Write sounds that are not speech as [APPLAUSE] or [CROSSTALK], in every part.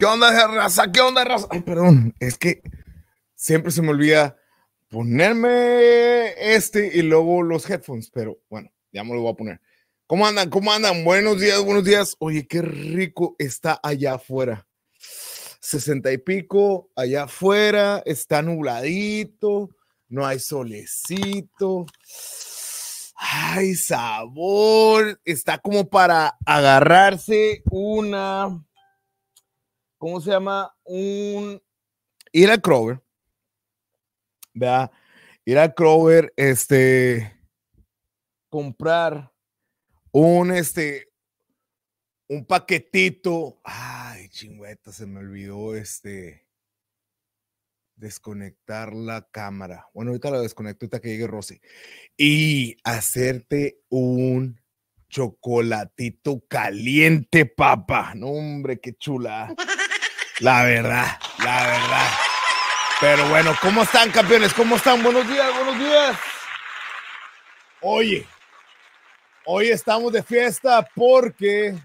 ¿Qué onda de raza? ¿Qué onda de raza? Ay, perdón, es que siempre se me olvida ponerme este y luego los headphones, pero bueno, ya me lo voy a poner. ¿Cómo andan? ¿Cómo andan? Buenos días, buenos días. Oye, qué rico está allá afuera. Sesenta y pico allá afuera, está nubladito, no hay solecito. Ay, sabor, está como para agarrarse una ¿cómo se llama? Un ir a Kroger, Vea. Ir a Kroger, este, comprar un, este, un paquetito. Ay, chingüeta, se me olvidó, este, desconectar la cámara. Bueno, ahorita la desconecto, ahorita que llegue Rosy. Y hacerte un chocolatito caliente, papa. No, hombre, qué chula. La verdad, la verdad. Pero bueno, ¿cómo están, campeones? ¿Cómo están? Buenos días, buenos días. Oye, hoy estamos de fiesta porque,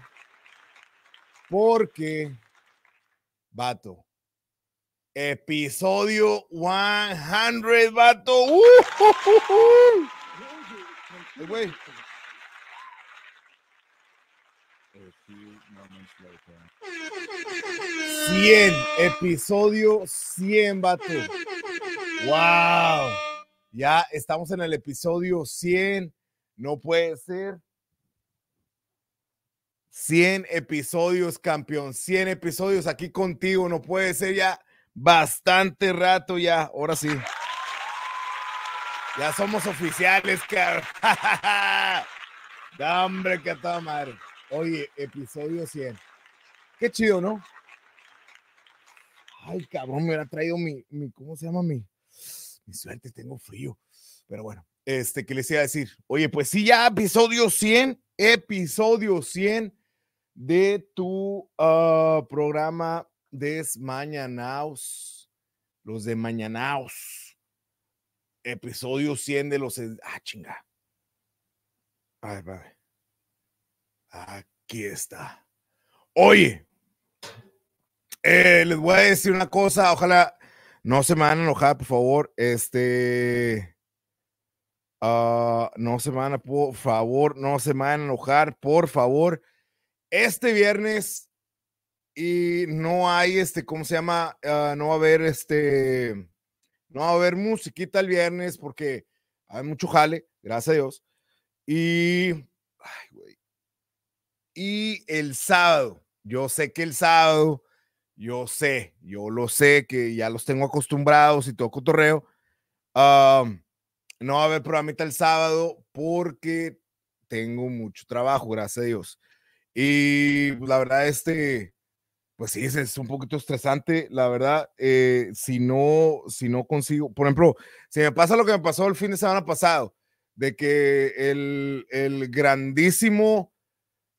porque, vato, episodio 100, vato. Uh, uh, 100, episodio 100, vato. ¡Wow! Ya estamos en el episodio 100. No puede ser. 100 episodios, campeón. 100 episodios aquí contigo. No puede ser ya bastante rato ya. Ahora sí. Ya somos oficiales, cabrón. ¡Hombre, [LAUGHS] que toda Oye, episodio 100. Qué chido, ¿no? Ay, cabrón, me hubiera traído mi, ¿cómo se llama mi? Mi suerte, tengo frío. Pero bueno, este, ¿qué les iba a decir? Oye, pues sí, ya episodio 100, episodio 100 de tu ah, programa Desmañanaos, los de Mañanaos, episodio 100 de los, ah, chinga. A ver, a ver. Aquí está. Oye, eh, les voy a decir una cosa, ojalá no se me van a enojar, por favor. Este. Ah, no se me van a, por favor, no se me van a enojar, por favor. Este viernes y no hay este, ¿cómo se llama? Ah, no va a haber este, no va a haber musiquita el viernes porque hay mucho jale, gracias a Dios. Y, Y el sábado, yo sé que el sábado yo sé, yo lo sé que ya los tengo acostumbrados y todo cotorreo. no va a haber programita el sábado porque tengo mucho trabajo, gracias a Dios. Y la verdad, este, pues sí, es, un poquito estresante, la verdad, eh, si no, si no consigo, por ejemplo, si me pasa lo que me pasó el fin de semana pasado, de que el, el grandísimo,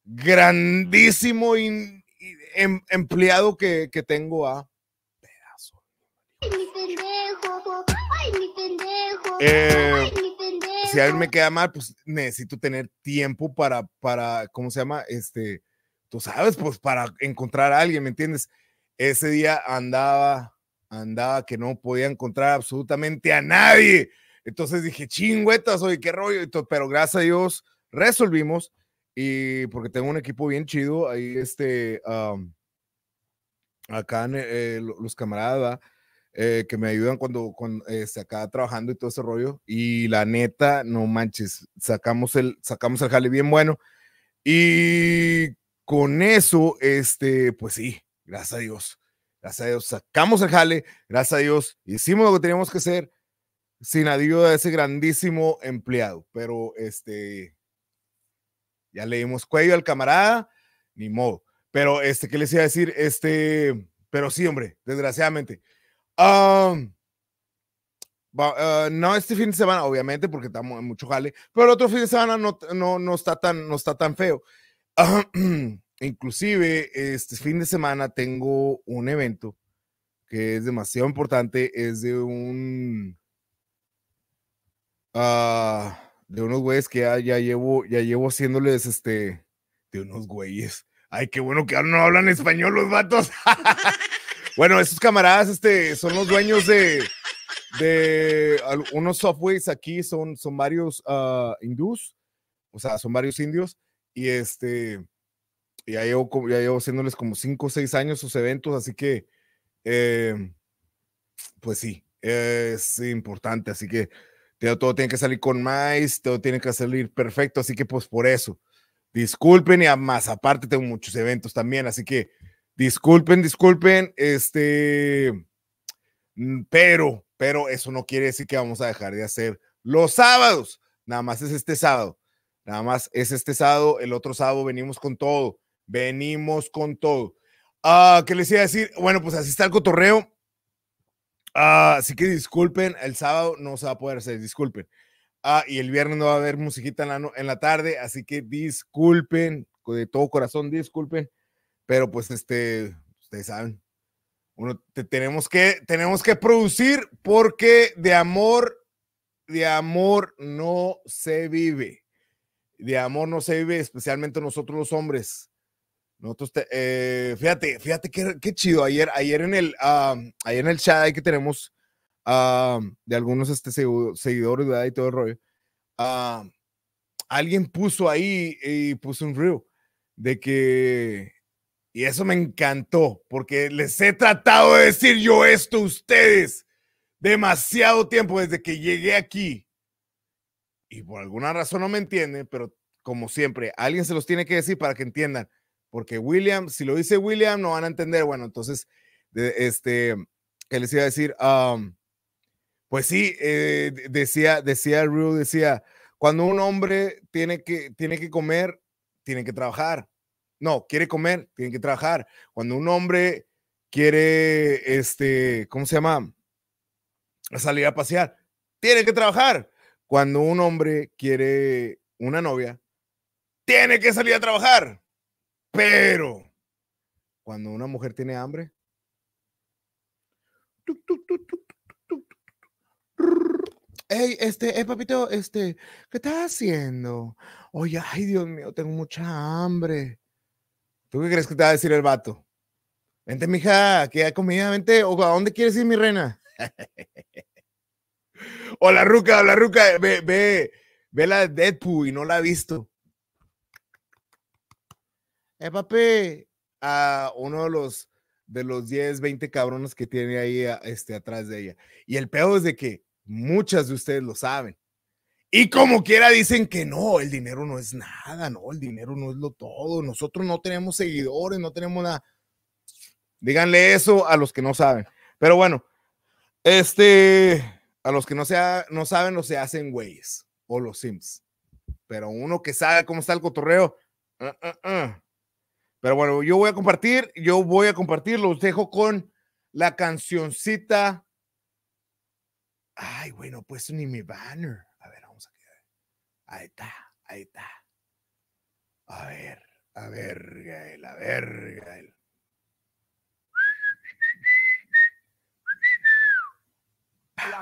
grandísimo Em, empleado que, que tengo a pedazo. Eh, si a mí me queda mal, pues necesito tener tiempo para, para, ¿cómo se llama? Este, tú sabes, pues para encontrar a alguien, ¿me entiendes? Ese día andaba, andaba que no podía encontrar absolutamente a nadie. Entonces dije, chingüetas, oye, qué rollo. Pero gracias a Dios resolvimos y porque tengo un equipo bien chido ahí, este, acá eh, los camaradas eh, que me ayudan cuando, se este, acaba trabajando y todo ese rollo. Y la neta, no manches, sacamos el, sacamos el jale bien bueno. Y con eso, este, pues sí, gracias a Dios. Gracias a Dios, sacamos el jale, gracias a Dios, hicimos lo que teníamos que hacer sin adiós a ese grandísimo empleado. Pero este, ya leímos cuello al camarada, ni modo. Pero, este, ¿qué les iba a decir? Este, pero sí, hombre, desgraciadamente. Ah, no este fin de semana, obviamente, porque estamos en mucho jale, pero el otro fin de semana no, no, está, tan, no está tan feo. [CLEARS THROAT] inclusive, este fin de semana tengo un evento que es demasiado importante, es de un... Ah de unos güeyes que ya, llevo, ya llevo haciéndoles este, de unos güeyes. Ay, qué bueno que ahora no hablan español los vatos. [LAUGHS] bueno, esos camaradas este, son los dueños de, de unos softwares aquí, son, son varios uh, o sea, son varios indios, y este, ya llevo, ya llevo haciéndoles como 5 o 6 años sus eventos, así que, em, pues sí, es importante, así que todo tiene que salir con más, todo tiene que salir perfecto, así que pues por eso. Disculpen y además aparte tengo muchos eventos también, así que disculpen, disculpen, este, mm, pero, pero eso no quiere decir que vamos a dejar de hacer los sábados, nada más es este sábado, nada más es este sábado, el otro sábado venimos con todo, venimos con todo. Ah, ¿Qué les iba a decir? Bueno, pues así está el cotorreo. Ah, así que disculpen, el sábado no se va a poder hacer, disculpen. Ah, y el viernes no va a haber musiquita en la, en la tarde, así que disculpen, de todo corazón, disculpen. Pero pues este, ustedes saben, uno tenemos, que, tenemos que producir porque de amor, de amor no se vive. De amor no se vive, especialmente nosotros los hombres. Eh, fíjate, fíjate qué, chido. Ayer, ayer en el en el chat que tenemos de algunos este, seguidores y todo el rollo. alguien puso ahí y puso un reel de que y eso me encantó porque les he tratado de decir yo esto a ustedes demasiado tiempo desde que llegué aquí y por alguna razón no me entienden, pero como siempre, alguien se los tiene que decir para que entiendan porque William, si lo dice William, no van a entender. Bueno, entonces, este, ¿qué les iba a decir? pues sí, eh, decía, decía Rue, decía, cuando un hombre tiene que, tiene que comer, tiene que trabajar. No, quiere comer, tiene que trabajar. Cuando un hombre quiere, este, ¿cómo se llama? Salir a pasear, tiene que trabajar. Cuando un hombre quiere una novia, tiene que salir a trabajar. Pero cuando una mujer tiene hambre, Ey, este, papito, este, ¿qué estás haciendo? Oye, ay, Dios mío, tengo mucha hambre. ¿Tú qué crees que te va a decir el vato? Vente, mija, que hay comida, o a dónde quieres ir, mi reina. Hola, [LAUGHS] ruca, hola, ruca, eh, ve, ve, ve la Deadpool y no la ha visto eh, papi, a uno de los, de los 10, 20 cabrones que tiene ahí este, atrás de ella. Y el peor es de que muchas de ustedes lo saben. Y como quiera dicen que no, el dinero no es nada, no, el dinero no es lo todo, nosotros no tenemos seguidores, no tenemos nada. Díganle eso a los que no saben. Pero bueno, este, a los que no, sea, no saben, lo se hacen güeyes o los sims. Pero uno que sabe cómo está el cotorreo, ah, ah, ah. Pero bueno, yo voy a compartir, yo voy a compartir, los dejo con la cancioncita. Ay, bueno, pues ni mi banner. A ver, vamos a quedar. Ahí está, ahí está. A ver, a ver, Gael, a ver, Gael.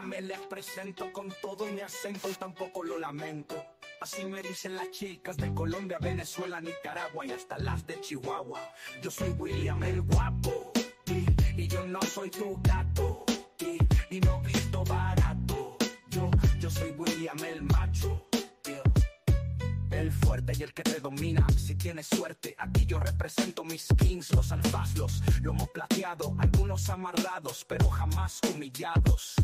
Me les presento con todo mi acento, tampoco lo lamento. Así me dicen las chicas de Colombia, Venezuela, Nicaragua y hasta las de Chihuahua. Yo soy William el Guapo y yo no soy tu gato y no visto barato. Yo, yo soy William el Macho. El fuerte y el que te domina, si tienes suerte, aquí yo represento mis kings, los alfazlos, los hemos plateado, algunos amarrados, pero jamás humillados.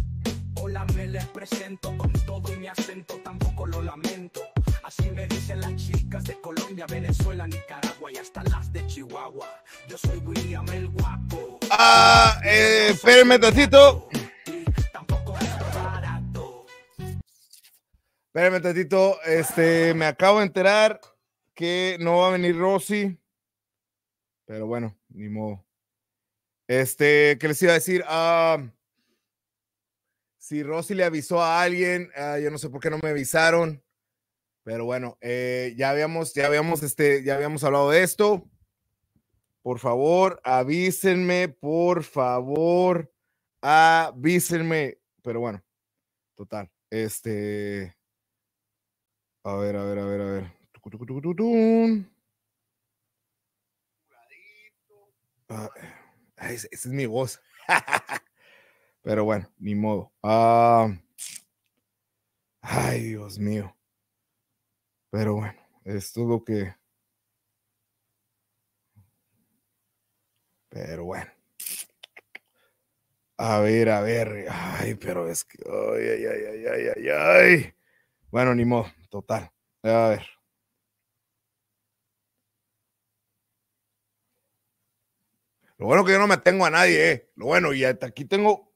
Hola, me les presento con todo y mi acento, tampoco lo lamento. Así me dicen las chicas de Colombia, Venezuela, Nicaragua y hasta las de Chihuahua. Yo soy William el Guapo. Ah, eh, espérenme tantito. Tampoco es barato. Espérenme tantito, este, me acabo de enterar que no va a venir Rosy. Pero bueno, ni modo. Este, ¿qué les iba a decir? Ah, si Rosy le avisó a alguien, ah, yo no sé por qué no me avisaron. Pero bueno, eh, ya habíamos, ya habíamos, este, ya habíamos hablado de esto. Por favor, avísenme, por favor, avísenme. Pero bueno, total. Este. A ver, a ver, a ver, a ver. Ah, esa es mi voz. [LAUGHS] Pero bueno, ni modo. Ah, ay, Dios mío. Pero bueno, es todo que. Pero bueno. A ver, a ver. Ay, pero es que. Ay, ay, ay, ay, ay, ay. Bueno, ni modo, total. A ver. Lo bueno que yo no me tengo a nadie, ¿eh? Lo bueno, y hasta aquí tengo.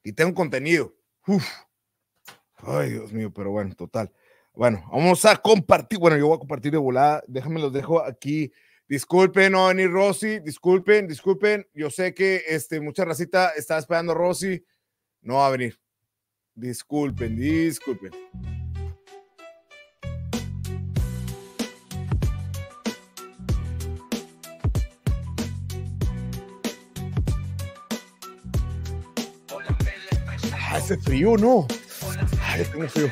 Aquí tengo contenido. Uf. Ay, Dios mío, pero bueno, total. Bueno, vamos a compartir. Bueno, yo voy a compartir de volada. Déjame los dejo aquí. Disculpen, no va a venir Rosy. Disculpen, disculpen. Yo sé que este, mucha racita está esperando a Rosy. No va a venir. Disculpen, disculpen. Ah, hace frío, ¿no? Ay, ah, tengo frío.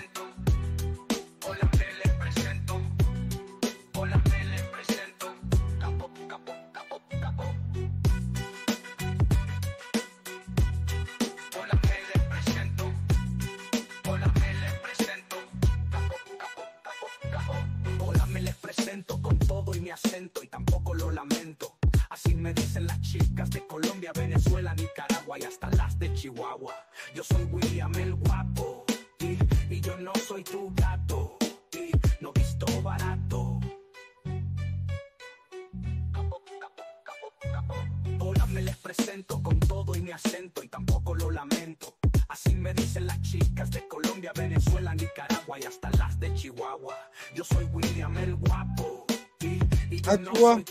Iowa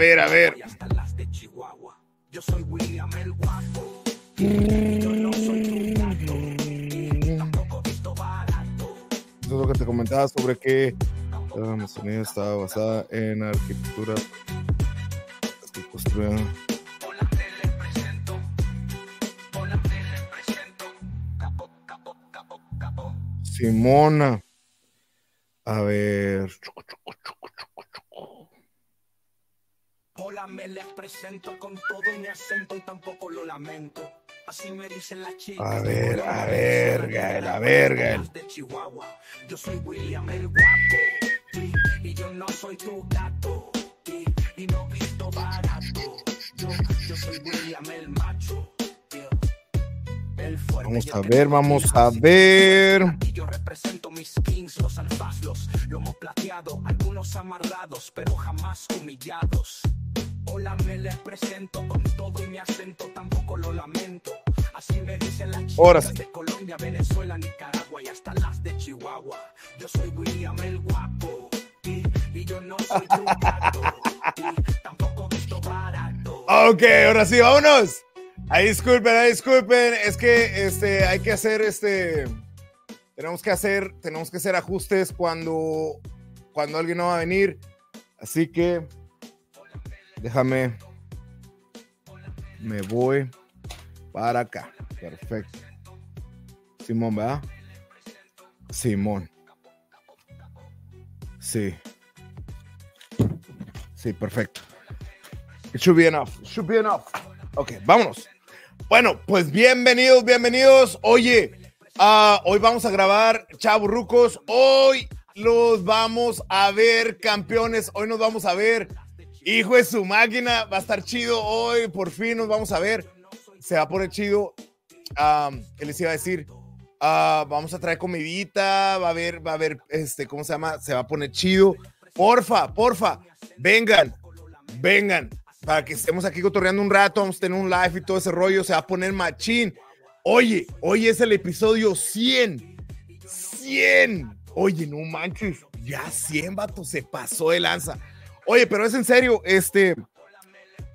ver, a ver. Yo soy William el Guapo. Yo soy Eso es lo que te comentaba sobre que la Amazonía estaba basada en arquitectura Simona. A ver. me les presento con todo mi acento y tampoco lo lamento. Así me dicen la chica A ver, a ver, a ver, De Yo soy William el guapo. Y yo no soy tu gato. Y no visto barato. Yo, soy William el macho. Vamos a ver, vamos a ver. Yo represento mis kings, los alfaz, los lomo plateado, algunos amarrados, pero jamás humillados. Hola, me les presento con todo y mi acento, tampoco lo lamento. Así me dicen las chicas de Colombia, Venezuela, Nicaragua y hasta las de Chihuahua. Yo soy William el Guapo y, yo no soy tu gato tampoco visto barato. Ok, ahora sí, vámonos. Ahí disculpen, ahí disculpen, es que este, hay que hacer este, tenemos que hacer, tenemos que hacer ajustes cuando, cuando alguien no va a venir, así que Déjame. Me voy para acá. Perfecto. Simón, ¿verdad? Simón. Sí. Sí, perfecto. It should be enough. It should be enough. Ok, vámonos. Bueno, pues bienvenidos, bienvenidos. Oye, ah, hoy vamos a grabar Chaburrucos. Hoy los vamos a ver, campeones. Hoy nos vamos a ver Hijo de su máquina, va a estar chido hoy, por fin nos vamos a ver. Se va a poner chido. ¿Él les iba a decir? Ah, vamos a traer comidita, va a ver, va a ver, este, ¿cómo se llama? Se va a poner chido. Porfa, porfa, vengan, vengan, para que estemos aquí cotorreando un rato, vamos a tener un live y todo ese rollo, se va a poner machín. Oye, hoy es el episodio 100, 100. Oye, no manches, ya 100, vato, se pasó de lanza. Oye, pero es en serio, este,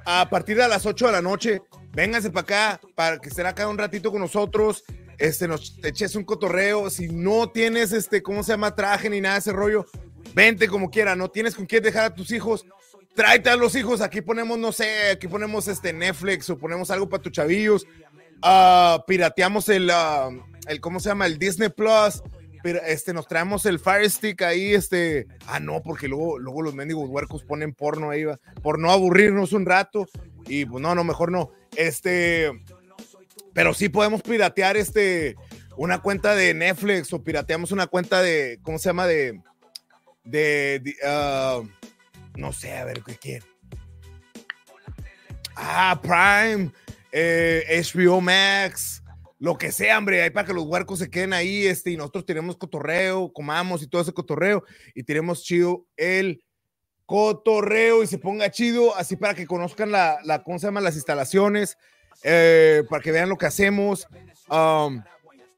a partir de las 8 de la noche, vénganse para acá, para que estén acá un ratito con nosotros, este, nos eches un cotorreo, si no tienes, este, ¿cómo se llama? Traje ni nada de ese rollo, vente como quiera, no tienes con quién dejar a tus hijos, tráete a los hijos, aquí ponemos, no sé, aquí ponemos, este, Netflix o ponemos algo para tus chavillos, ah, pirateamos el, ah, el, ¿cómo se llama? El Disney Plus, este, nos traemos el Fire Stick ahí, este, ah, no, porque luego, luego los mendigos huercos ponen porno ahí, por no aburrirnos un rato, y pues no, no, mejor no, este, pero sí podemos piratear, este, una cuenta de Netflix, o pirateamos una cuenta de, ¿cómo se llama? De, de, ah, no sé, a ver, ¿qué quiere? Ah, Prime, HBO eh, Max, lo que sea, hombre, ahí para que los huercos se queden ahí, este, y nosotros tenemos cotorreo, comamos y todo ese cotorreo, y tenemos chido el cotorreo y se ponga chido, así para que conozcan la, la ¿cómo se llama? Las instalaciones, eh, para que vean lo que hacemos, um,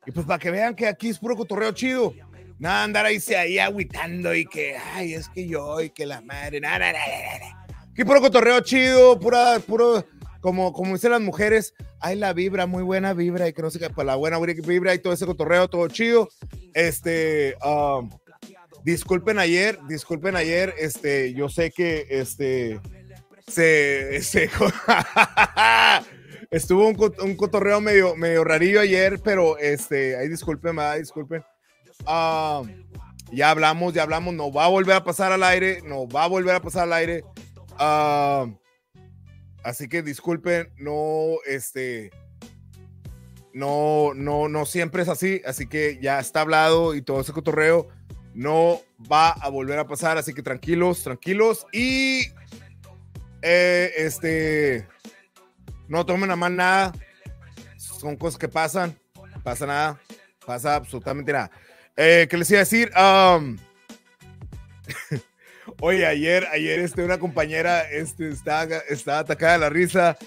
y pues para que vean que aquí es puro cotorreo chido. Nada, andar ahí, se ahí aguitando y que, ay, es que yo y que la madre, nada, nada, nada, Aquí puro cotorreo chido, pura, puro como, como dicen las mujeres, hay la vibra, muy buena vibra, y que no sé qué, pues la buena vibra y todo ese cotorreo, todo chido. Este, um, disculpen ayer, disculpen ayer, este, yo sé que, este, se, se [LAUGHS] estuvo un, un, cotorreo medio, medio rarillo ayer, pero, este, ahí disculpen, ma disculpen. Um, ya hablamos, ya hablamos, no va a volver a pasar al aire, no va a volver a pasar al aire. Um, Así que disculpen, no, este, no, no, no siempre es así, así que ya está hablado y todo ese cotorreo no va a volver a pasar, así que tranquilos, tranquilos y eh, este, no tomen a mal nada, son cosas que pasan, pasa nada, pasa absolutamente nada. Eh, ¿Qué les iba a decir? Um, [LAUGHS] Oye, ayer, ayer este, una compañera este, está, está atacada la risa.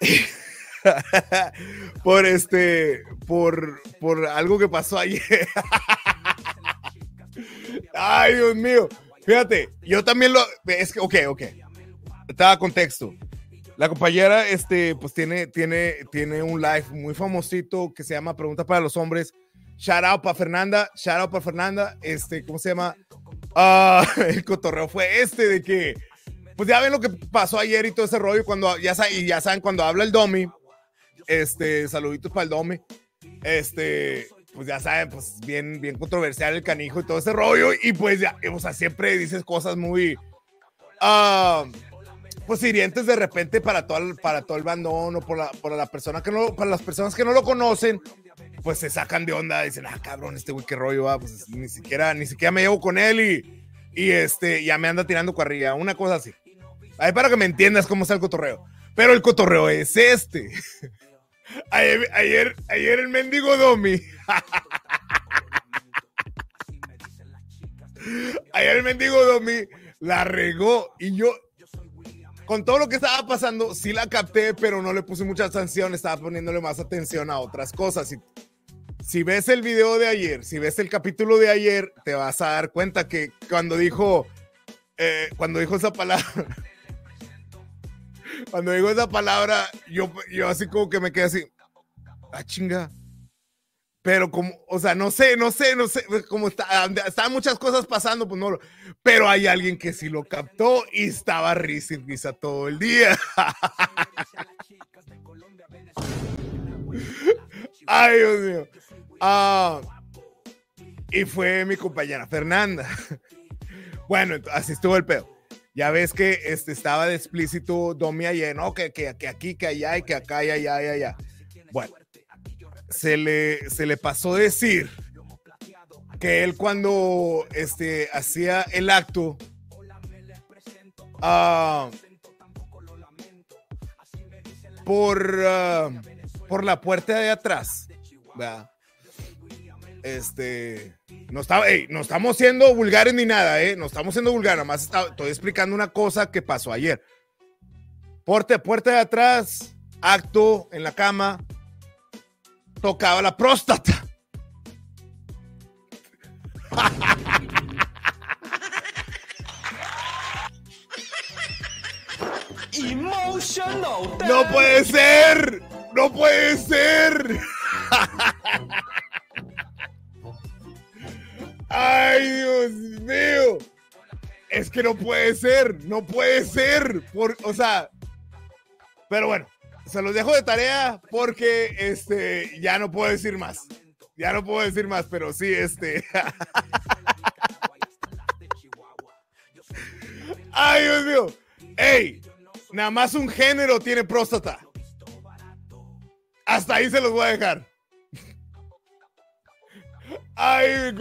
[LAUGHS] por este, por, por algo que pasó ayer. [LAUGHS] Ay, Dios mío. Fíjate, yo también lo. Es que, ok, ok. Estaba contexto. La compañera, este, pues tiene, tiene, tiene un live muy famosito que se llama Pregunta para los hombres. Shout out para Fernanda, shout out para Fernanda, este, ¿cómo se llama? Ah, [LAUGHS] el cotorreo fue este de que, pues ya ven lo que pasó ayer y todo ese rollo, cuando, ya, saben, y ya saben, cuando habla el Domi, este, saluditos para el Domi, este, pues ya saben, pues bien, bien controversial el canijo y todo ese rollo, y pues ya, o sea, siempre dices cosas muy, ah, pues hirientes de repente para todo el, para todo el bandón o por por la persona que no, para las personas que no lo conocen, pues se sacan de onda, dicen, ah, cabrón, este güey, qué rollo va, ah, pues ni siquiera, ni siquiera me llevo con él y, y este, ya me anda tirando cuarrilla, una cosa así. Ahí para que me entiendas cómo está el cotorreo. Pero el cotorreo es este. [LAUGHS] Ayer, ayer, el mendigo Domi. [LAUGHS] Ayer el mendigo Domi la regó y yo, con todo lo que estaba pasando, sí la capté, pero no le puse mucha atención, estaba poniéndole más atención a otras cosas. Y si ves el video de ayer, si ves el capítulo de ayer, te vas a dar cuenta que cuando dijo, eh, cuando dijo esa palabra, [LAUGHS] cuando dijo esa palabra, yo, yo así como que me quedé así, ah, chinga. Pero como, o sea, no sé, no sé, no sé, pues, como está, muchas cosas pasando, pues no, pero hay alguien que sí lo captó y estaba risa risa todo el día. [LAUGHS] Ay, Dios mío. Ah, y fue mi compañera Fernanda. [LAUGHS] bueno, así estuvo el pedo. Ya ves que este, estaba de explícito Domi ayer, no, que, que, que, aquí, que allá, y que acá, y allá, y allá. Bueno, se le, se le pasó decir que él cuando este, hacía el acto, ah, por, ah, por la puerta de atrás, ¿verdad? Este, no, no estamos siendo vulgares ni nada, ¿eh? No estamos siendo vulgares, nada más estoy explicando una cosa que pasó ayer. Porte, puerta de atrás, acto en la cama, tocaba la próstata. Emotional. No puede ser, no puede ser. [LAUGHS] ¡Ay, Dios mío! Es que no puede ser, no puede ser. Por, o sea, pero bueno, se los dejo de tarea porque este, ya no puedo decir más. Ya no puedo decir más, pero sí, este. [LAUGHS] ¡Ay, Dios mío! ¡Ey! Nada más un género tiene próstata. Hasta ahí se los voy a dejar. Ay,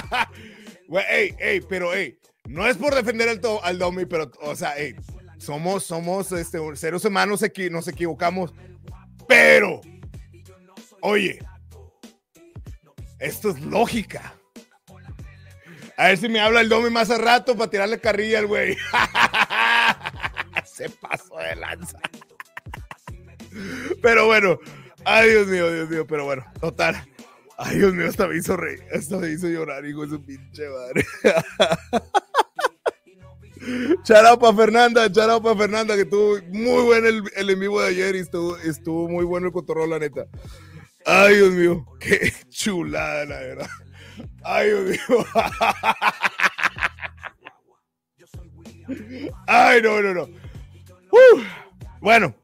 [LAUGHS] güey. ey, pero ey, no es por defender al, al Domi, pero, o sea, ey, somos, somos este, seres humanos, nos equivocamos. Pero, oye, esto es lógica. A ver si me habla el Domi más a rato para tirarle carrilla al güey. [LAUGHS] Se pasó de lanza. Pero bueno, ay Dios mío, Dios mío, pero bueno, total. Ay, Dios mío, hasta me hizo me hizo llorar, hijo de su pinche madre. Charapa [LAUGHS] Fernanda, charapa Fernanda, que estuvo muy bueno el, el, en vivo de ayer y estuvo, estuvo muy bueno el control, la neta. Ay, Dios mío, qué chulada, la verdad. Ay, Dios mío. [LAUGHS] Ay, no, no, no. bueno,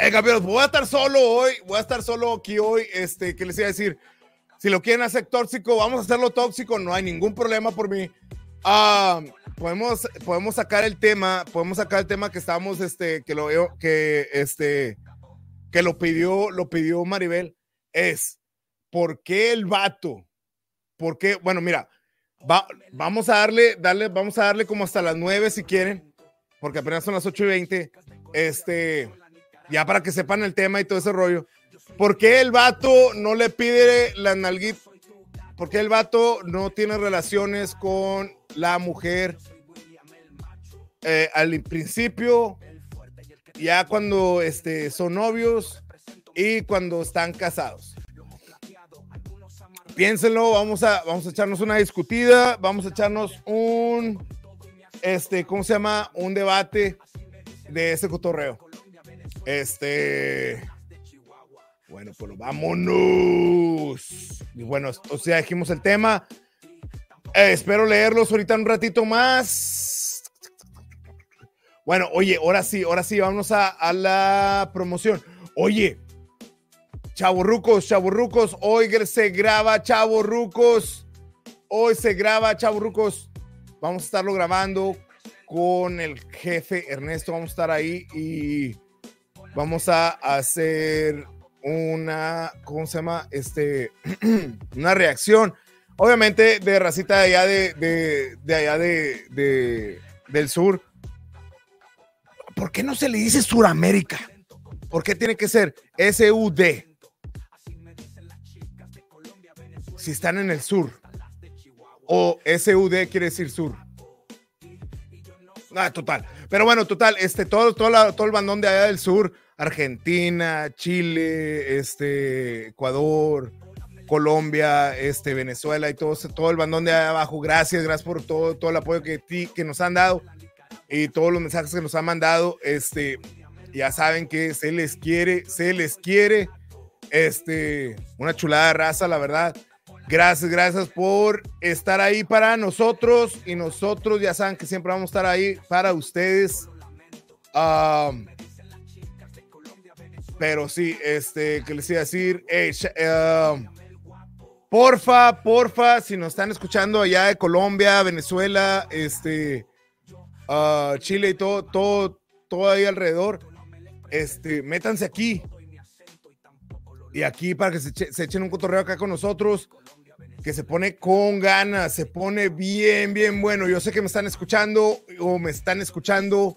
eh, Gabriel, pues voy a estar solo hoy, voy a estar solo aquí hoy, este, que les iba a decir? Si lo quieren hacer tóxico, vamos a hacerlo tóxico, no hay ningún problema por mí. Ah, podemos, podemos sacar el tema, podemos sacar el tema que estábamos, este, que lo veo, que este, que lo pidió, lo pidió Maribel, es, ¿por qué el vato? ¿Por qué? Bueno, mira, vamos a darle, darle, vamos a darle como hasta las nueve si quieren, porque apenas son las ocho y veinte, este ya para que sepan el tema y todo ese rollo. ¿Por qué el vato no le pide la nalguita? ¿Por qué el vato no tiene relaciones con la mujer eh, al principio? Ya cuando este, son novios y cuando están casados. Piénsenlo, vamos a, vamos a echarnos una discutida, vamos a echarnos un, este, ¿cómo se llama? Un debate de ese cotorreo. Este. Bueno, pues vámonos. Y bueno, o sea, dijimos el tema. Eh, espero leerlos ahorita un ratito más. Bueno, oye, ahora sí, ahora sí, vamos a, la promoción. Oye, chaburrucos, chaburrucos, hoy se graba rucos, Hoy se graba chaburrucos. Vamos a estarlo grabando con el jefe Ernesto, vamos a estar ahí y vamos a hacer una, ¿cómo se llama? Este, [CLEARS THROAT] una reacción, obviamente de racita de allá de, de, allá de, del sur. ¿Por qué no se le dice Suramérica? ¿Por qué tiene que ser SUD? Si están en el sur. O SUD quiere decir sur. Nada, ah, total. Pero bueno, total, este, todo, todo, todo el bandón de allá del sur, Argentina, Chile, este, Ecuador, Colombia, este, Venezuela y todo, todo el bandón de allá abajo, gracias, gracias por todo, todo el apoyo que, ti, que nos han dado y todos los mensajes que nos han mandado. Este, ya saben que se les quiere, se les quiere. Este, una chulada raza, la verdad. Gracias, gracias por estar ahí para nosotros y nosotros ya saben que siempre vamos a estar ahí para ustedes. pero sí, este, que les iba a decir, eh, porfa, porfa, si nos están escuchando allá de Colombia, Venezuela, este, ah, Chile y todo, todo, todo ahí alrededor, este, métanse aquí. Y aquí para que se echen un cotorreo acá con nosotros que se pone con ganas, se pone bien, bien bueno. Yo sé que me están escuchando o me están escuchando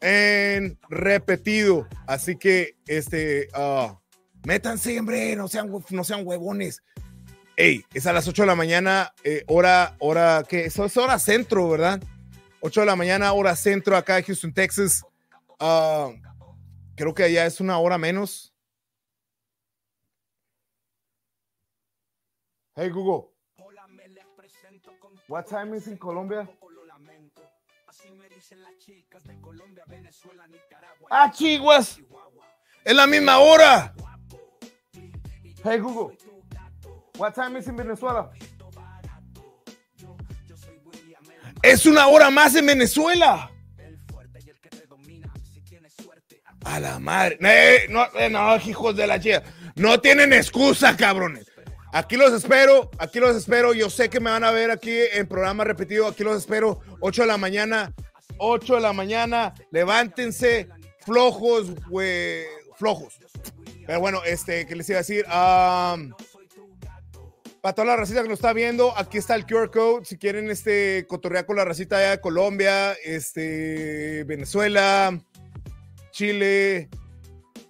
en repetido. Así que, este, uh, métanse, hombre, no sean, no sean huevones. Ey, es a las 8 de la mañana, eh, hora, hora, que Eso es hora centro, ¿verdad? 8 de la mañana, hora centro acá en Houston, Texas. Ah, creo que allá es una hora menos. Hey Google. What time is in Colombia? Ah, chiguas, Es la misma hora. Hey Google. What time is in Venezuela? Es una hora más en Venezuela. A la madre. Eh, no, eh, no, hijos de la chica. No tienen excusa, cabrones. Aquí los espero, aquí los espero. Yo sé que me van a ver aquí en programa repetido. Aquí los espero, 8 de la mañana. 8 de la mañana, levántense flojos, güey, flojos. Pero bueno, este, que les iba a decir? para toda la racita que nos está viendo, aquí está el QR code. Si quieren este, cotorrear con la racita de Colombia, este, Venezuela, Chile,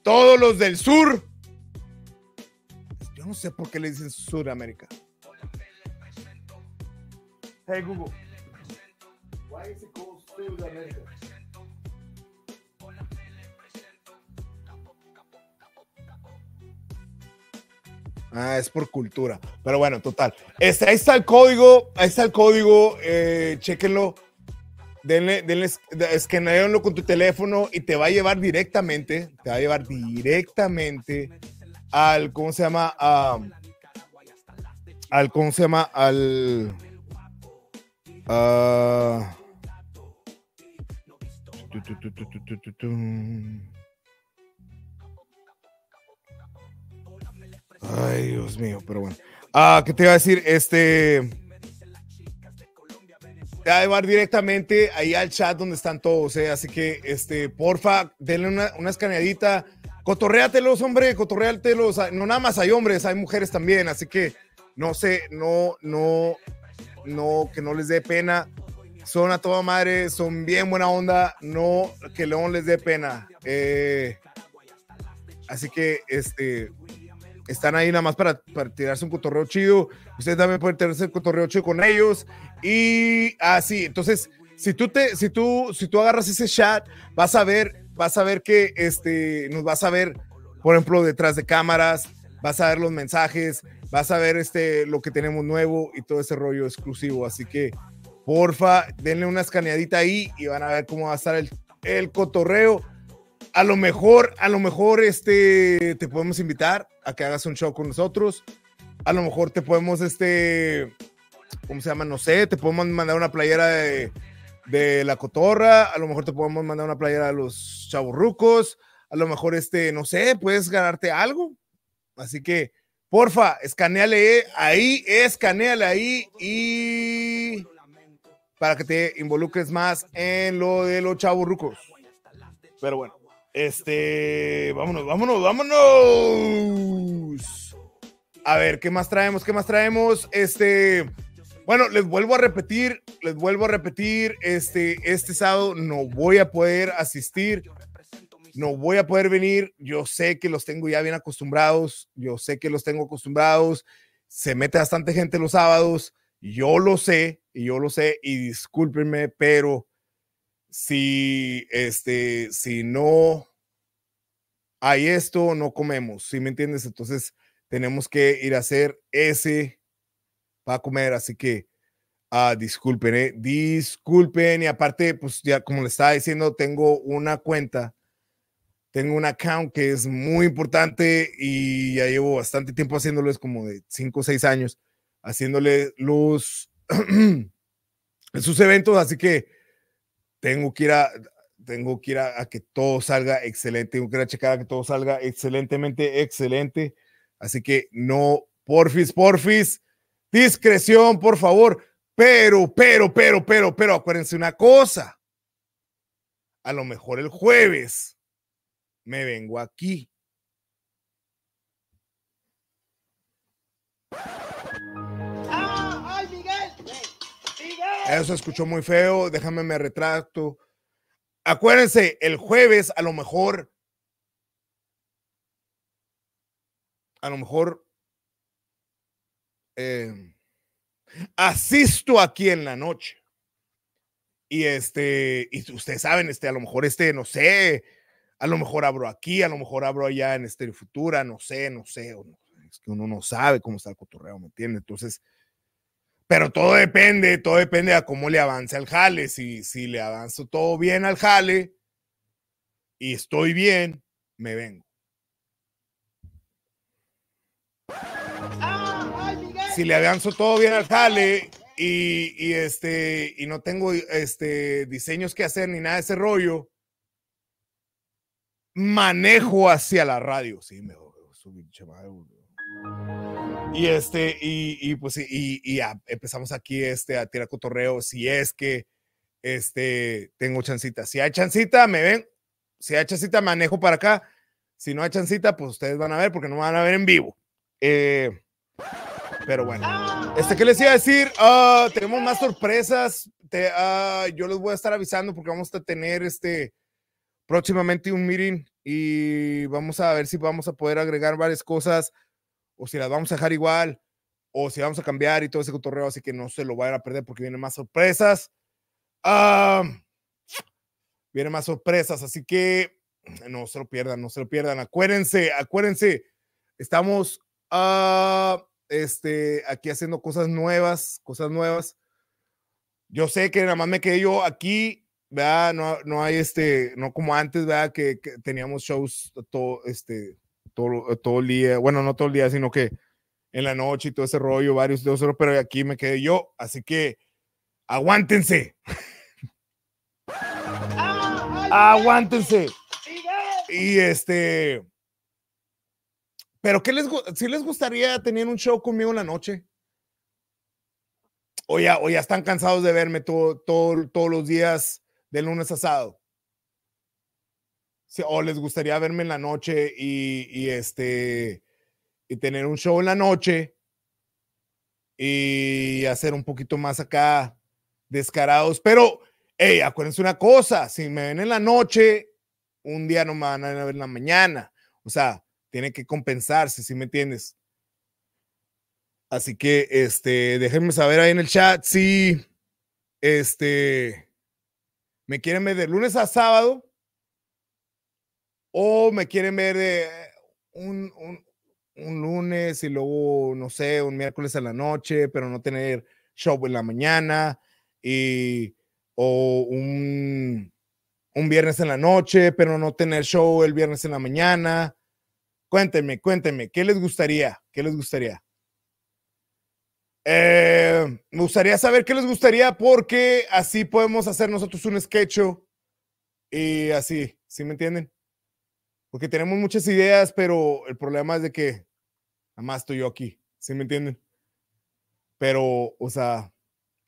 todos los del sur, no sé por qué le dicen Sudamérica. Hey Google. Why is it called Sudamérica? Ah, es por cultura. Pero bueno, total. Este, ahí está el código. Ahí está el código. Eh, chequenlo. Denle, denle, escanealo con tu teléfono y te va a llevar directamente. Te va a llevar directamente al, ¿cómo se llama? al, ¿cómo se llama? Al... Ay, Dios mío, pero bueno. Ah, ¿qué te iba a decir? Este. Te va a llevar directamente ahí al chat donde están todos, ¿eh? Así que, este, porfa, denle una, una escaneadita, Cotorréatelos, hombre, los, ah, No nada más hay hombres, hay mujeres también, así que no sé, no, no, no, que no les dé pena. Son a toda madre, son bien buena onda, no que León les dé pena. Eh, así que, este, están ahí nada más para, tirarse un cotorreo chido. Ustedes también pueden tirarse un cotorreo chido con ellos. Y así, ah, entonces, si tú, te, si, tú, si tú agarras ese chat, vas a ver vas a ver que este, nos vas a ver, por ejemplo, detrás de cámaras, vas a ver los mensajes, vas a ver este, lo que tenemos nuevo y todo ese rollo exclusivo. Así que, porfa, denle una escaneadita ahí y van a ver cómo va a estar el, el cotorreo. A lo mejor, a lo mejor este, te podemos invitar a que hagas un show con nosotros. A lo mejor te podemos, este, ¿cómo se llama? No sé, te podemos mandar una playera de de la cotorra, a lo mejor te podemos mandar una playera a los chaburrucos, a lo mejor este, no sé, puedes ganarte algo. Así que, porfa, escaneale ahí, escaneale ahí y para que te involucres más en lo de los chaburrucos. Pero bueno, este, vámonos, vámonos, vámonos. A ver, ¿qué más traemos? ¿Qué más traemos? Este, bueno, les vuelvo a repetir, les vuelvo a repetir, este, este sábado no voy a poder asistir, no voy a poder venir, yo sé que los tengo ya bien acostumbrados, yo sé que los tengo acostumbrados, se mete bastante gente los sábados, yo lo sé, y yo lo sé, y discúlpenme, pero si, este, si no hay esto, no comemos, ¿sí me entiendes? Entonces tenemos que ir a hacer ese a comer, así que ah, disculpen, eh, disculpen. Y aparte, pues ya como le estaba diciendo, tengo una cuenta, tengo un account que es muy importante y ya llevo bastante tiempo haciéndoles como de 5 o 6 años, haciéndole los, [CLEARS THROAT] sus eventos, así que tengo que ir a tengo que ir a, que todo salga excelente, tengo que ir a checar que todo salga excelentemente, excelente. Así que no, porfis, porfis, Discreción, por favor. Pero, pero, pero, pero, pero, acuérdense una cosa. A lo mejor el jueves me vengo aquí. Ah, ¡Ay, Miguel! Eso escuchó muy feo, déjame me retracto. Acuérdense, el jueves a lo mejor, a lo mejor Em, asisto aquí en la noche. Y este, y ustedes saben, este, a lo mejor este, no sé, a lo mejor abro aquí, a lo mejor abro allá en este futura, no sé, no sé, es que uno no sabe cómo está el cotorreo, ¿me entiendes? Entonces, pero todo depende, todo depende a cómo le avance al jale, si, si le avanzo todo bien al jale y estoy bien, me vengo. si le avanzo todo bien al jale y, y, este, y no tengo este, diseños que hacer ni nada de ese rollo, manejo hacia la radio. Sí, me Y este, y, y pues, y, y empezamos aquí este, a tirar cotorreo. Si es que este, tengo chancita. Si hay chancita, me ven. Si hay chancita, manejo para acá. Si no hay chancita, pues ustedes van a ver porque no van a ver en vivo. Eh, pero bueno, este qué les iba a decir, ah, tenemos más sorpresas. Te, ah, yo les voy a estar avisando porque vamos a tener este próximamente un meeting y vamos a ver si vamos a poder agregar varias cosas o si las vamos a dejar igual o si vamos a cambiar y todo ese cotorreo. Así que no se lo vayan a perder porque vienen más sorpresas. Ah, vienen más sorpresas, así que no se lo pierdan, no se lo pierdan. Acuérdense, acuérdense, estamos este, aquí haciendo cosas nuevas, cosas nuevas. Yo sé que nada más me quedé yo aquí, ¿verdad? No, hay este, no como antes, ¿verdad? Que, teníamos shows todo, este, todo, todo el día, bueno, no todo el día, sino que en la noche y todo ese rollo, varios de otros, pero aquí me quedé yo, así que aguántense. Ah, aguántense. Y este, pero ¿qué les, si les gustaría tener un show conmigo en la noche? O ya, están cansados de verme todo, todo, todos los días del lunes asado o les gustaría verme en la noche y, este y tener un show en la noche y hacer un poquito más acá descarados. Pero, hey, acuérdense una cosa, si me ven en la noche, un día no me van a ver en la mañana. O sea, tiene que compensarse, si me entiendes? Así que, este, déjenme saber ahí en el chat si, este, me quieren ver de lunes a sábado o me quieren ver eh, un, lunes y luego, no sé, un miércoles a la noche, pero no tener show en la mañana y o un, un, viernes en la noche, pero no tener show el viernes en la mañana Cuéntenme, cuéntenme, ¿qué les gustaría? ¿Qué les gustaría? Eh, me gustaría saber qué les gustaría porque así podemos hacer nosotros un sketch y así, ¿sí me entienden? Porque tenemos muchas ideas, pero el problema es de que nada más estoy yo aquí, ¿sí me entienden? Pero, o sea,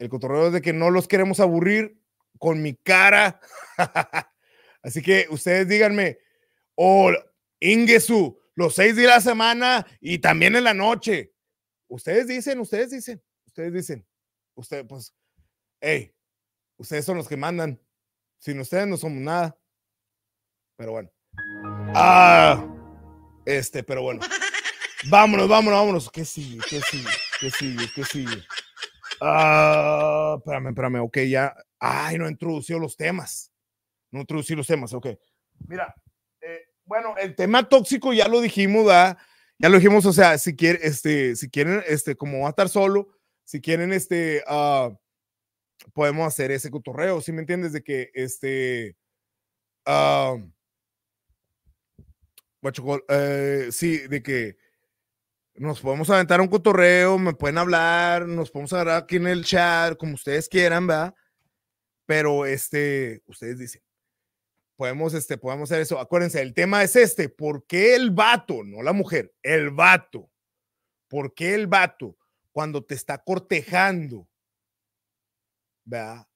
el cotorreo es de que no los queremos aburrir con mi cara. [LAUGHS] así que ustedes díganme, oh, Ingesu, los seis días de la semana y también en la noche. Ustedes dicen, ustedes dicen, ustedes dicen, ustedes, pues, hey, ustedes son los que mandan. Sin ustedes no somos nada. Pero bueno. Ah, este, pero bueno. [LAUGHS] Vámonos, vámonos, vámonos. ¿Qué sigue? ¿Qué sigue? ¿Qué sigue? ¿Qué sigue? Ah, espérame, espérame. Ok, ya. Ay, no introdució los temas. No introducí los temas, ok. Mira, bueno, el tema tóxico ya lo dijimos, ¿verdad? Ya lo dijimos, o sea, si quieren, este, si quieren, este, como va a estar solo, si quieren, este, ah, podemos hacer ese cotorreo, ¿sí me entiendes? De que, este, ah, eh, sí, de que nos podemos aventar un cotorreo, me pueden hablar, nos podemos hablar aquí en el chat, como ustedes quieran, ¿verdad? Pero, este, ustedes dicen podemos, este, podemos hacer eso. Acuérdense, el tema es este, ¿por qué el vato, no la mujer, el vato? ¿Por qué el vato cuando te está cortejando? ¿Verdad?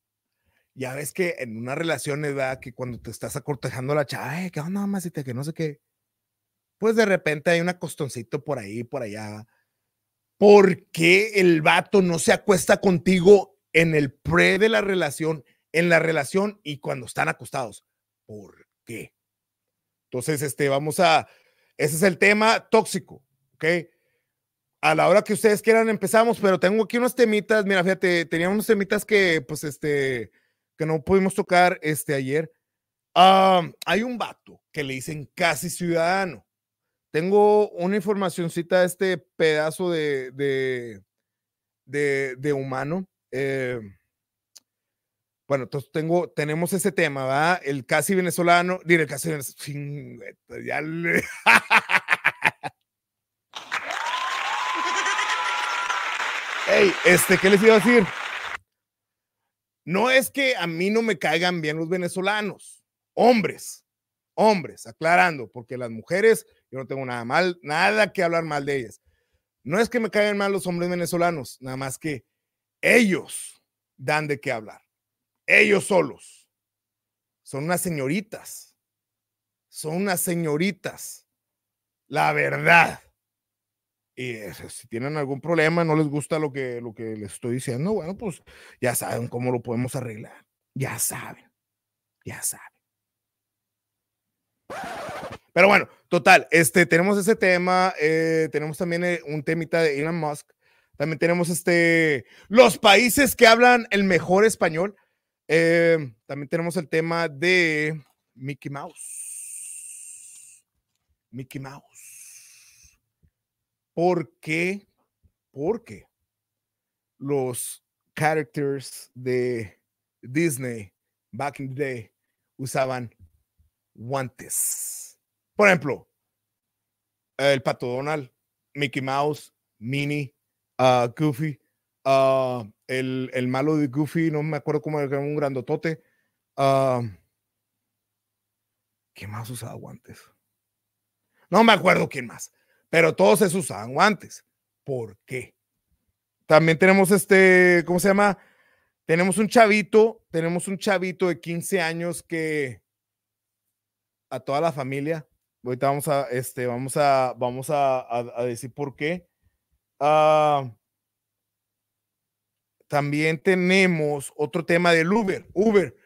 Ya ves que en una relación es ¿verdad? Que cuando te estás acortejando la chava, qué onda, te que no sé qué. Pues de repente hay un acostoncito por ahí, por allá. ¿Por qué el vato no se acuesta contigo en el pre de la relación, en la relación y cuando están acostados? por qué. Entonces, este, vamos a, ese es el tema tóxico, ¿ok? A la hora que ustedes quieran empezamos, pero tengo aquí unos temitas, mira, fíjate, tenía unos temitas que, pues, este, que no pudimos tocar, este, ayer. Ah, hay un vato que le dicen casi ciudadano. Tengo una informacioncita de este pedazo de, de, de, de humano. Eh, bueno, entonces tengo, tenemos ese tema, ¿va? El casi venezolano, dile el casi venezolano, ya [LAUGHS] este, ¿qué les iba a decir? No es que a mí no me caigan bien los venezolanos, hombres, hombres, aclarando, porque las mujeres, yo no tengo nada mal, nada que hablar mal de ellas. No es que me caigan mal los hombres venezolanos, nada más que ellos dan de qué hablar ellos solos. Son unas señoritas. Son unas señoritas. La verdad. Y eh, si tienen algún problema, no les gusta lo que, lo que les estoy diciendo, bueno, pues ya saben cómo lo podemos arreglar. Ya saben. Ya saben. Pero bueno, total, este, tenemos ese tema, eh, tenemos también eh, un temita de Elon Musk, también tenemos este, los países que hablan el mejor español. Em, también tenemos el tema de Mickey Mouse. Mickey Mouse. ¿Por qué? Porque los characters de Disney back in the day usaban guantes. Por ejemplo, el pato Donald, Mickey Mouse, Minnie, ah, Goofy, ah, el, malo de Goofy, no me acuerdo cómo era, un grandotote. ¿Quién ah, ¿Qué más usaba guantes? No me acuerdo quién más, pero todos se usaban guantes. ¿Por qué? También tenemos este, ¿cómo se llama? Tenemos un chavito, tenemos un chavito de 15 años que a toda la familia, ahorita vamos a, este, vamos a, vamos a, decir por qué. Ah, también tenemos otro tema del Uber. Uber.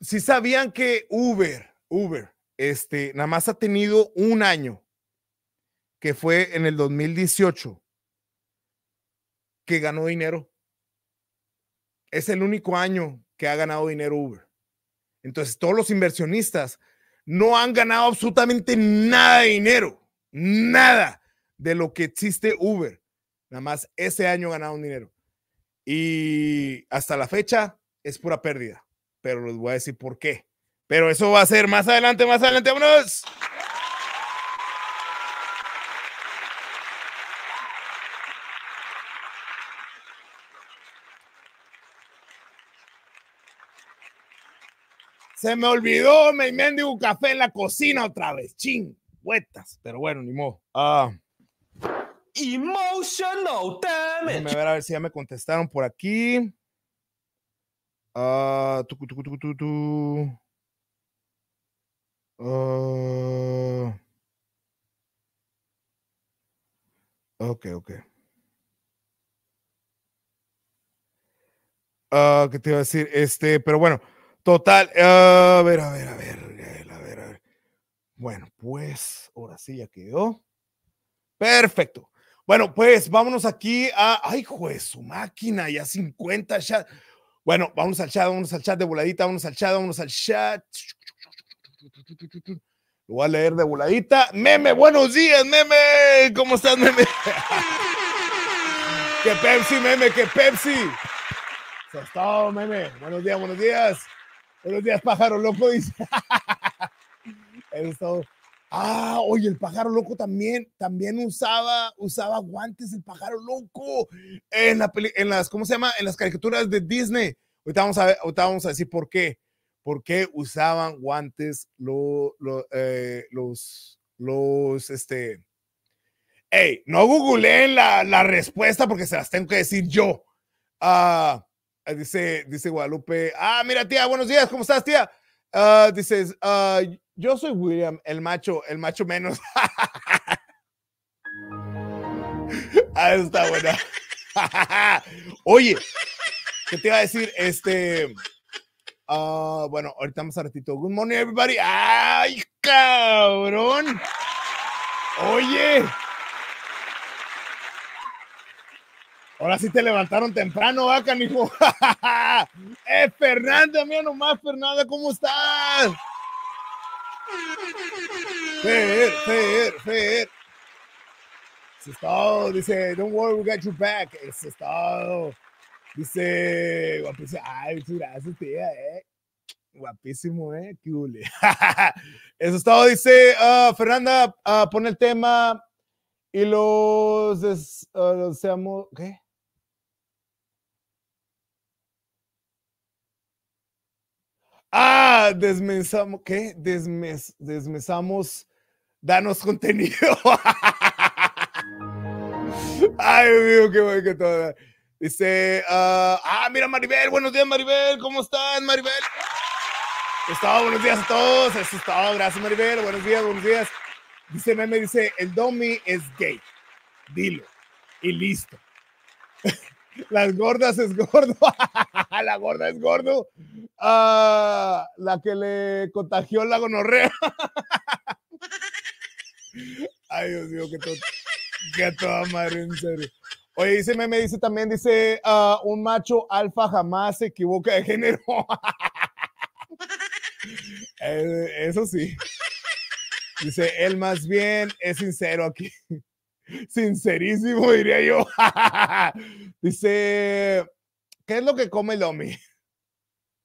Si sabían que Uber, Uber, este, nada más ha tenido un año, que fue en el 2018, que ganó dinero. Es el único año que ha ganado dinero Uber. Entonces, todos los inversionistas no han ganado absolutamente nada de dinero, nada de lo que existe Uber. Nada más ese año ganaron dinero. Y hasta la fecha es pura pérdida, pero les voy a decir por qué. Pero eso va a ser más adelante, más adelante, vámonos. Se me olvidó, me un café en la cocina otra vez. Ching, huetas. Pero bueno, ni modo. Ah. Emotional damage. ver a ver si ya me contestaron por aquí. Uh, tu, tu, tu, ah. ok, ok. Ah, ¿Qué te iba a decir? Este, pero bueno, total. a ver, a ver, a ver, a ver. Bueno, pues ahora sí ya quedó. Perfecto. Bueno, pues vámonos aquí a. ¡Ay, juez, su máquina! Ya 50 ya. Bueno, vamos al chat, vamos al chat de voladita, vamos al chat, vámonos al chat. Lo voy a leer de voladita. Meme, buenos días, meme. ¿Cómo estás, meme? [LAUGHS] ¡Qué Pepsi, meme! ¡Qué Pepsi! Eso meme. Buenos días, buenos días. Buenos días, pájaro loco, [LAUGHS] Eso Ah, oye, el pájaro loco también, también usaba, usaba guantes el pájaro loco en, la peli, en las, ¿cómo se llama? En las caricaturas de Disney. Ahorita vamos a, ver, ahorita vamos a decir por qué. ¿Por qué usaban guantes lo, eh, los, los, este... Hey, no googleen la, la, respuesta porque se las tengo que decir yo. Ah, dice, dice Guadalupe. Ah, mira, tía, buenos días, ¿cómo estás, tía? Ah, dices, ah, yo soy William, el macho, el macho menos. [LAUGHS] ah, está buena. [LAUGHS] Oye, ¿qué te iba a decir? Este. Ah, bueno, ahorita más a ratito. Good morning, everybody. ¡Ay, cabrón! Oye. Ahora sí te levantaron temprano, acá, hijo. [LAUGHS] eh, Fernanda, mira nomás, Fernanda, ¿cómo estás? Fer, Fer, Fer. es estado, dice, don't worry, we got you back. Eh, es todo. Dice, guapísimo. Ay, gracias, tía, eh. Guapísimo, eh. Qué hule. [LAUGHS] Eso es todo, dice uh, Fernanda, uh, ah, pone el tema y los ah, seamos, ¿qué? Ah, Desmesamos, ¿qué? Desmes, desmesamos. danos contenido. [LAUGHS] Ay, Dios mío, qué bueno que todo. Dice, ah, ah, mira Maribel, buenos días Maribel, ¿cómo están Maribel? Estaba, buenos días a todos, eso es todo, gracias Maribel, buenos días, buenos días. Dice Meme, dice, el Domi es gay, dilo, y listo. [LAUGHS] Las gordas es gordo. [LAUGHS] a [LAUGHS] la gorda es gordo, a ah, la que le contagió la gonorrea. [LAUGHS] Ay, Dios mío, que, todo, que toda madre, en serio. Oye, dice meme, dice también, dice, ah, un macho alfa jamás se equivoca de género. [LAUGHS] Eh, eso sí. Dice, él más bien es sincero aquí. Sincerísimo, diría yo. dice, ¿Qué es lo que come el Lomi?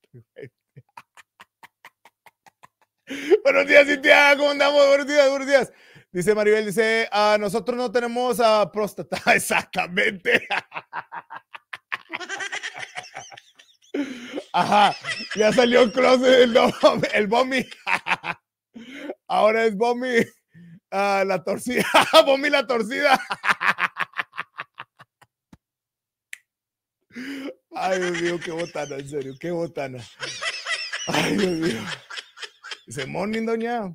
[LAUGHS] buenos días, Cintia. ¿Cómo andamos? Buenos días, buenos días. Dice Maribel, dice, ah, nosotros no tenemos a ah, próstata. [LAUGHS] Exactamente. Ajá, ya salió el el, [LAUGHS] Ahora es OMI ah, la torcida. ¡OMI la torcida. Ay, Dios mío, qué botana, en serio, qué botana. Ay, Dios mío. Dice, morning, doña.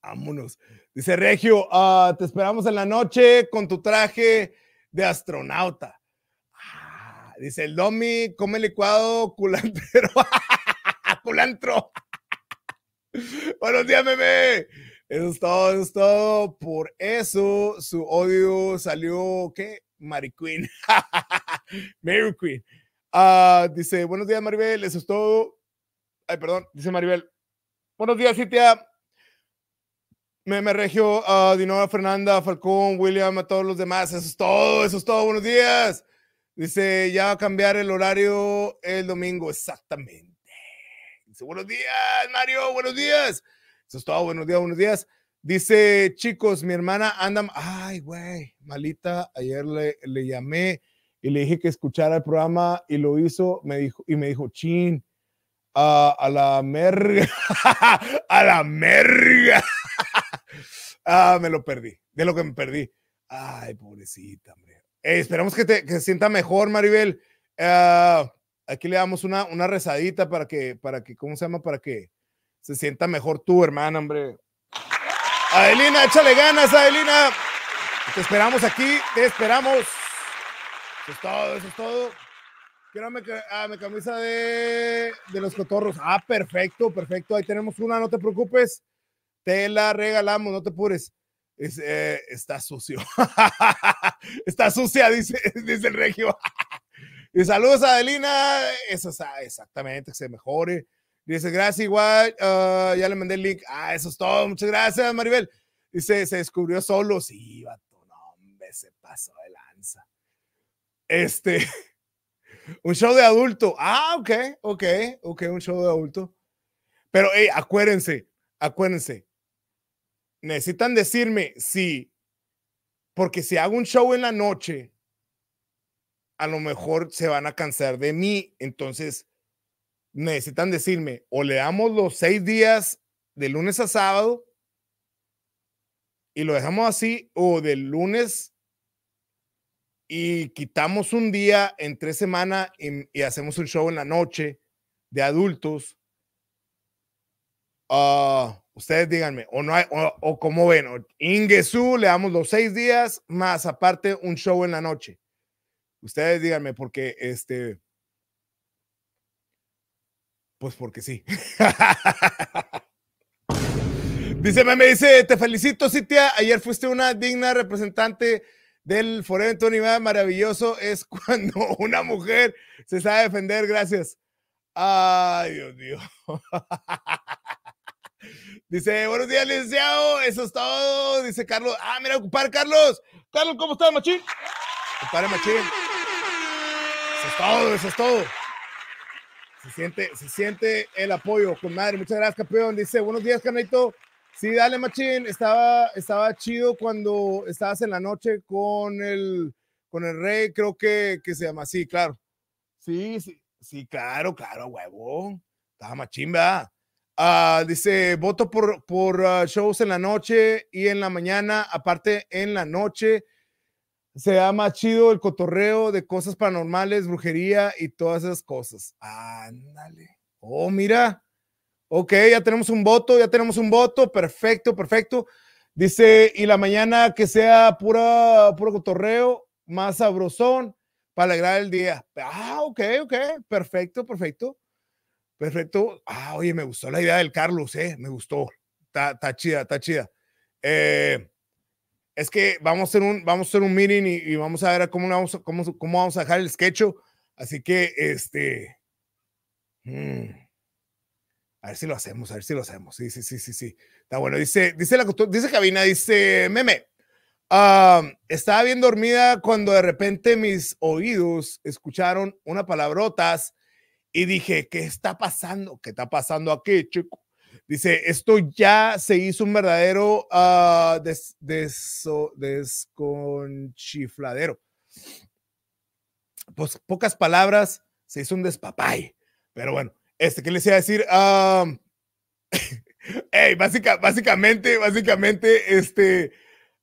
Vámonos. Dice Regio, ah, te esperamos en la noche con tu traje de astronauta. Ah, dice el Domi, come licuado culantro. [LAUGHS] Culantro. Buenos días, bebé. Eso es todo, eso es todo. Por eso su odio salió, ¿qué? ja! [LAUGHS] Mary Queen. Ah, dice, buenos días, Maribel, eso es todo. Ay, perdón, dice Maribel. Buenos días, Citia. Me, regio a ah, Dinora Fernanda, Falcón, William, a todos los demás. Eso es todo, eso es todo. Buenos días. Dice, ya va a cambiar el horario el domingo. Exactamente. Dice, buenos días, Mario, buenos días. Eso es todo, buenos días, buenos días. Dice, chicos, mi hermana anda, ay, güey, malita, ayer le, le llamé, y le dije que escuchara el programa y lo hizo, me dijo, y me dijo, chin, ah, a la merga, [LAUGHS] a la merga. [LAUGHS] ah, me lo perdí, de lo que me perdí. Ay, pobrecita, hombre. Eh, esperamos que, te, se sienta mejor, Maribel. Ah, aquí le damos una, una rezadita para que, para que, ¿cómo se llama? Para que se sienta mejor tu hermana, hombre. Adelina, échale ganas, Adelina. Te esperamos aquí, te esperamos. Eso es todo, eso es todo. Quiero mi, ah, mi camisa de, los cotorros. Ah, perfecto, perfecto. Ahí tenemos una, no te preocupes. Te la regalamos, no te pures Es, eh, está sucio. [LAUGHS] está sucia, dice, [LAUGHS] el regio. [LAUGHS] y saludos Adelina. Eso está ah, exactamente, que se mejore. Dice, gracias igual. Ah, ya le mandé el link. Ah, eso es todo. Muchas gracias, Maribel. Dice, se descubrió solo. Sí, vato, no, hombre, se pasó de lanza. Este, [LAUGHS] un show de adulto. Ah, ok, ok, ok, un show de adulto. Pero hey, acuérdense, acuérdense. Necesitan decirme si, porque si hago un show en la noche, a lo mejor se van a cansar de mí. Entonces, necesitan decirme, o le damos los seis días de lunes a sábado y lo dejamos así, o del lunes y quitamos un día entre semana y, y hacemos un show en la noche de adultos. Ah, ustedes díganme, o, no o, como ven, Ingesu le damos los seis días, más aparte un show en la noche. Ustedes díganme, porque este. Pues porque sí. [LAUGHS] dice, me dice, te felicito, Citia. Ayer fuiste una digna representante del foro Tony va maravilloso es [LAUGHS] cuando una mujer se sabe defender, gracias. Ay, Dios mío. [LAUGHS] Dice, buenos días, licenciado. Eso es todo. Dice Carlos. Ah, mira, ocupar Carlos. Carlos, ¿cómo estás, machín? Ocupar machín. Eso es todo, eso es todo. Se siente, se siente el apoyo. Con madre, muchas gracias, campeón. Dice, buenos días, Canito. Sí, dale, machín. Estaba, estaba chido cuando estabas en la noche con el, con el rey, creo que, se llama. Sí, claro. Sí, sí, sí, claro, claro, huevo. Estaba machín, ¿verdad? Ah, dice, voto por, por ah, shows en la noche y en la mañana, aparte en la noche. Se da más chido el cotorreo de cosas paranormales, brujería y todas esas cosas. Ándale. Oh, mira. Ok, ya tenemos un voto, ya tenemos un voto, perfecto, perfecto. Dice, y la mañana que sea pura, puro cotorreo, más sabrosón, para alegrar el día. Ah, ok, ok, perfecto, perfecto. Perfecto. Ah, oye, me gustó la idea del Carlos, eh, me gustó. Está, chida, está chida. Eh, es que vamos a hacer un, vamos a hacer un meeting y, vamos a ver cómo vamos, cómo, cómo vamos a dejar el sketch. Así que, este... Mm. A ver si lo hacemos, a ver si lo hacemos. Sí, sí, sí, sí, sí. Está bueno. Dice, dice la dice Cabina, dice Meme. Ah, estaba bien dormida cuando de repente mis oídos escucharon una palabrotas y dije, ¿qué está pasando? ¿Qué está pasando aquí, chico? Dice, esto ya se hizo un verdadero ah, des, desconchifladero. Pues pocas palabras, se hizo un despapay. Pero bueno, este, ¿qué les iba a decir? [LAUGHS] básicamente, básicamente, este,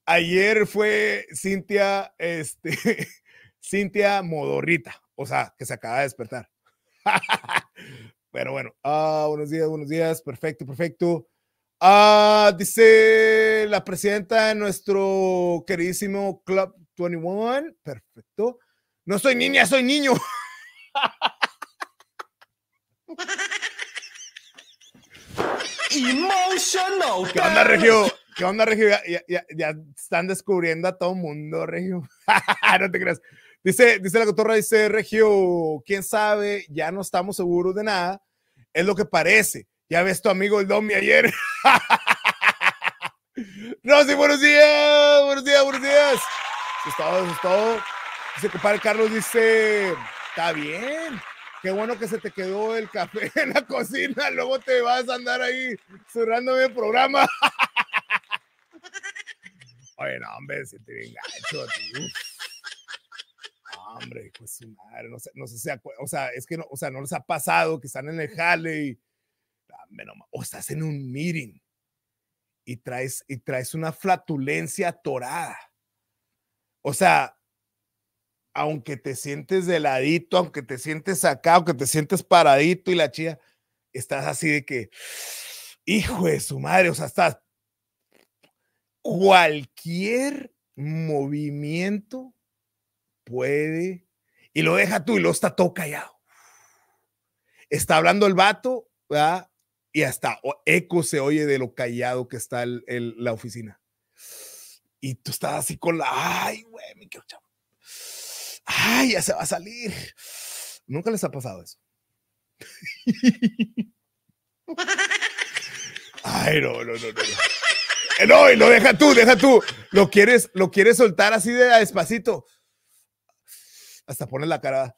ayer fue Cintia, este, [LAUGHS] Cintia Modorrita, o sea, que se acaba de despertar. [LAUGHS] Pero bueno, ah, buenos días, buenos días, perfecto, perfecto. Ah, dice la presidenta de nuestro queridísimo Club 21, perfecto. No soy niña, soy niño. Emotional. ¿Qué onda, Regio? ¿Qué onda, Regio? Ya, están descubriendo a todo mundo, Regio. [LAUGHS] no te creas. Dice, dice la cotorra, dice Regio, quién sabe, ya no estamos seguros de nada. Es lo que parece. Ya ves tu amigo el Domi ayer. Rosy, [LAUGHS] buenos días, buenos días, buenos días. Eso es todo, eso es todo. Dice, Carlos, dice, está bien qué bueno que se te quedó el café [LAUGHS] en la cocina, luego te vas a andar ahí cerrándome el programa. [LAUGHS] Oye, no, hombre, se te bien gacho, tío. No, hombre, pues su madre, no sé, no sé si, o sea, es que no, o sea, no les ha pasado que están en el jale y, o estás en un meeting y traes, y traes una flatulencia atorada. O sea, aunque te sientes de ladito, aunque te sientes acá, aunque te sientes paradito y la chía, estás así de que, hijo de su madre, o sea, estás cualquier movimiento puede, y lo deja tú y lo está todo callado. Está hablando el vato, ¿verdad? Y hasta eco se oye de lo callado que está la oficina. Y tú estás así con la, ay, güey, me quiero chavo ay, ya se va a salir. Nunca les ha pasado eso. Ay, no, no, no, no. no, eh, lo deja tú, deja tú. Lo quieres, lo quieres soltar así de despacito. Hasta pones la cara.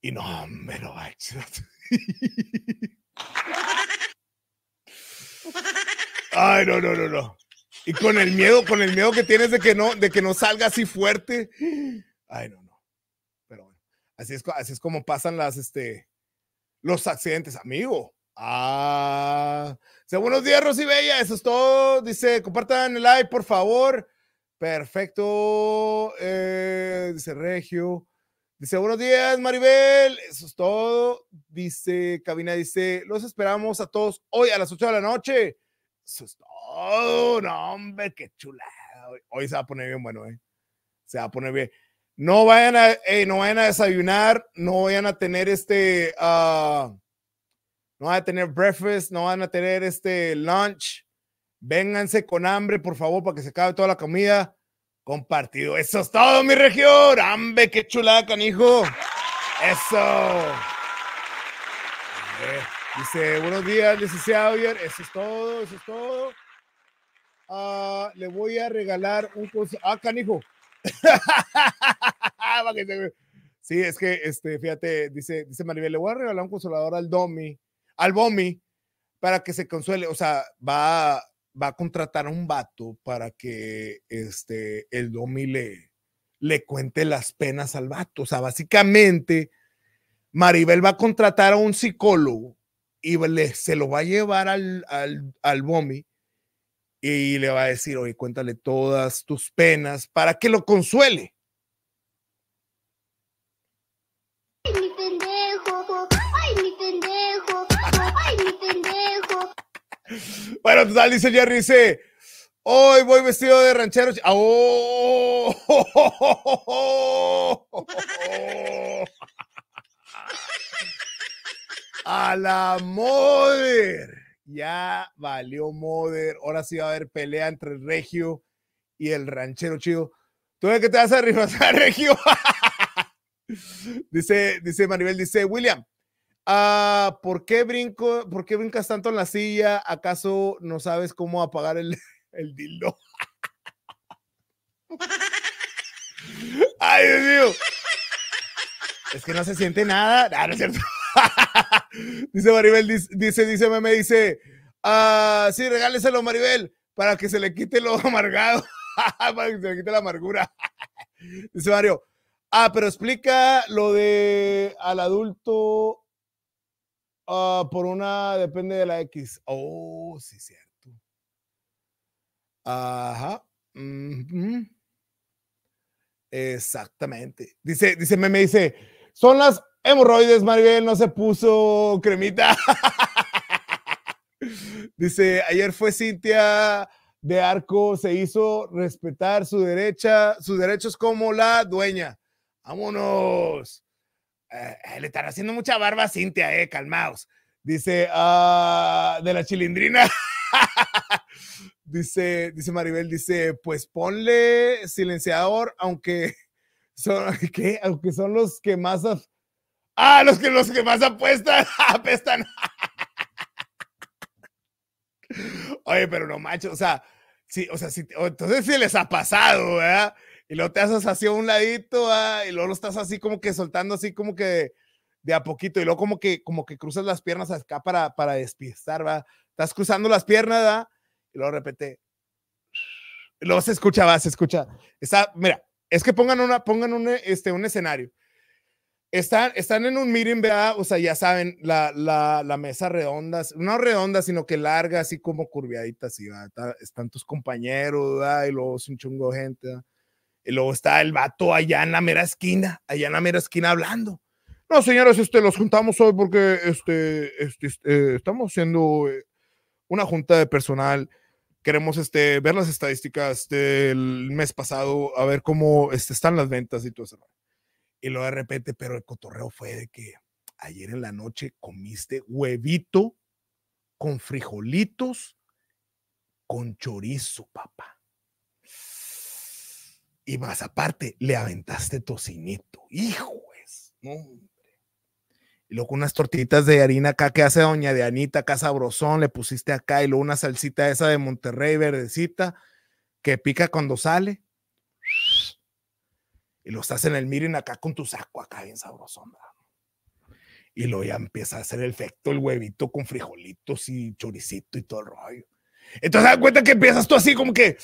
Y no, me lo Ay, no, no, no, no. Y con el miedo, con el miedo que tienes de que no, de que no salga así fuerte. Ay no no, Pero bueno, así es, así es como pasan las, este, los accidentes, amigo. Ah, buenos días, Rosy Bella. Eso es todo. Dice, compartan el like, por favor. Perfecto. Eh, dice Regio. Dice, buenos días, Maribel. Eso es todo. Dice, Cabina, dice, los esperamos a todos hoy a las 8 de la noche. Eso es todo. No, hombre, qué chula hoy se va a poner bien bueno, ¿eh? Se va a poner bien. No vayan a, desayunar, no vayan a tener este, ah, no van a tener breakfast, no van a tener este lunch. Vénganse con hambre, por favor, para que se acabe toda la comida. Compartido. Eso es todo, mi región. ¡Hambre, qué chulada, canijo! Eso. Dice, buenos días, licenciado Eso es todo, eso es todo. Ah, le voy a regalar un consejo. Ah, canijo. [LAUGHS] sí, es que, este, fíjate, dice, dice Maribel, le voy a regalar un consolador al Domi, al Bomi, para que se consuele. O sea, va, va a contratar a un vato para que este, el Domi le, le cuente las penas al vato. O sea, básicamente, Maribel va a contratar a un psicólogo y le, se lo va a llevar al, al, al Bomi y le va a decir, oye, cuéntale todas tus penas para que lo consuele. Ay, mi pendejo, ay, mi pendejo, ay, mi pendejo. bueno, total, dice Jerry, dice, hoy voy vestido de ranchero. ¡Oh! [LAUGHS] a la ya valió Mother, ahora sí va a haber pelea entre el Regio y el ranchero chido. ¿Tú de que te vas a rifar, [LAUGHS] Regio? dice, dice Maribel, dice William, ah, ¿por, qué brinco, ¿por qué brincas tanto en la silla? ¿Acaso no sabes cómo apagar el, [LAUGHS] el dildo? [LAUGHS] Ay, Dios mío. Es que no se siente nada. Ah, no es cierto. Dice Maribel, dice, dice, meme, dice, ah, sí, regáleselo, Maribel, para que se le quite lo [LAUGHS] amargado, [LAUGHS] para que se le quite la amargura. [LAUGHS] dice Mario, ah, pero explica lo de al adulto ah, por una, depende de la X. Oh, sí, cierto. Ajá. Exactamente. Dice, dice, meme, dice, son las Hemorroides, Maribel, no se puso cremita. Dice, ayer fue Cintia de Arco, se hizo respetar su derecha, sus derechos como la dueña. Vámonos. Eh, eh, le están haciendo mucha barba a Cintia, eh, calmaos. Dice, ah, de la chilindrina. [LAUGHS] dice, dice Maribel, dice, pues ponle silenciador, aunque son, [LAUGHS] aunque son los que más... Ah, los que, los que más apuestan, [LAUGHS] apestan. Oye, pero no macho, o sea, sí, o sea, entonces sí les ha pasado, ¿verdad? Y lo te haces así a un ladito, y luego lo estás así como que soltando así como que de, a poquito, y luego como que, como que cruzas las piernas acá para, para despistar, ¿verdad? Estás cruzando las piernas, ¿verdad? Y luego repete. luego se escucha, va, se escucha. Está, mira, es que pongan, una, pongan este, un escenario. Están, están en un meeting, ¿verdad? O sea, ya saben, la, mesa redonda, no redonda, sino que larga, así como curviadita, así, ¿verdad? Están tus compañeros, ¿verdad? Y luego es un chungo de gente, ¿verdad? Y luego está el vato allá en la mera esquina, allá en la mera esquina hablando. No, señores, este, los juntamos hoy porque este, este, estamos haciendo eh, una junta de personal. Queremos ver las estadísticas del mes pasado, a ver cómo están las ventas y todo eso. Y luego de repente, pero el cotorreo fue de que ayer en la noche comiste huevito con frijolitos con chorizo, papá. Y más aparte, le aventaste tocinito. Hijo, Y luego unas tortillitas de harina acá que hace doña de acá sabrosón, le pusiste acá y luego una salsita esa de Monterrey verdecita que pica cuando sale. Y lo estás en el miren acá con tu saco acá bien sabroso, Y luego ya empieza a hacer el efecto el huevito con frijolitos y choricito y todo el rollo. Entonces, te das cuenta que empiezas tú así como que,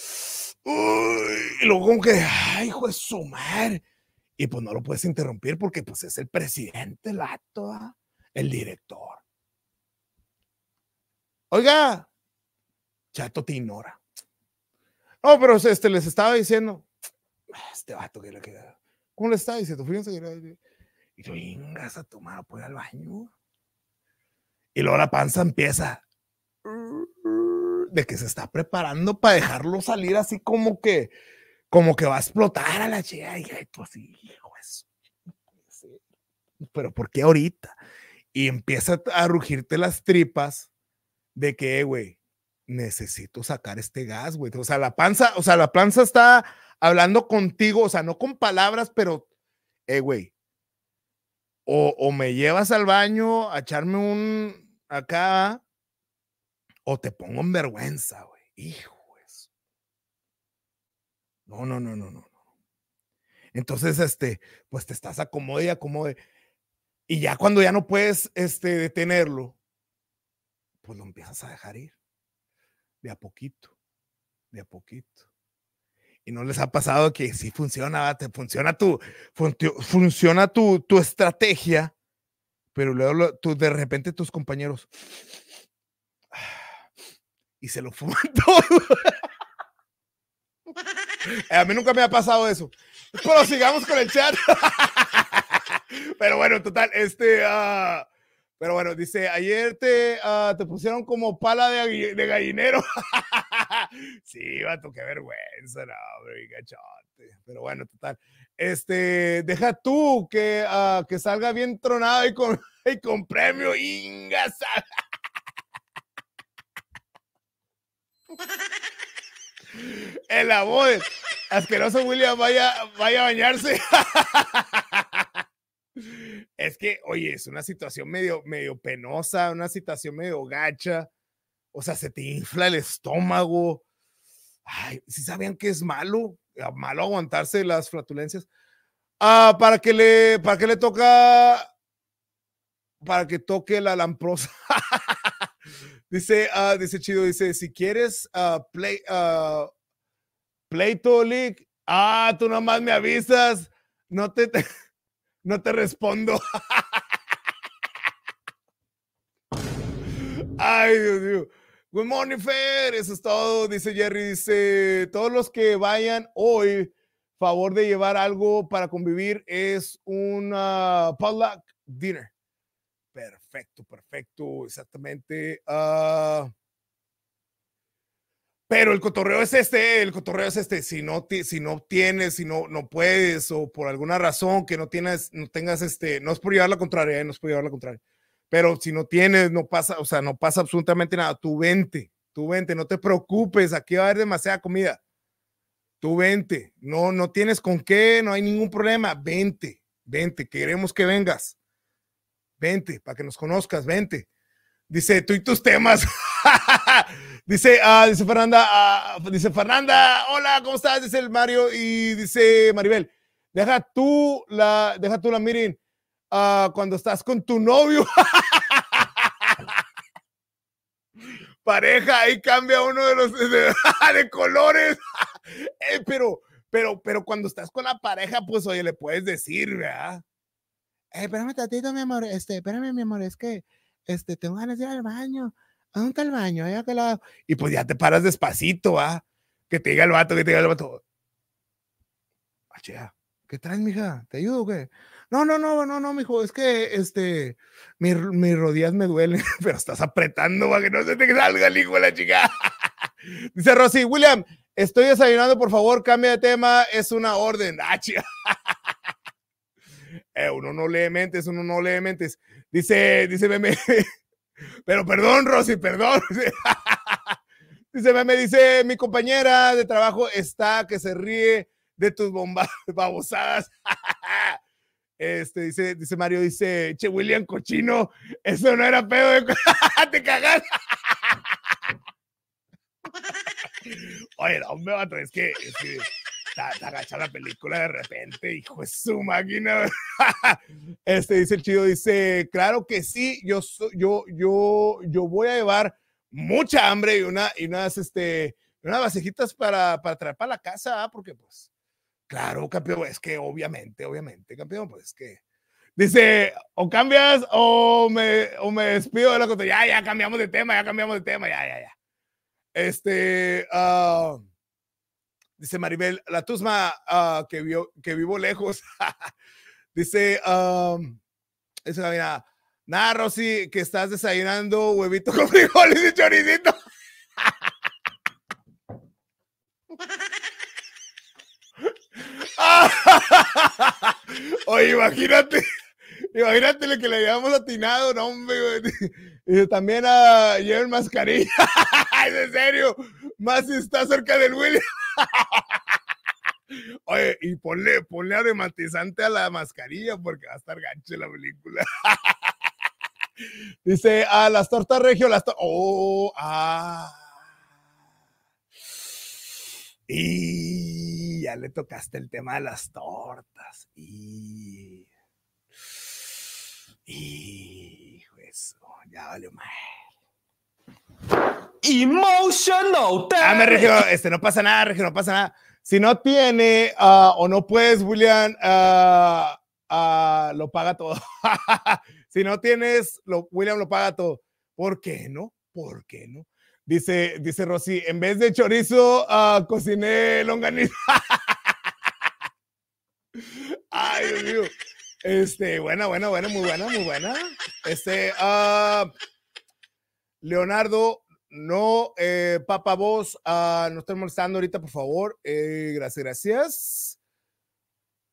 y luego como que, ay, hijo de su madre. Y pues no lo puedes interrumpir porque pues es el presidente, el acto, el director. Oiga, chato te ignora. No, pero este, les estaba diciendo, Ah, este vato que le queda. ¿Cómo le está? Dice, ¿tú fíjense que Y yo, ingas a tomar, pues al baño. Y luego la panza empieza. De que se está preparando para dejarlo salir así como que, como que va a explotar a la chica. Y tú así, hijo, eso. Pero ¿por qué ahorita? Y empieza a rugirte las tripas de que, eh, güey, necesito sacar este gas, güey. O sea, la panza, o sea, la panza está hablando contigo, o sea, no con palabras, pero, eh, güey, o, me llevas al baño a echarme un acá, o te pongo en vergüenza, güey. Hijo eso. No, no, no, no, no. Entonces, este, pues te estás acomode y acomode. Y ya cuando ya no puedes este, detenerlo, pues lo empiezas a dejar ir. De a poquito, de a poquito y no les ha pasado que sí funciona, te funciona tu, funciona tu, tu estrategia, pero luego tú, de repente tus compañeros y se lo fuman [LAUGHS] todo. A mí nunca me ha pasado eso. Pero sigamos con el chat. [LAUGHS] Pero bueno, total, este... Ah, pero bueno, dice, ayer te, ah, te pusieron como pala de, de gallinero. [LAUGHS] [LAUGHS] sí, va vato, qué vergüenza, no, Pero bueno, total. Este, deja tú que, ah, que salga bien tronado y con, [LAUGHS] y con premio Ingas. [LAUGHS] El amor. Asqueroso William, vaya, vaya a bañarse. Es que, oye, es una situación medio, medio penosa, una situación medio gacha o sea, se te infla el estómago. Ay, si sabían que es malo, malo aguantarse las flatulencias. Ah, para que le, para que le toca, para que toque la lamprosa. [LAUGHS] dice, ah, dice Chido, dice, si quieres uh, play, ah, play to league, ah, tú nomás me avisas, no te [LAUGHS] no te respondo. [LAUGHS] Ay, Dios mío. Good morning, Fer. Eso es todo, dice Jerry. Dice, todos los que vayan hoy, favor de llevar algo para convivir es una potluck dinner. Perfecto, perfecto, exactamente. Ah, pero el cotorreo es este, el cotorreo es este. Si no, si no tienes, si no, no puedes o por alguna razón que no tienes, no tengas este, no es por llevar la contraria, eh, no es por llevar la contraria pero si no tienes, no pasa, o sea, no pasa absolutamente nada. Tú vente, tú vente, no te preocupes, aquí va a haber demasiada comida. Tú vente, no, no tienes con qué, no hay ningún problema, vente, vente, queremos que vengas. Vente, para que nos conozcas, vente. Dice, tú y tus temas. [LAUGHS] dice, ah, dice Fernanda, ah, dice Fernanda, hola, ¿cómo estás? Dice el Mario y dice Maribel, deja tú la, deja tú la miren. Ah, cuando estás con tu novio. [LAUGHS] Pareja, ahí cambia uno de los de, [LAUGHS] colores. [LAUGHS] Eh, pero, pero, pero cuando estás con la pareja, pues oye, le puedes decir, ¿verdad? Eh, espérame tantito, mi amor, este, espérame, mi amor, es que este, tengo ganas de ir al baño. ¿A dónde está el baño? Allá lado. Y pues ya te paras despacito, ¿ah? Que te diga el vato, que te diga el vato. Achea. ¿Qué traes, mija? ¿Te ayudo o qué? No, no, no, no, no, mijo, es que este, mi, rodillas me duelen, [LAUGHS] pero estás apretando para que no se te salga el hijo de la chica. [LAUGHS] Dice Rosy, William, estoy desayunando, por favor, cambia de tema, es una orden. Ah, [LAUGHS] eh, uno no le mentes, uno no le mentes. Dice, dice meme, pero perdón, Rosy, perdón. Dice meme, dice, mi compañera de trabajo está que se ríe de tus bombas [LAUGHS] babosadas. [LAUGHS] Este, dice, dice Mario, dice, che, William Cochino, eso no era pedo de... Eh, [LAUGHS] te cagas. Oye, hombre, es que, es que agacha la película de repente, hijo es su máquina. este, dice el chido, dice, claro que sí, yo, yo, yo, yo voy a llevar mucha hambre y, una, y unas, este, unas vasijitas para, para traer la casa, ah, porque pues Claro, campeón, es que obviamente, obviamente, campeón, pues es que. Dice, o cambias o me, me despido de la cosa. Ya, ya cambiamos de tema, ya cambiamos de tema, ya, ya, ya. Este, ah, dice Maribel, la Tuzma, ah, que, vio, que vivo lejos. [LAUGHS] dice, um, es una nada, Rosy, que estás desayunando huevito con [LAUGHS] frijoles y choricito. [LAUGHS] [LAUGHS] Oye, imagínate. Imagínate lo que le habíamos atinado, no, hombre. Y también a lleven mascarilla. [LAUGHS] ¿Es en serio. Más si está cerca del William. [LAUGHS] Oye, y ponle, ponle aromatizante a la mascarilla porque va a estar gancho la película. Dice, a ah, las tortas regio, las tortas. Oh, ah. Y ya le tocaste el tema de las tortas. Y. Y. Eso, ya valió mal. Emotional. Ah, me Regio, este, no pasa nada, Regio, no pasa nada. Si no tiene ah, o no puedes, William, ah, ah, lo paga todo. [LAUGHS] si no tienes, William lo paga todo. ¿Por qué no? ¿Por qué no? Dice, dice Rosy, en vez de chorizo, ah, cociné longaniza. [LAUGHS] Ay, Dios mío. Este, buena, buena, buena, muy buena, muy buena. Este, ah, Leonardo, no, eh, papá, vos, ah, no estoy molestando ahorita, por favor. Eh, gracias, gracias.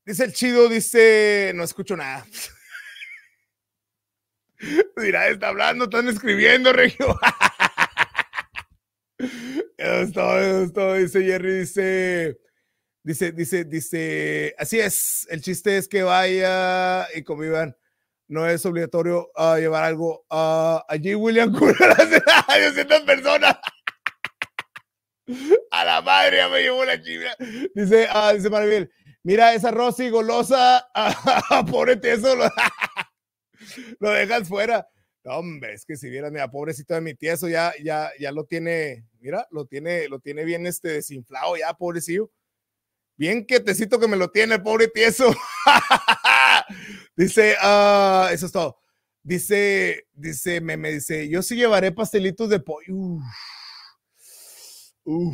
Dice el chido, dice, no escucho nada. [LAUGHS] mira, está hablando, están escribiendo, Regio. [LAUGHS] Eso es todo, eso es todo, dice Jerry, dice, dice, dice, dice, así es, el chiste es que vaya y convivan, no es obligatorio ah, llevar algo ah, allí, William cura a [LAUGHS] 200 personas. [LAUGHS] A la madre, me llevó la chivia. Dice, ah, dice Maribel, mira esa Rosy golosa, [LAUGHS] ponete eso, lo dejas fuera. Hombre, es que si vieran, mira, pobrecito de mi tieso, ya, ya, ya lo tiene, mira, lo tiene, lo tiene bien este desinflado ya, pobrecillo. Bien quietecito que me lo tiene, pobre tieso. [LAUGHS] dice, ah, eso es todo. Dice, dice, me, me dice, yo sí llevaré pastelitos de pollo. [LAUGHS]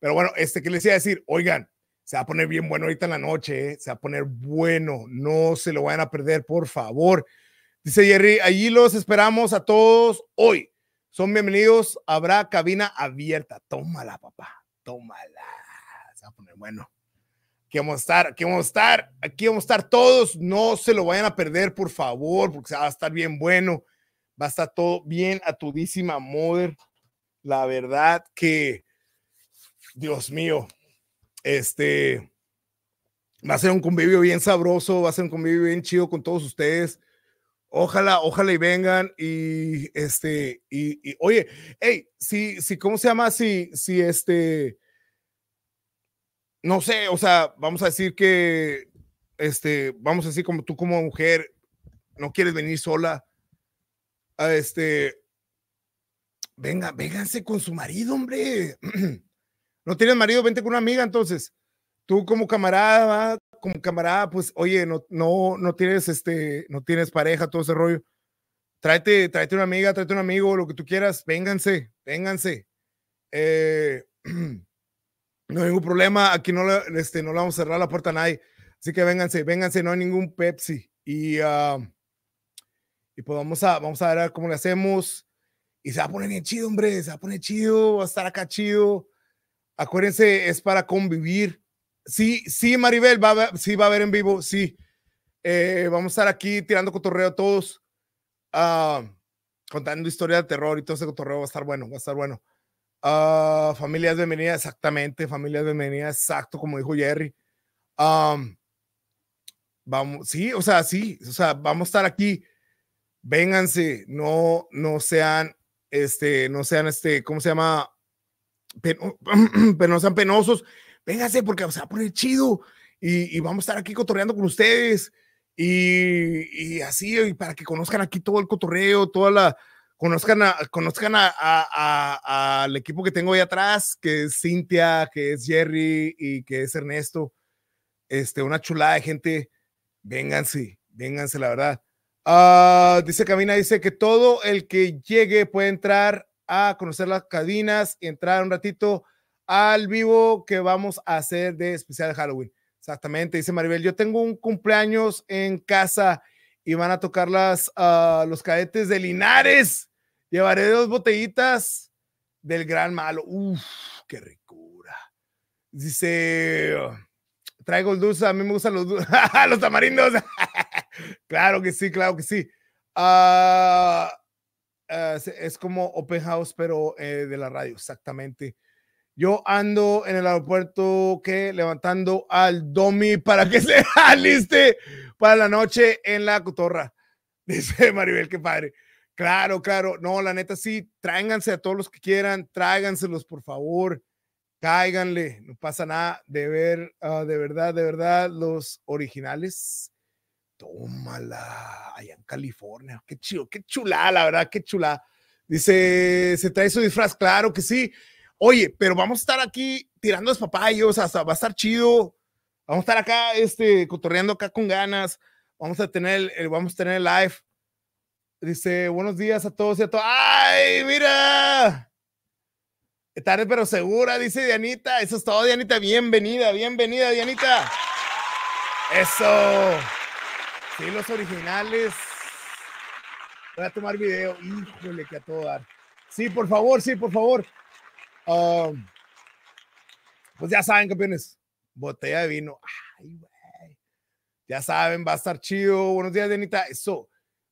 Pero bueno, este que les iba a decir, oigan, se va a poner bien bueno ahorita en la noche, ¿eh? se va a poner bueno, no se lo vayan a perder, por favor. Dice Jerry, allí los esperamos a todos hoy. Son bienvenidos, habrá cabina abierta. Tómala, papá, tómala. Se va a poner bueno. Aquí vamos a estar, aquí vamos a estar, aquí vamos a estar todos. No se lo vayan a perder, por favor, porque se va a estar bien bueno. Va a estar todo bien atudísima, mother. La verdad que, Dios mío, este va a ser un convivio bien sabroso, va a ser un convivio bien chido con todos ustedes. Ojalá, ojalá y vengan y este, y, oye, hey, si, si, ¿cómo se llama? Si, si este, no sé, o sea, vamos a decir que, este, vamos a decir como tú como mujer, no quieres venir sola, a ah, este, venga, vénganse con su marido, hombre. [CLEARS THROAT] No tienes marido, vente con una amiga entonces. Tú como camarada, como camarada, pues, oye, no, no, no tienes este, no tienes pareja, todo ese rollo. Tráete, tráete una amiga, tráete un amigo, lo que tú quieras, vénganse, vénganse. Eh, [CLEARS THROAT] no hay ningún problema, aquí no le, este, no vamos a cerrar la puerta a nadie. Así que vénganse, vénganse, no hay ningún Pepsi. Y, ah, y pues vamos a, vamos a ver cómo le hacemos. Y se va a poner bien chido, hombre, se va a poner chido, va a estar acá chido. Acuérdense, es para convivir Sí, sí, Maribel, va sí va a haber en vivo, sí. Eh, vamos a estar aquí tirando cotorreo todos, ah, contando historias de terror y todo ese cotorreo va a estar bueno, va a estar bueno. Ah, familias bienvenidas, exactamente, familias bienvenidas, exacto, como dijo Jerry. vamos, sí, o sea, sí, o sea, vamos a estar aquí. Vénganse, no, no sean, este, no sean, este, ¿cómo se llama? pero [CLEARS THROAT] no sean penosos Vénganse porque se va a poner chido y, vamos a estar aquí cotorreando con ustedes y, así, y para que conozcan aquí todo el cotorreo, toda la, conozcan conozcan al equipo que tengo ahí atrás, que es Cintia, que es Jerry y que es Ernesto, este, una chulada de gente, vénganse, vénganse, la verdad. Ah, dice Camina, dice que todo el que llegue puede entrar a conocer las cabinas, entrar un ratito, al vivo que vamos a hacer de especial Halloween. Exactamente, dice Maribel, yo tengo un cumpleaños en casa y van a tocar las, ah, los cadetes de Linares. Llevaré dos botellitas del gran malo. Uf, qué ricura. Dice, traigo el dulce, a mí me gustan los, [LAUGHS] los tamarindos. [LAUGHS] claro que sí, claro que sí. Ah, ah, es como open house, pero eh, de la radio, exactamente. Yo ando en el aeropuerto que levantando al Domi para que [LAUGHS] se aliste para la noche en la cotorra. [LAUGHS] Dice Maribel, qué padre. Claro, claro. No, la neta sí, tráiganse a todos los que quieran, tráiganselos por favor. Cáiganle, no pasa nada de ver, ah, de verdad, de verdad, los originales. Tómala, allá en California. Qué chido, qué chula, la verdad, qué chula Dice, ¿se trae su disfraz? Claro que sí. Oye, pero vamos a estar aquí tirando papayos, hasta va a estar chido. Vamos a estar acá, este, cotorreando acá con ganas. Vamos a tener, el, vamos a tener live. Dice, buenos días a todos y a todas. ¡Ay, mira! Tarde pero segura, dice Dianita. Eso es todo, Dianita. Bienvenida, bienvenida, Dianita. Eso. Sí, los originales. Voy a tomar video. Híjole, que a todo dar. Sí, por favor, sí, por favor. Um, pues ya saben, campeones, botella de vino. Ya saben, va a estar chido. Buenos días, Denita. Eso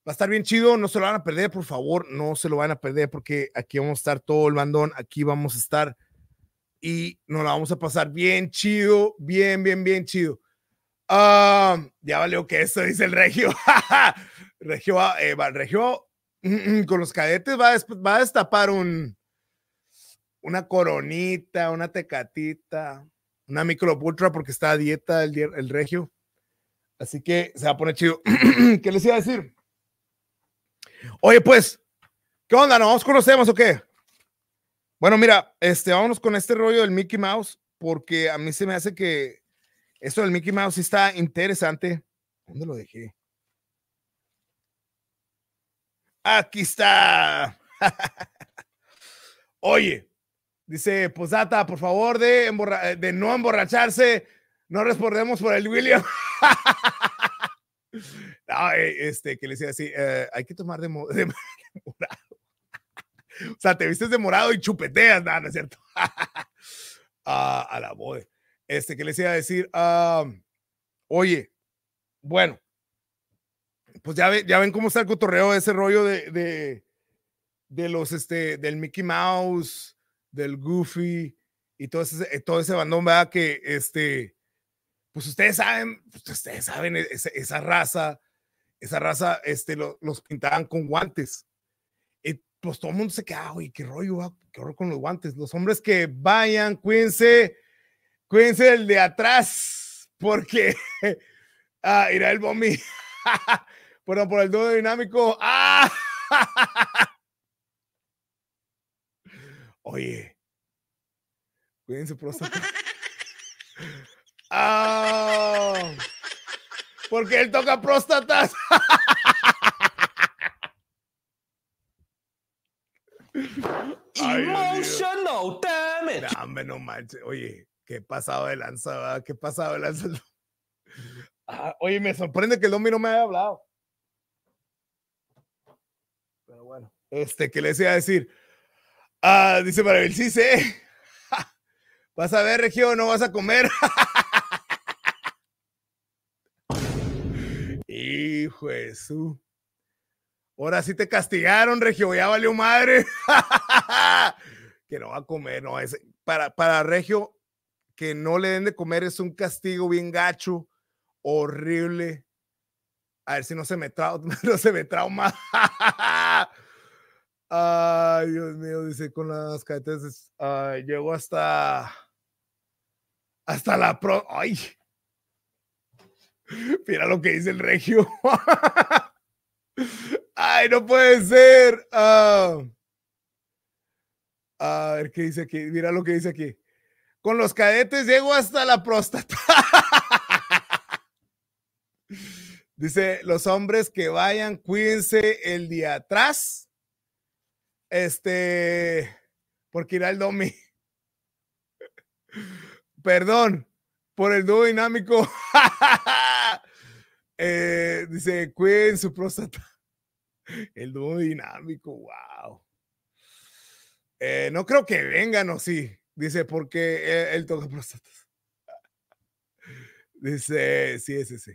va a estar bien chido. No se lo van a perder, por favor. No se lo van a perder porque aquí vamos a estar todo el bandón. Aquí vamos a estar y nos la vamos a pasar bien chido, bien, bien, bien chido. Um, ya valió que eso, dice el regio. [LAUGHS] regio, eh, regio, mm, mm, con los cadetes va va a destapar un, una coronita, una tecatita, una microputra porque está a dieta el, regio. Así que se va a poner chido. [CLEARS THROAT] ¿Qué les iba a decir? Oye, pues, ¿qué onda? ¿Nos conocemos o qué? Bueno, mira, este, vámonos con este rollo del Mickey Mouse, porque a mí se me hace que esto del Mickey Mouse sí está interesante. ¿Dónde lo dejé? Aquí está. [LAUGHS] Oye, Dice, posata, pues, por favor, de, eh, de no emborracharse. No respondemos por el William. [LAUGHS] no, eh, este, que le decía así, eh, hay que tomar de, [LAUGHS] morado. o sea, te vistes de morado y chupeteas, nada, ¿no es cierto? [LAUGHS] Ah, a la voz Este, que le decía a decir, oye, bueno, pues ya, ya ven cómo está el cotorreo de ese rollo de, de, de los, este, del Mickey Mouse, del Goofy y todo ese, eh, todo ese bandón, ¿verdad? Que este, pues ustedes saben, pues, ustedes saben e-, esa, raza, esa raza, este, los pintaban con guantes. Y pues todo el mundo se queda, oye, qué rollo, qué rollo con los guantes. Los hombres que vayan, cuídense, cuídense del de atrás, porque [LAUGHS] ah, irá el bombi. Bueno, [LAUGHS] por el dúo dinámico. [LAUGHS] ¡Ah! Oye, Cuídense, próstata. [LAUGHS] ¡Ah! porque él toca próstatas. Emotional damage. Dame, no manches. Oye, qué pasado de lanzada, qué pasado de lanza. [LAUGHS] Ah, oye, me sorprende que el Domi no me haya hablado. Pero bueno, este, ¿qué les iba a decir? Ah, dice Maribel, sí sé. [LAUGHS] Vas a ver, Regio, no vas a comer. [LAUGHS] Hijo Jesús. Ahora sí te castigaron, Regio, ya valió madre. [LAUGHS] que no va a comer, no, es para, para Regio, que no le den de comer es un castigo bien gacho, horrible. A ver si no se me, trauma. no se me trauma. Ay, Dios mío, dice con las cadetes. Llego llegó hasta. Hasta la pro. Ay. [LAUGHS] Mira lo que dice el regio. [LAUGHS] Ay, no puede ser. Ah. a ver qué dice aquí. Mira lo que dice aquí. Con los cadetes llego hasta la próstata. [LAUGHS] dice, los hombres que vayan, cuídense el día atrás este, porque irá el Domi. [LAUGHS] Perdón, por el dúo dinámico. [LAUGHS] Eh, dice, cuiden su próstata. [LAUGHS] El dúo dinámico, wow. Eh, no creo que vengan, o sí. Dice, porque él, toca próstatas. Dice, sí, ese sí.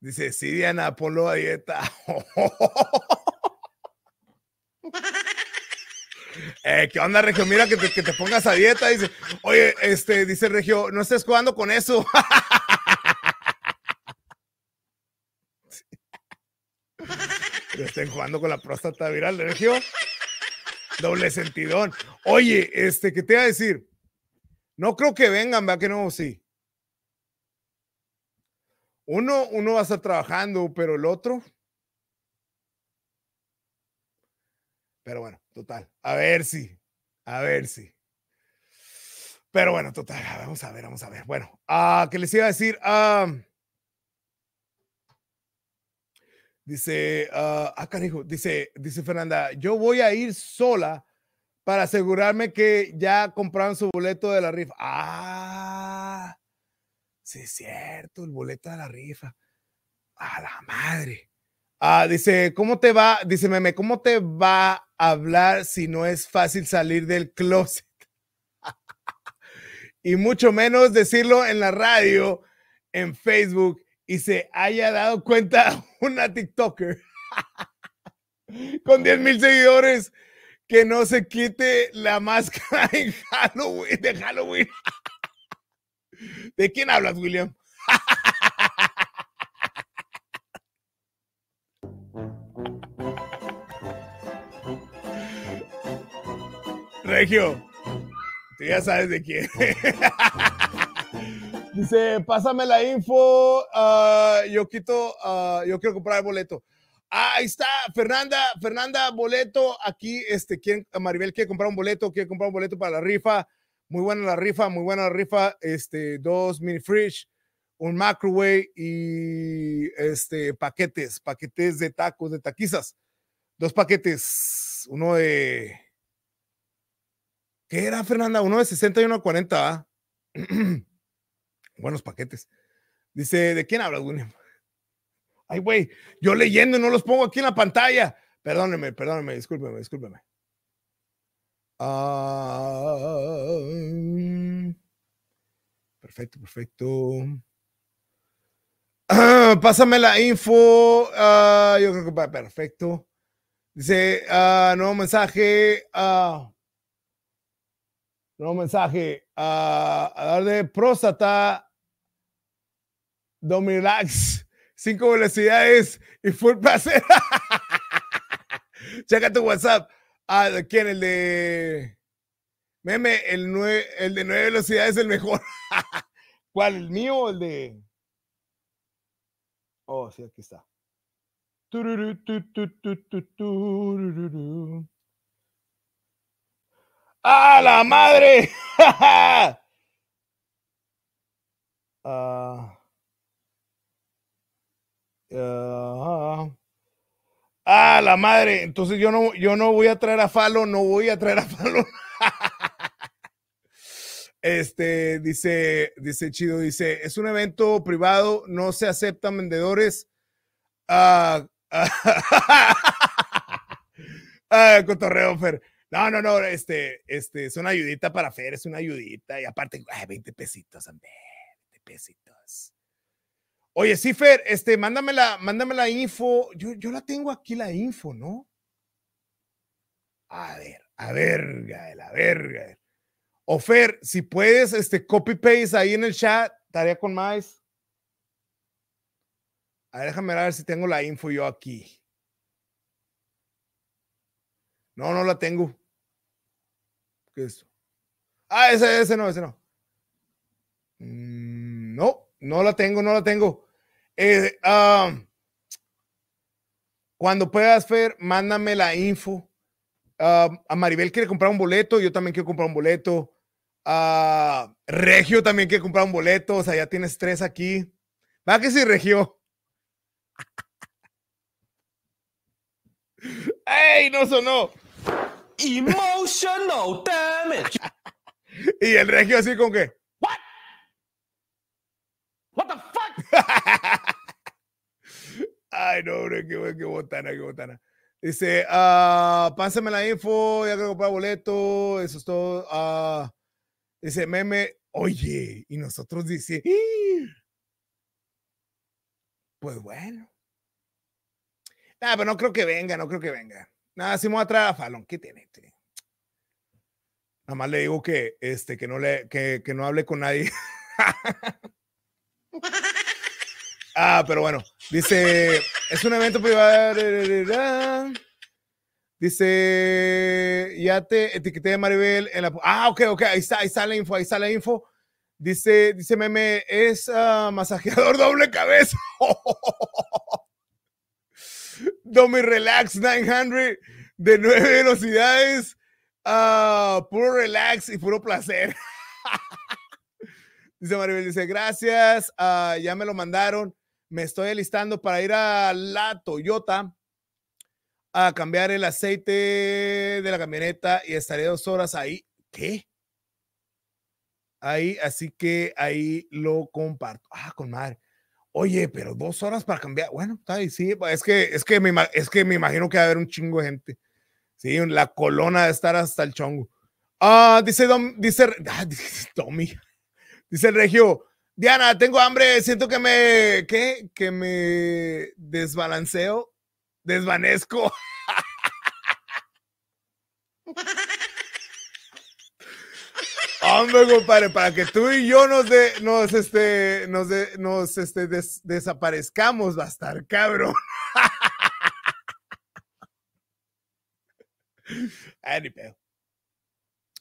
Dice, sí, Diana, ponlo a dieta. Eh, ¿Qué onda, Regio? Mira que te, pongas a dieta. Dice, oye, este, dice Regio, no estés jugando con eso. No [LAUGHS] estén jugando con la próstata viral, Regio. Doble sentidón. Oye, este, ¿qué te iba a decir? No creo que vengan, ¿verdad que no? Sí. Uno, uno va a estar trabajando, pero el otro. Pero bueno, total. A ver si. A ver si. Pero bueno, total. Vamos a ver, vamos a ver. Bueno, ah ¿qué les iba a decir? Ah, dice, ah, ah dice, dice Fernanda, yo voy a ir sola para asegurarme que ya compraron su boleto de la rifa. Ah, sí es cierto, el boleto de la rifa. A la madre. Ah, dice, ¿cómo te va? Dice Meme, ¿cómo te va a hablar si no es fácil salir del closet? [LAUGHS] y mucho menos decirlo en la radio, en Facebook, y se haya dado cuenta [LAUGHS] una TikToker [LAUGHS] con 10 mil seguidores que no se quite la máscara en Halloween, de Halloween. ¿De quién hablas, William? Regio, tú ya sabes de quién. [LAUGHS] Dice, pásame la info, ah, yo quito, ah, yo quiero comprar el boleto. Ah, ahí está, Fernanda, Fernanda, boleto, aquí, este, Maribel quiere comprar un boleto, quiere comprar un boleto para la rifa, muy buena la rifa, muy buena la rifa, este, dos mini fridge, un microwave y este, paquetes, paquetes de tacos, de taquizas. Dos paquetes, uno de... ¿Qué era, Fernanda? Uno de 60 y uno de 40, ¿ah? [CLEARS THROAT] Buenos paquetes. Dice, ¿de quién hablas, William? Ay, güey, yo leyendo no los pongo aquí en la pantalla. Perdóneme, perdóneme, discúlpeme, discúlpeme. perfecto, perfecto pásame la info. Ah, yo creo que va perfecto. Dice, ah, nuevo mensaje. Ah, nuevo mensaje. a de próstata. relax, Cinco velocidades y full placer. [LAUGHS] Checa tu WhatsApp. ¿quién? El de. Meme, el, el de nueve velocidades es el mejor. [LAUGHS] ¿Cuál? ¿El mío o el de.? Oh, sí, aquí está. ¡A ¡Ah, la madre! ¡A [LAUGHS] ah. ah, la madre! Entonces yo no, yo no voy a traer a Falo, no voy a traer a Falo. [LAUGHS] Este, dice, dice Chido, dice, es un evento privado, no se aceptan vendedores. Uh, [LAUGHS] cotorreo, Fer. No, no, no, este, este, es una ayudita para Fer, es una ayudita. Y aparte, ay, 20 pesitos, hombre, 20 pesitos. Oye, sí, Fer, este, mándame la, mándame la info. Yo, yo la tengo aquí, la info, ¿no? A ver, a ver, la a ver, Ofer, si puedes, este copy paste ahí en el chat, tarea con más. A ver, déjame ver si tengo la info yo aquí. No, no la tengo. ¿Qué es esto? Ah, ese, ese no, ese no. Mm, no, no la tengo, no la tengo. Eh, cuando puedas, Fer, mándame la info. a Maribel quiere comprar un boleto, yo también quiero comprar un boleto. Ah. Regio también quiere comprar un boleto, o sea, ya tienes tres aquí. ¿Va que sí, Regio? [LAUGHS] ¡Ey! No sonó. Emotional damage. [LAUGHS] y el regio así con que. What? What the fuck? [LAUGHS] Ay, no, bro, qué, qué, botana, qué botana. Dice, uh, pásame la info, ya que comprar boleto, eso es todo. Ah, Dice meme, oye, y nosotros dice, pues bueno. Nada, ah, pero pues no creo que venga, no creo que venga. Nada, si atrás falón ¿qué tiene? Nada más le digo que, este, que, no, le, que no hable con nadie. [LAUGHS] ah, pero bueno, dice, es un evento privado. Dice, ya te etiqueté a Maribel en la... Ah, ok, ok, ahí está, ahí está la info, ahí está la info. Dice, dice meme, es ah, masajeador [LAUGHS] doble cabeza. [LAUGHS] Domi Relax 900 de nueve velocidades. Ah, puro relax y puro placer. [LAUGHS] dice Maribel, dice, gracias, ah, ya me lo mandaron. Me estoy alistando para ir a la Toyota a cambiar el aceite de la camioneta y estaré dos horas ahí. ¿Qué? Ahí, así que ahí lo comparto. Ah, con madre. Oye, pero dos horas para cambiar. Bueno, está ahí, sí. Pues, es que, es que, me, es que me imagino que va a haber un chingo de gente. Sí, la colona de estar hasta el chongo. Ah, dice ah, dice, Tommy. [LAUGHS] Dice el regio, Diana, tengo hambre, siento que me, ¿qué? Que me desbalanceo desvanezco. [LAUGHS] Hombre, compadre, para que tú y yo nos de, nos este, nos nos este desaparezcamos, va a estar cabrón. [LAUGHS]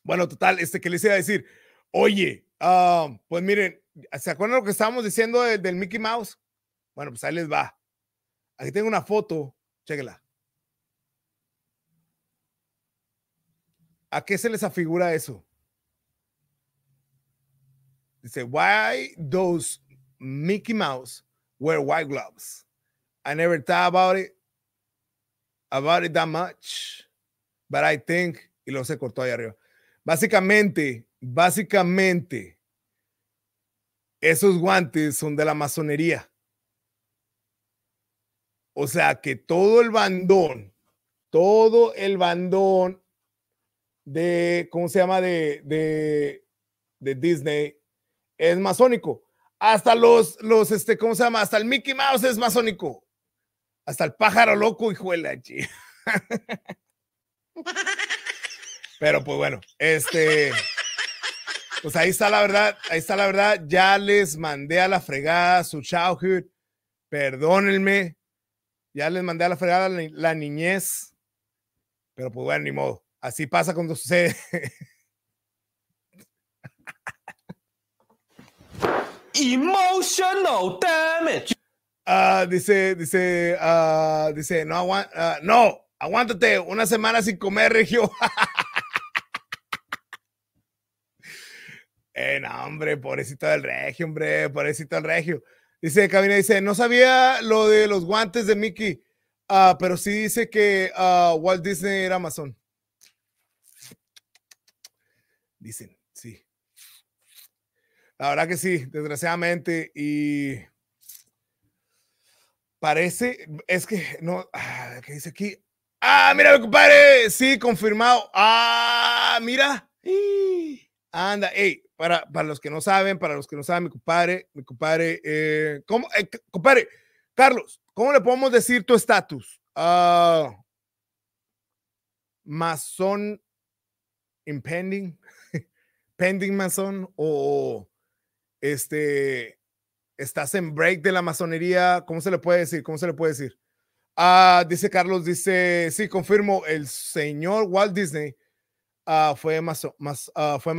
Bueno, total, este que les iba a decir, oye, ah, pues miren, ¿se acuerdan lo que estábamos diciendo del Mickey Mouse? Bueno, pues ahí les va. Aquí tengo una foto Chéquela. ¿A qué se les afigura eso? Dice, why those Mickey Mouse wear white gloves? I never thought about it, about it that much, but I think, y lo se cortó ahí arriba. Básicamente, básicamente, esos guantes son de la masonería. O sea que todo el bandón, todo el bandón de, ¿cómo se llama? De, de, Disney es masónico. Hasta los, los, este, ¿cómo se llama? Hasta el Mickey Mouse es masónico. Hasta el pájaro loco, allí [LAUGHS] Pero pues bueno, este, pues ahí está la verdad, ahí está la verdad. Ya les mandé a la fregada su childhood. Perdónenme, ya les mandé a la fregada la, niñez. Pero pues bueno, ni modo. Así pasa cuando sucede. Emotional damage. Ah, dice, dice, ah, dice, no, aguanta, ah, no, aguántate una semana sin comer, Regio. [LAUGHS] eh, no, hombre, pobrecito del Regio, hombre, pobrecito del Regio. Dice Cabina, dice, no sabía lo de los guantes de Mickey, ah, pero sí dice que ah, Walt Disney era Amazon. Dicen, sí. La verdad que sí, desgraciadamente. Y parece, es que, no, ah, ¿qué dice aquí? Ah, mira, compadre, sí, confirmado. Ah, mira. Anda, ey para, los que no saben, para los que no saben, mi compadre, mi compadre, eh, ¿cómo, eh, compadre, Carlos, ¿cómo le podemos decir tu estatus? Ah, mason? impending, [LAUGHS] pending mason o este, estás en break de la masonería, ¿cómo se le puede decir? ¿Cómo se le puede decir? Ah, dice Carlos, dice, sí, confirmo, el señor Walt Disney ah, fue mason. fue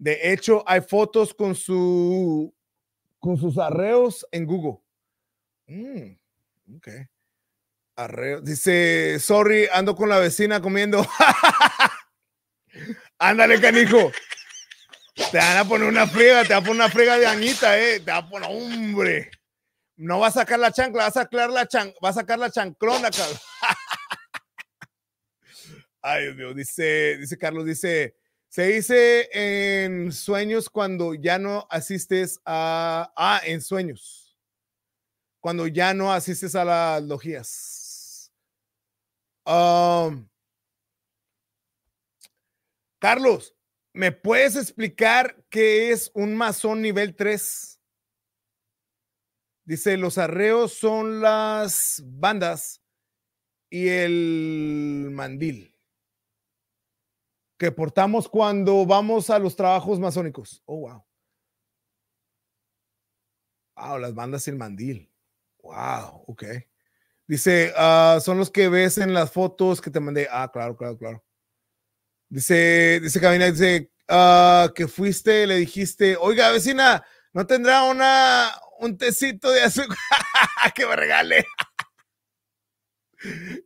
de hecho, hay fotos con, su, con sus arreos en Google. Mm, dice, sorry, ando con la vecina comiendo. [LAUGHS] Ándale, canijo. Te van a poner una friega, te va a poner una friega de añita, eh. Te va a poner, hombre. No va a sacar la chancla, va a sacar la, va a sacar la chanclona, cabrón. [LAUGHS] Ay, Dios mío. Dice, dice Carlos, dice, se dice en sueños cuando ya no asistes a... Ah, en sueños. Cuando ya no asistes a las logías. Um, Carlos, ¿me puedes explicar qué es un masón nivel 3? Dice, los arreos son las bandas y el mandil que portamos cuando vamos a los trabajos masónicos. Oh, wow. Wow, las bandas sin mandil. Wow, ok. Dice, ah, son los que ves en las fotos que te mandé. Ah, claro, claro, claro. Dice, dice Cabina, dice, ah, que fuiste, le dijiste, oiga, vecina, ¿no tendrá una, un tecito de azúcar [LAUGHS] que me regale?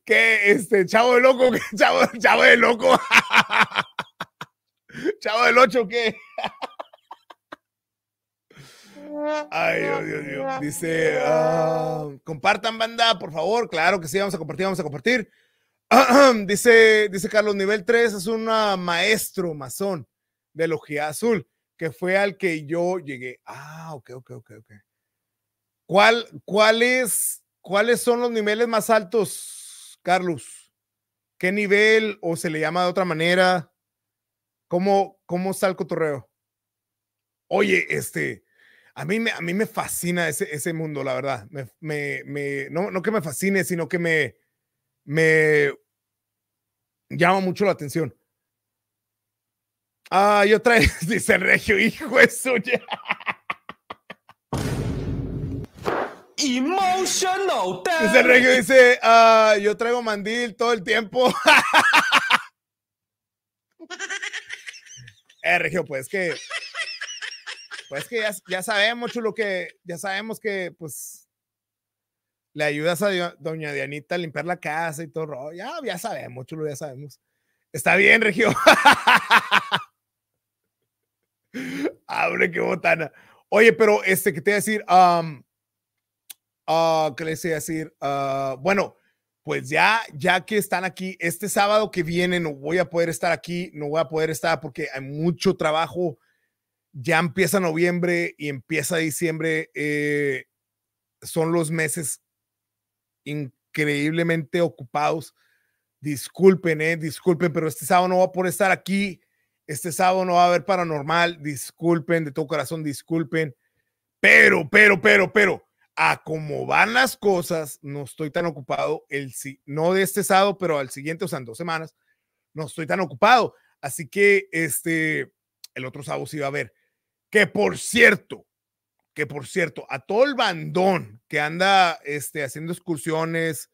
que este chavo de loco, [LAUGHS] chavo, chavo de loco, [LAUGHS] chavo del 8, que. [LAUGHS] Ay, Dios, Dios, Dice, ah, compartan banda, por favor. Claro que sí, vamos a compartir, vamos a compartir. [CLEARS THROAT] dice, dice Carlos, nivel 3 es un maestro masón de Logía Azul, que fue al que yo llegué. Ah, ok, ok, ok, ok. ¿Cuál, cuál es ¿Cuáles son los niveles más altos, Carlos? ¿Qué nivel o se le llama de otra manera? ¿Cómo, cómo está el cotorreo? Oye, este, a mí me, a mí me fascina ese, ese mundo, la verdad. Me, me, no, que me fascine, sino que me, me llama mucho la atención. Ah, yo trae, [LAUGHS] dice Regio, hijo eso ya. Emotional Dice Regio, ah, dice, yo traigo mandil todo el tiempo. [LAUGHS] eh, Regio, pues que, pues que ya, sabemos, chulo, que ya sabemos que, pues, le ayudas a doña Dianita a limpiar la casa y todo Ya, ya sabemos, chulo, ya sabemos. Está bien, Regio. [LAUGHS] Abre, qué botana. Oye, pero este, qué te voy a decir? ah, ¿Qué les iba a decir? Ah, bueno, pues ya, ya que están aquí, este sábado que viene no voy a poder estar aquí, no voy a poder estar porque hay mucho trabajo. Ya empieza noviembre y empieza diciembre. Eh, son los meses increíblemente ocupados. Disculpen, eh, disculpen, pero este sábado no voy a poder estar aquí. Este sábado no va a haber paranormal. Disculpen, de todo corazón, disculpen. Pero, pero, pero, pero, a cómo van las cosas, no estoy tan ocupado, el, no de este sábado, pero al siguiente, o sea, en dos semanas, no estoy tan ocupado. Así que este, el otro sábado sí va a haber. Que por cierto, que por cierto, a todo el bandón que anda este, haciendo excursiones,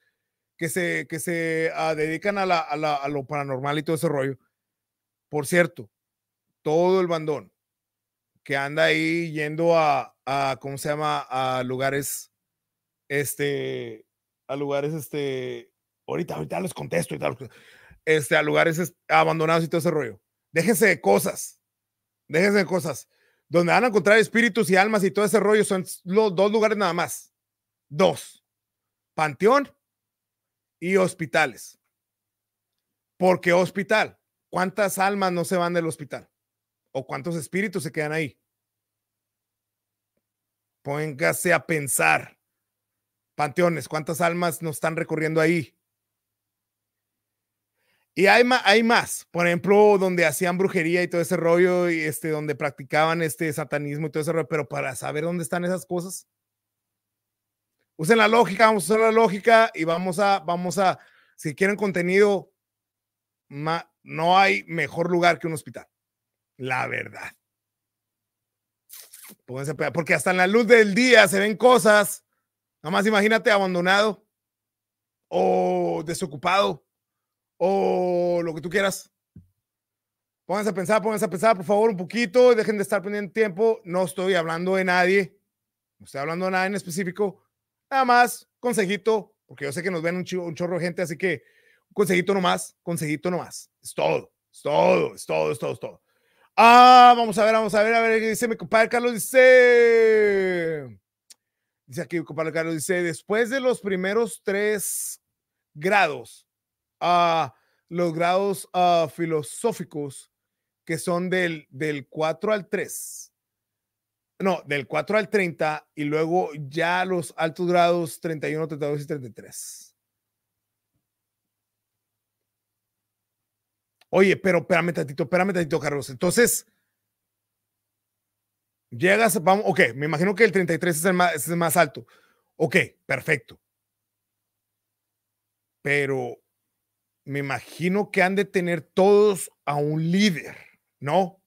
que se, que se ah, dedican a, la, a lo paranormal y todo ese rollo, por cierto, todo el bandón que anda ahí yendo a, a, ¿cómo se llama? A lugares, este, a lugares, este, ahorita, ahorita les contesto y tal, este, a lugares abandonados y todo ese rollo. Déjense de cosas, déjense de cosas. Donde van a encontrar espíritus y almas y todo ese rollo son los dos lugares nada más. Dos. Panteón y hospitales. Porque hospital, ¿cuántas almas no se van del hospital? ¿O cuántos espíritus se quedan ahí? Póngase a pensar. Panteones, ¿cuántas almas nos están recorriendo ahí? Y hay, hay más, por ejemplo, donde hacían brujería y todo ese rollo, y este, donde practicaban este satanismo y todo ese rollo, pero para saber dónde están esas cosas, usen la lógica, vamos a usar la lógica y vamos a, vamos a, si quieren contenido, no hay mejor lugar que un hospital, la verdad. Pónganse a porque hasta en la luz del día se ven cosas. Nada más imagínate abandonado o desocupado o lo que tú quieras. Pónganse a pensar, pónganse a pensar, por favor, un poquito. Dejen de estar perdiendo tiempo. No estoy hablando de nadie. No estoy hablando de nada en específico. Nada más, consejito, porque yo sé que nos ven un, un chorro de gente, así que consejito nomás, consejito nomás. Es todo, es todo, es todo, es todo, es todo. Ah, vamos a ver, vamos a ver, a ver qué dice mi compadre Carlos. Dice. Dice aquí mi compadre Carlos, dice, después de los primeros tres grados, ah, los grados ah, filosóficos, que son del, del 4 al 3, no, del 4 al 30, y luego ya los altos grados 31, 32 y 33. Oye, pero espérame tantito, espérame tantito, Carlos. Entonces, llegas, vamos, ok, me imagino que el 33 es el más, es más alto. Ok, perfecto. Pero me imagino que han de tener todos a un líder, ¿no?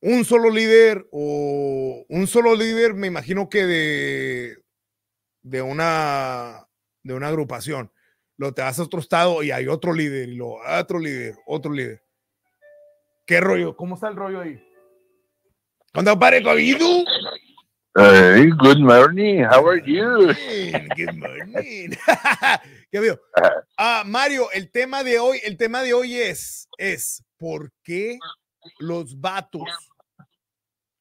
Un solo líder o un solo líder, me imagino que de, de, una, de una agrupación lo te vas a otro estado y hay otro líder, y lo otro líder, otro líder. ¿Qué rollo? ¿Cómo está el rollo ahí? ¿Cuándo pare Covidu? Hey, good morning, how are you? Good morning. [LAUGHS] ¿Qué veo? Ah, Mario, el tema de hoy, el tema de hoy es, es por qué los vatos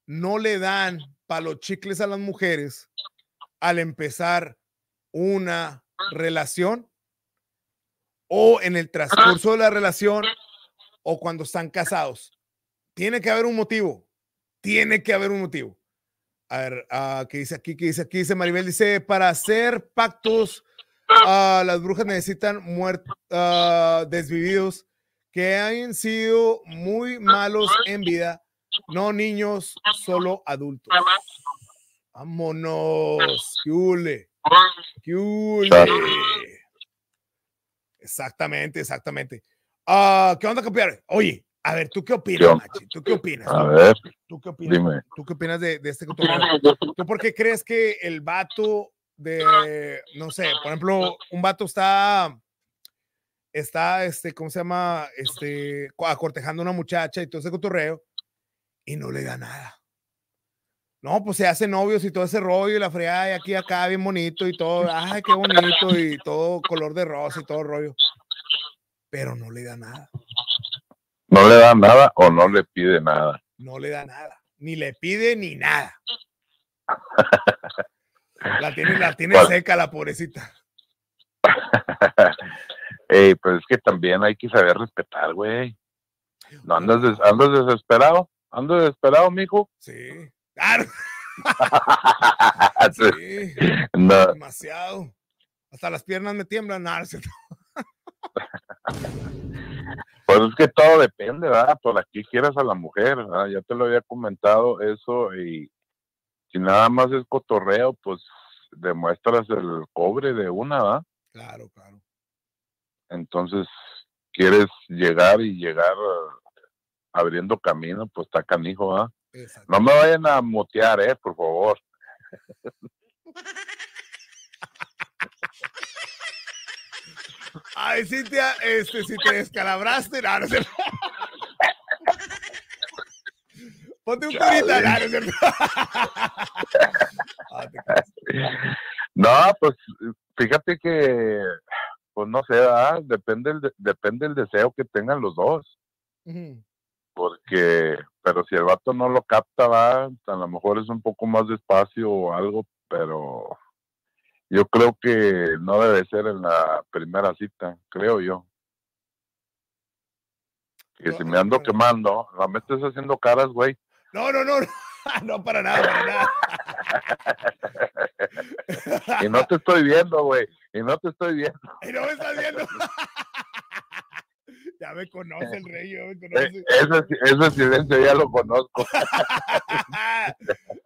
no le dan para chicles a las mujeres al empezar una relación o en el transcurso de la relación o cuando están casados. Tiene que haber un motivo. Tiene que haber un motivo. A ver, ah, ¿qué dice aquí? ¿Qué dice aquí? Dice Maribel, dice, para hacer pactos, a ah, las brujas necesitan muertos, ah, desvividos, que hayan sido muy malos en vida, no niños, solo adultos. Vámonos, yule yule Exactamente, exactamente. Ah, ¿Qué onda, campeón? Oye, a ver, ¿tú qué opinas, ¿Tú qué opinas? A ver. ¿Tú qué opinas? Dime. ¿Tú qué opinas de, de este ¿Tú por qué crees que el vato de, no sé, por ejemplo, un vato está, está, este, ¿cómo se llama? Este, cortejando a una muchacha y todo ese cotorreo y no le da nada. No, pues se hacen novios y todo ese rollo y la fregada y aquí acá bien bonito y todo, ay, qué bonito y todo color de rosa y todo rollo. Pero no le da nada. No le da nada o no le pide nada. No le da nada, ni le pide ni nada. [LAUGHS] La tiene, la tiene seca la pobrecita. [LAUGHS] Ey, pues es que también hay que saber respetar, güey. ¿No andas, andas desesperado? ¿Andas desesperado, mijo? Sí. [LAUGHS] sí, Demasiado. Hasta las piernas me tiemblan. [LAUGHS] pues es que todo depende, ¿verdad? Por aquí quieras a la mujer, Ya te lo había comentado eso y si nada más es cotorreo, pues demuestras el cobre de una, ¿verdad? Claro, claro. Entonces, quieres llegar y llegar eh, abriendo camino, pues está canijo, ¿verdad? No me vayan a mutear, eh, por favor. Ay, Cintia, este, si te descalabraste, no, Ponte un curita, no, ah, [LAUGHS] no, pues fíjate que, pues no sé, ¿verdad? depende el, depende el deseo que tengan los dos porque, pero si el vato no lo capta, va, a lo mejor es un poco más despacio o algo, pero yo creo que no debe ser en la primera cita, creo yo. Que si me ando quemando, la me estás haciendo caras, güey. No, no, no, [LAUGHS] no, para nada, para [LAUGHS] y no te estoy viendo, güey. Y no te estoy viendo. [LAUGHS] Y no me estás viendo. Ya me conoce el [LAUGHS] rey, ya me eh, conoce. Eso, eso silencio ya lo conozco. [LAUGHS]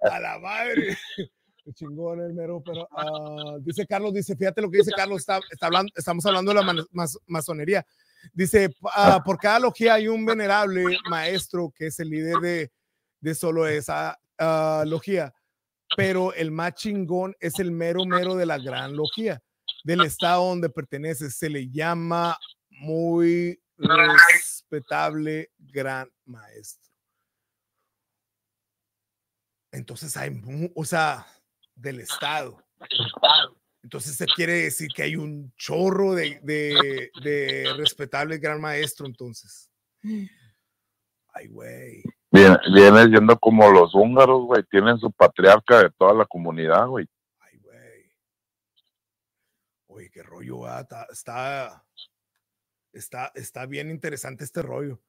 A la madre. Qué chingón el mero, pero ah, dice Carlos, dice, fíjate lo que dice Carlos, hablando, estamos hablando de la masonería. Dice, ah, ah. por cada logía hay un venerable maestro que es el líder de, de solo esa logía, pero el más chingón es el mero mero de la gran logía, del estado donde pertenece. Se le llama muy respetable gran maestro. Entonces hay, o sea, del Estado. Entonces se quiere decir que hay un chorro de, respetable gran maestro, entonces. Ay, güey. Viene, yendo como los húngaros, güey. Tienen su patriarca de toda la comunidad, güey. Ay, güey. Oye, qué rollo, ah, está, Está, está bien interesante este rollo.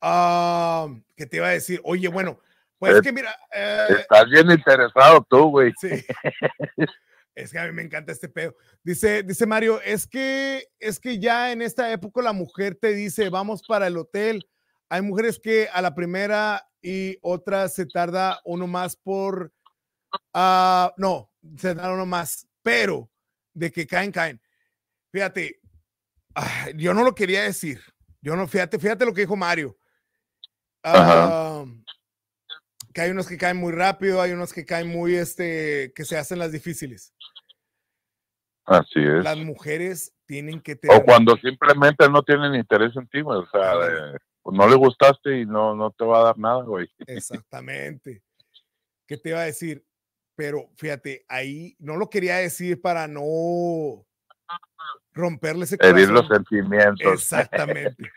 Ah, que te iba a decir, oye, bueno, pues es que mira. Eh, estás bien interesado tú, güey. Sí. [LAUGHS] Es que a mí me encanta este pedo. Dice, dice Mario, es que, es que ya en esta época la mujer te dice, vamos para el hotel. Hay mujeres que a la primera y otra se tarda uno más por, ah, no, se tarda uno más, pero de que caen, caen. Fíjate, Ah, yo no lo quería decir. Yo no, fíjate, fíjate lo que dijo Mario. Ah, que hay unos que caen muy rápido, hay unos que caen muy, este, que se hacen las difíciles. Así es. Las mujeres tienen que tener... O cuando simplemente no tienen interés en ti, o sea, eh, pues no le gustaste y no, no te va a dar nada, güey. [LAUGHS] Exactamente. ¿Qué te iba a decir? Pero fíjate, ahí no lo quería decir para no romperles ese los sentimientos. Exactamente.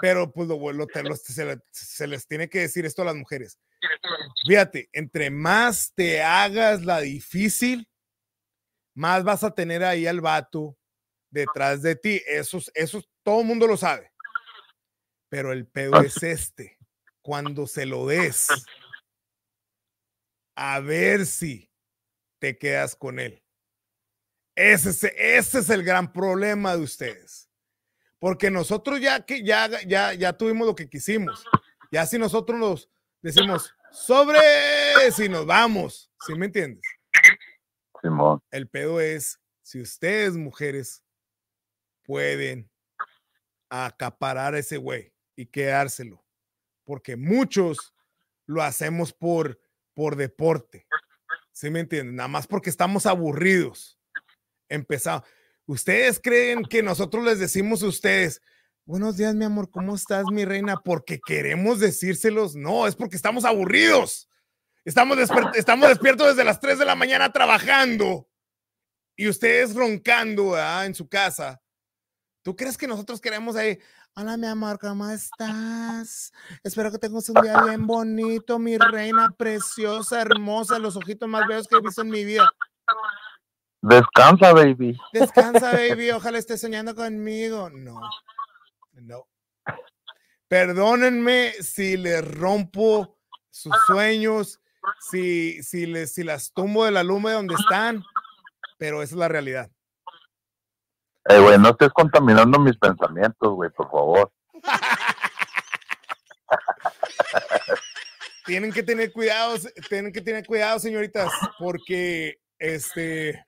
Pero pues lo, vuelvo lo se, se, les tiene que decir esto a las mujeres. Fíjate, entre más te hagas la difícil, más vas a tener ahí al vato detrás de ti. Eso, eso todo el mundo lo sabe. Pero el pedo ah. es este. Cuando se lo des, a ver si te quedas con él. Ese es, ese es el gran problema de ustedes. Porque nosotros ya, que ya, ya, ya tuvimos lo que quisimos. Ya si nosotros nos decimos sobre si nos vamos, si me entiendes? El pedo es si ustedes, mujeres, pueden acaparar a ese güey y quedárselo. Porque muchos lo hacemos por, por deporte. si me entiendes? Nada más porque estamos aburridos empezado. Ustedes creen que nosotros les decimos a ustedes, buenos días, mi amor, ¿cómo estás, mi reina? Porque queremos decírselos, no, es porque estamos aburridos. Estamos, despiertos desde las 3 de la mañana trabajando y ustedes roncando en su casa. ¿Tú crees que nosotros queremos ahí? Hola, mi amor, ¿cómo estás? Espero que tengas un día bien bonito, mi reina preciosa, hermosa, los ojitos más bellos que he visto en mi vida. Descansa, baby. Descansa, [LAUGHS] baby. Ojalá esté soñando conmigo. No, no. Perdónenme si les rompo sus sueños, si, si, les, si las tumbo de la luma donde están, pero esa es la realidad. Eh, güey, no estés contaminando mis pensamientos, güey, por favor. tienen que tener cuidado, tienen que tener cuidado, señoritas, porque este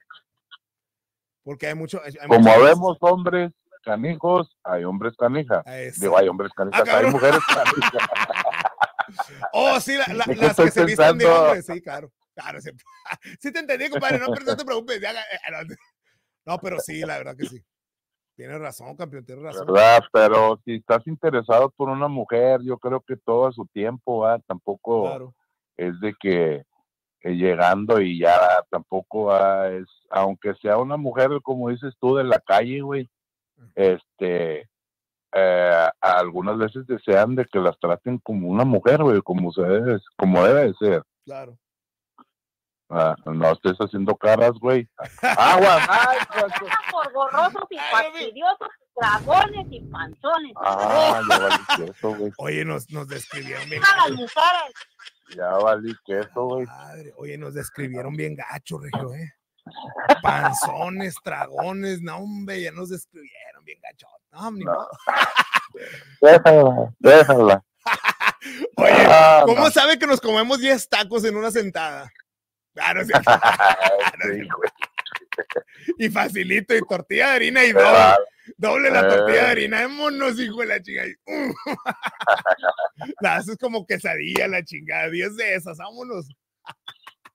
porque hay muchos. Como vemos hombres canijos, hay hombres canijas. Ah, Digo, hay hombres canijas, ah, hay mujeres [LAUGHS] canijas. oh, sí, las que se visten de hombres, sí, claro. Claro, [LAUGHS] sí, te entendí, compadre, no, pero no te preocupes. Ya, eh, no, pero sí, la verdad que sí. Tienes razón, campeón, tienes razón. ¿Verdad? Pero si estás interesado por una mujer, yo creo que todo a su tiempo, tampoco es de que llegando y ya tampoco es, aunque sea una mujer, como dices tú, de la calle, güey, este, eh, algunas veces desean de que las traten como una mujer, güey, como, se debe, como debe de ser. Claro. Ah, no estés haciendo caras, güey. Agua. [LAUGHS] Pues, por gorrosos y fastidiosos, dragones y panzones. Ah, Oye, nos, nos describieron bien. Ya valí queso, ah, güey. Oye, nos describieron bien gacho, Regio, ¿eh? Panzones, tragones, no, hombre, ya nos describieron bien gacho. No, ni no. [LAUGHS] Déjala, déjala. [LAUGHS] Oye, ah, ¿cómo sabe que nos comemos 10 tacos en una sentada? Claro, ah, [LAUGHS] sí. sí, y facilito, y tortilla de harina y dos. Doble la ah. tortilla de harina, monos, hijo de la chingada. Uh. la [LAUGHS] haces como quesadilla, la chingada, 10 de esas, vámonos.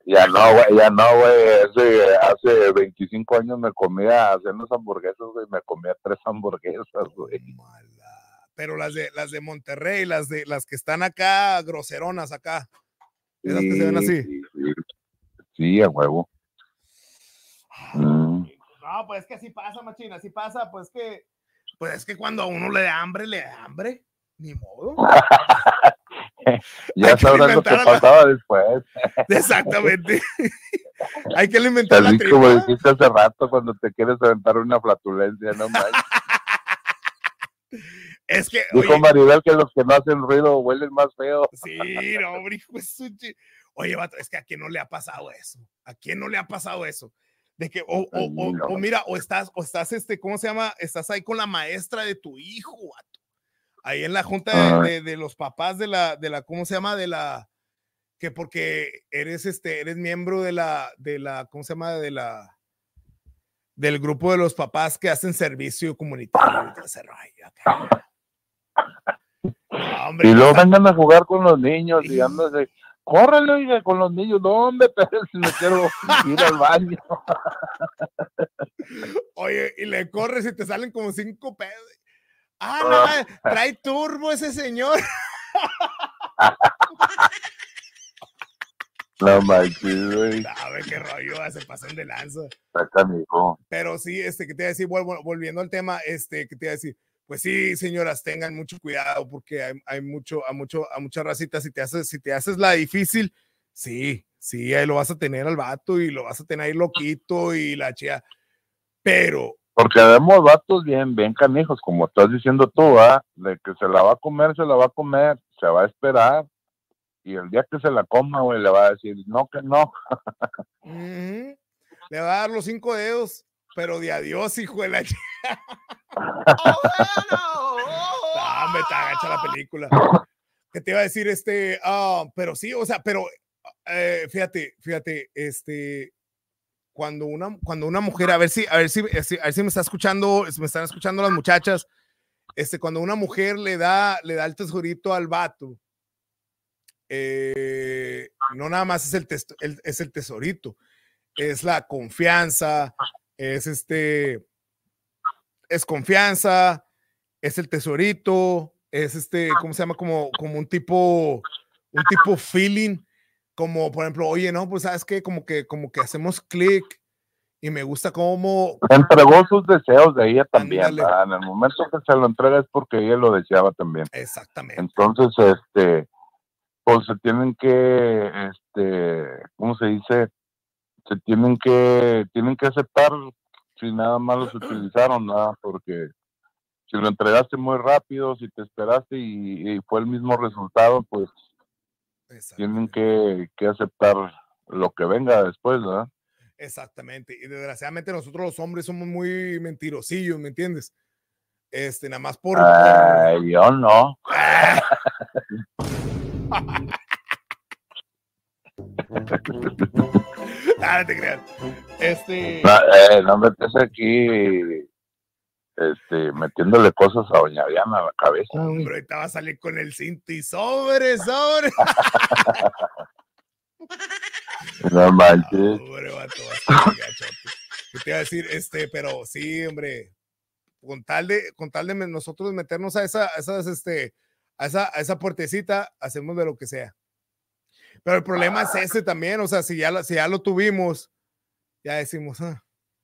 Ya no, ya no, güey. Hace, hace 25 años me comía, haciendo hamburguesas, y me comía tres hamburguesas, güey. Pero las de, las de Monterrey, las de, las que están acá, groseronas acá. Esas sí, que se ven así. Sí, a huevo. Ah, no, pues es que así pasa, machina, así pasa, pues que. Pues es que cuando a uno le da hambre, le da hambre. Ni modo. [LAUGHS] ya sabrás lo que pasaba después. Exactamente. [LAUGHS] Hay que alimentar la. Tal tripa. como dijiste hace rato cuando te quieres aventar una flatulencia, no más. [LAUGHS] Es que. Dijo Maribel que los que no hacen ruido huelen más feo. Sí, no, es un Oye, es que a quién no le ha pasado eso. ¿A quién no le ha pasado eso? de que, o, o, mira, o estás, o estás, este, ¿cómo se llama? Estás ahí con la maestra de tu hijo, Ahí en la junta de, los papás de la, de la, ¿cómo se llama? De la, que porque eres, este, eres miembro de la, de la, ¿cómo se llama? De la, del grupo de los papás que hacen servicio comunitario. y [LAUGHS] pues, luego vengan a jugar con los niños y de córrele, oiga, con los niños, ¿dónde? pero si me quiero ir al baño. [LAUGHS] Oye, y le corres y te salen como cinco pedos. Ah, no, ah. Eh! trae turbo ese señor. [LAUGHS] No manches, güey. Sabe [LAUGHS] qué rollo, ah, se pasan de lanza. Pero sí, este, que te iba a decir, volviendo al tema, este, que te iba a decir, pues sí, señoras, tengan mucho cuidado porque hay, mucho, a mucho, a muchas racitas, si te haces, si te haces la difícil, sí, sí, ahí lo vas a tener al vato y lo vas a tener ahí loquito y la chía, pero... Porque vemos vatos bien, bien canijos, como estás diciendo tú, ¿ah? De que se la va a comer, se la va a comer, se va a esperar, y el día que se la coma, güey, le va a decir, no, que no. Le va a dar los cinco dedos pero de adiós, hijo de la. ¡Oh, bueno! ¡Oh! me agacha la oh! película. ¿Qué te iba a decir? Este, ah pero sí, o sea, pero eh, fíjate, fíjate, este, cuando una, cuando una mujer, a ver si, a ver si, a ver si me está escuchando, me están escuchando las muchachas, este, cuando una mujer le da, le da el tesorito al vato, eh, no nada más es el, es el tesorito, es la confianza, es este, es confianza, es el tesorito, es este, ah. ¿cómo se llama? Como, como un tipo, un tipo feeling, como por ejemplo, oye, no, pues sabes que como que, como que hacemos clic y me gusta cómo... Entregó sus deseos de ella también, en el momento que se lo entrega es porque ella lo deseaba también. Exactamente. Entonces, este, pues se tienen que, este, ¿cómo se dice? se tienen que tienen que aceptar si nada más los [CLEARS THROAT] utilizaron, nada, porque si lo entregaste muy rápido, si te esperaste y, fue el mismo resultado, pues tienen que, aceptar lo que venga después, ¿verdad? Exactamente. Y desgraciadamente nosotros los hombres somos muy mentirosillos, ¿me entiendes? Este, nada más por... Ay, yo no. [LAUGHS] [LAUGHS] [LAUGHS] Ah, no te creas. Este. Ah, eh, no, metes aquí este, metiéndole cosas a Doña Diana a la cabeza. Pero ah, ahorita va a salir con el cinto y sobre, sobre. [LAUGHS] no manches. te iba a decir, este, pero sí, hombre, con tal de, con tal de nosotros meternos a esa, a este, a esa, a esa puertecita, hacemos de lo que sea. Pero el problema es ese también, o sea, si ya, lo, si ya lo tuvimos, ya decimos. Ah,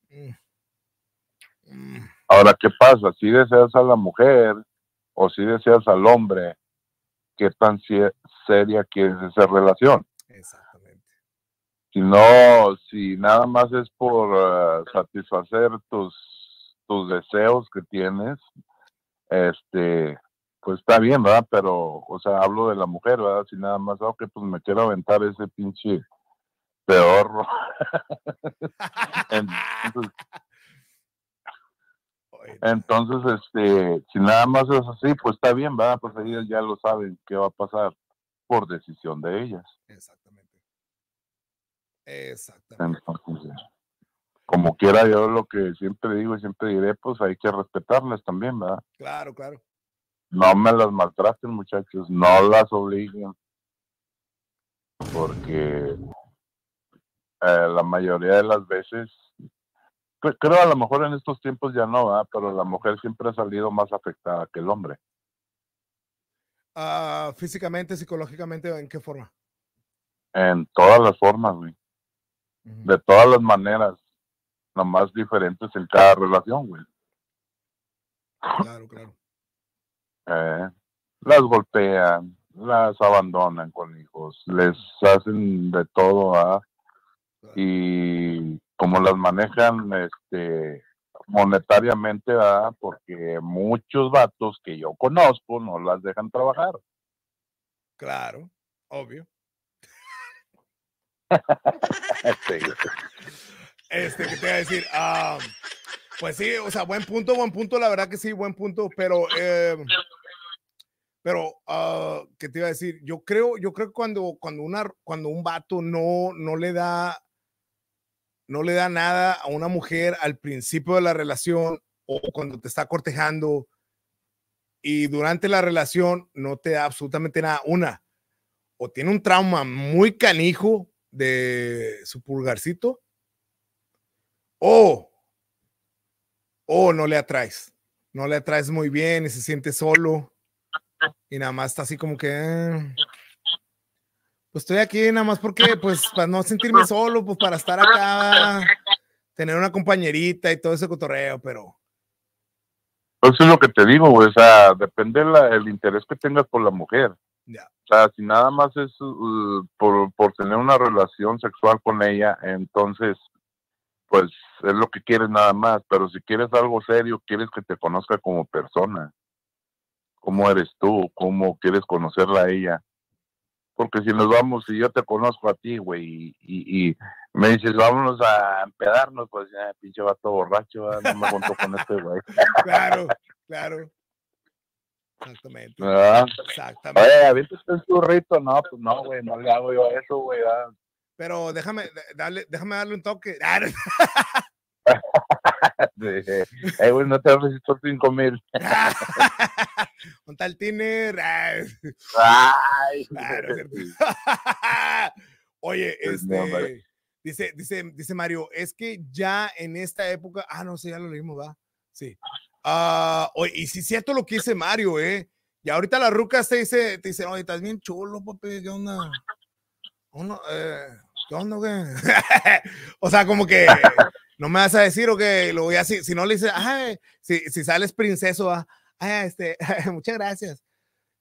mm, mm, mm". Ahora, ¿qué pasa? Si deseas a la mujer o si deseas al hombre, ¿qué tan seria quieres esa relación? Exactamente. Si no, si nada más es por eh, satisfacer tus, tus deseos que tienes, este, pues está bien, ¿verdad? Pero, o sea, hablo de la mujer, ¿verdad? Si nada más, ah, ok, pues me quiero aventar ese pinche peor. [LAUGHS] [LAUGHS] entonces, este, si nada más es así, pues está bien, ¿verdad? Pues ellas ya lo saben qué va a pasar por decisión de ellas. Exactamente. Exactamente. como quiera, yo lo que siempre digo y siempre diré, pues hay que respetarlas también, ¿verdad? Claro, claro no me las maltraten muchachos, no las obliguen, porque eh, la mayoría de las veces, creo a lo mejor en estos tiempos ya no, pero la mujer siempre ha salido más afectada que el hombre. Ah, físicamente, psicológicamente, ¿en qué forma? En todas las formas, güey. De todas las maneras, nomás diferentes en cada relación, güey. Claro, claro. Eh, las golpean, las abandonan con hijos, les hacen de todo ¿ah? y como las manejan este monetariamente ¿ah? porque muchos vatos que yo conozco no las dejan trabajar. Claro, obvio. [LAUGHS] este que te voy a decir, ah, pues sí, o sea, buen punto, buen punto, la verdad que sí, buen punto, pero, eh, pero, ah, ¿qué te iba a decir? Yo creo, yo creo que cuando, cuando, una, cuando un vato no, no le da, no le da nada a una mujer al principio de la relación o cuando te está cortejando y durante la relación no te da absolutamente nada, una, o tiene un trauma muy canijo de su pulgarcito, o o no le atraes, no le atraes muy bien y se siente solo y nada más está así como que... Ah, pues estoy aquí nada más porque, pues, para no sentirme solo, pues para estar acá, tener una compañerita y todo ese cotorreo, pero... Pues es lo que te digo, güey. O sea, depende el interés que tengas por la mujer. O sea, si nada más es uh, por, por, tener una relación sexual con ella, entonces, pues es lo que quieres nada más, pero si quieres algo serio, quieres que te conozca como persona, cómo eres tú, cómo quieres conocerla a ella. Porque si nos vamos, si yo te conozco a ti, güey, y, me dices, vámonos a empedarnos, pues ya, pinche todo borracho, no me junto con este güey. [LAUGHS] claro, claro. Exactamente. Exactamente. Oye, a este es tu rito? No, pues no, güey, no le hago yo a eso, güey pero déjame, dale, déjame darle un toque. [LAUGHS] sí. Ay, güey, no te hables por cinco mil. [LAUGHS] un tal Tiner. Ay. Claro, [LAUGHS] ah, Oye, pues este, dice, dice, dice Mario, es que ya en esta época, ah, no sé, ya lo leímos, va. Sí. Uh, oye, y sí, cierto lo que dice Mario, ¿eh? Y ahorita la ruca te dice, te dice, oye, estás bien chulo, papi, ¿qué onda? Uno, eh, ¿qué [LAUGHS] o sea, como que no me vas a decir o que lo voy a si, si no le dices, si, sales princesa ah, ay, este, [LAUGHS] muchas gracias.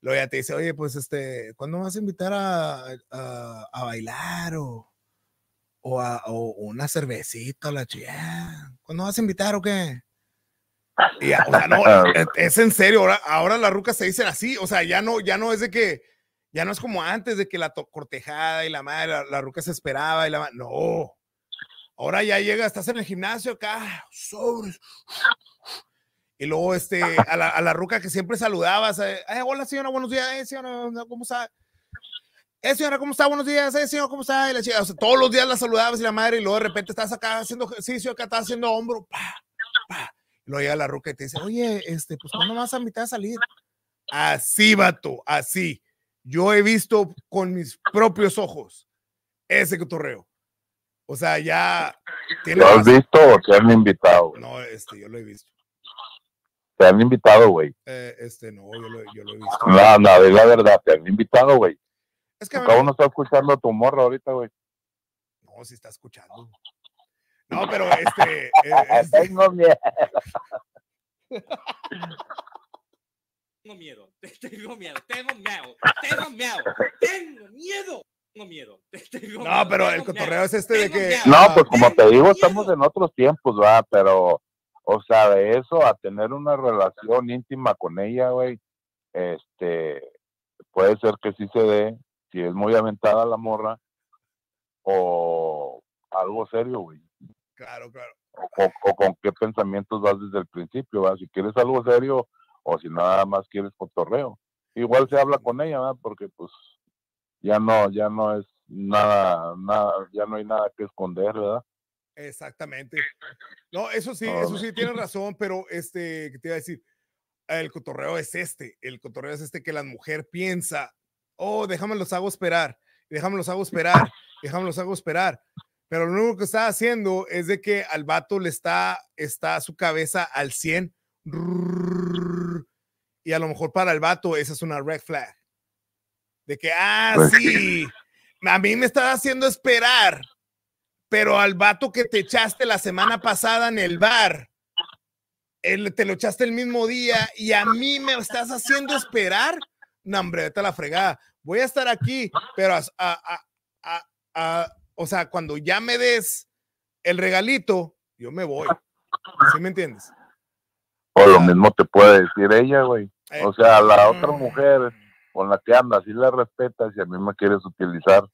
lo ya te dice, oye, pues este, ¿cuándo me vas a invitar a, bailar o, o, a, una cervecita la chía? ¿Cuándo vas a invitar o qué? o sea, no, [LAUGHS] ah. es, en serio, ahora, ahora las rucas se dicen así, o sea, ya no, ya no es de que, ya no es como antes de que la cortejada y la madre, la, ruca se esperaba y la No. Ahora ya llega, estás en el gimnasio acá, sobres. Y luego este, a, la, ruca que siempre saludabas, eh, eh, hola señora, buenos días, eh, señora, ¿cómo está? Eh, señora, ¿cómo está? Buenos días, eh, señora, ¿cómo está? todos los días la saludabas y la madre, y luego de repente estás acá haciendo ejercicio, acá estás haciendo hombro, pa, pa. Y luego llega la ruca y te dice, oye, este, pues ¿cuándo vas a mitad a salir? Así, vato, así yo he visto con mis propios ojos ese cotorreo. O sea, ya. ¿Lo has visto o te han invitado? No, este, yo lo he visto. Te han invitado, güey. Eh, este, no, yo lo, he visto. No, no, es la verdad, te han invitado, güey. Es que. Acabo no está escuchando tu morro ahorita, güey. No, si está escuchando. No, pero este. Eh, este... [LAUGHS] Tengo miedo. [LAUGHS] [LAUGHS] tengo miedo, tengo miedo, tengo miedo, tengo miedo, tengo miedo. [LAUGHS] Tengo miedo. no, pero el cotorreo es este de que. No, pues como te digo, estamos en otros tiempos, va, pero, o sea, de eso a tener una relación íntima con ella, güey, este, puede ser que sí se dé, si es muy aventada la morra, o algo serio, güey. Claro, claro. O, o, con qué pensamientos vas desde el principio, va. Si quieres algo serio, o si nada más quieres cotorreo. Igual se habla con ella, ¿verdad? Porque pues ya no, ya no es nada, nada, ya no hay nada que esconder, ¿verdad? Exactamente. No, eso sí, eso sí, tiene razón, pero este, que te iba a decir, el cotorreo es este, el cotorreo es este que la mujer piensa, oh, déjame los hago esperar, déjame los hago esperar, déjame los hago esperar. Pero lo único que está haciendo es de que al vato le está, está su cabeza al 100. Y a lo mejor para el vato esa es una red flag. De que, ah, pues sí, a mí me estás haciendo esperar, pero al vato que te echaste la semana pasada en el bar, él, te lo echaste el mismo día y a mí me estás haciendo esperar. No, hombre, vete la fregada. Voy a estar aquí, pero a, a, o sea, cuando ya me des el regalito, yo me voy. ¿Sí me entiendes? O lo mismo te puede decir ella, güey. Eh, o sea, la eh, otra mujer con la que andas, si la respetas y a mí me quieres utilizar.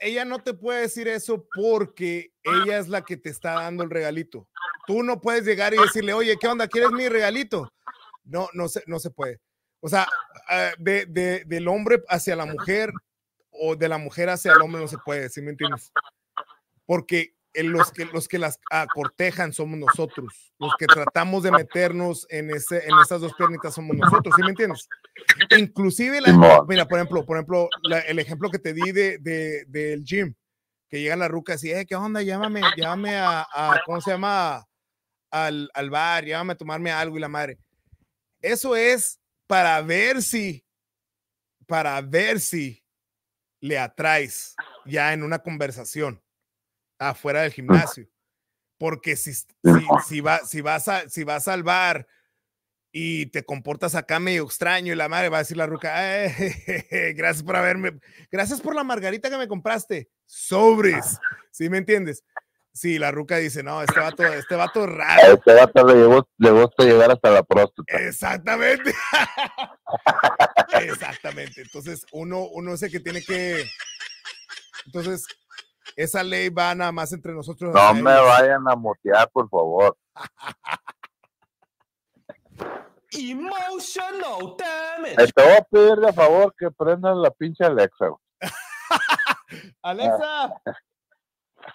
Ella, ¿no? te puede decir eso porque ella es la que te está dando el regalito. Tú no puedes llegar y decirle, oye, ¿qué onda? ¿Quieres mi regalito? No, no se, no se puede. O sea, eh, de, del hombre hacia la mujer o de la mujer hacia el hombre no se puede, ¿sí me entiendes? Porque los que, los que las acortejan somos nosotros, los que tratamos de meternos en, ese, en esas dos piernitas somos nosotros, ¿sí me entiendes? Inclusive, la, mira, por ejemplo, por ejemplo el ejemplo que te di de, del gym, que llega la ruca así, eh, ¿qué onda? Llámame, llámame a, a ¿cómo se llama? Al, al bar, llámame a tomarme algo y la madre. Eso es para ver si, para ver si le atraes ya en una conversación afuera del gimnasio. Porque si, si, si, vas a, si vas al bar y te comportas acá medio extraño y la madre va a decir la ruca, eh, [LAUGHS] gracias por haberme, gracias por la margarita que me compraste, sobres, ¿sí me entiendes? Sí, la ruca dice, no, este vato, [LAUGHS] este vato raro. Este vato le, le gusta llegar hasta la próstata. Exactamente. [LAUGHS] Exactamente. Entonces, uno, uno es el que tiene que... Entonces, esa ley va nada más entre nosotros. No me vayan a motear, por favor. [LAUGHS] Emotional damage. Te voy a pedir de favor que prendan la pinche Alexa. [LAUGHS] Alexa.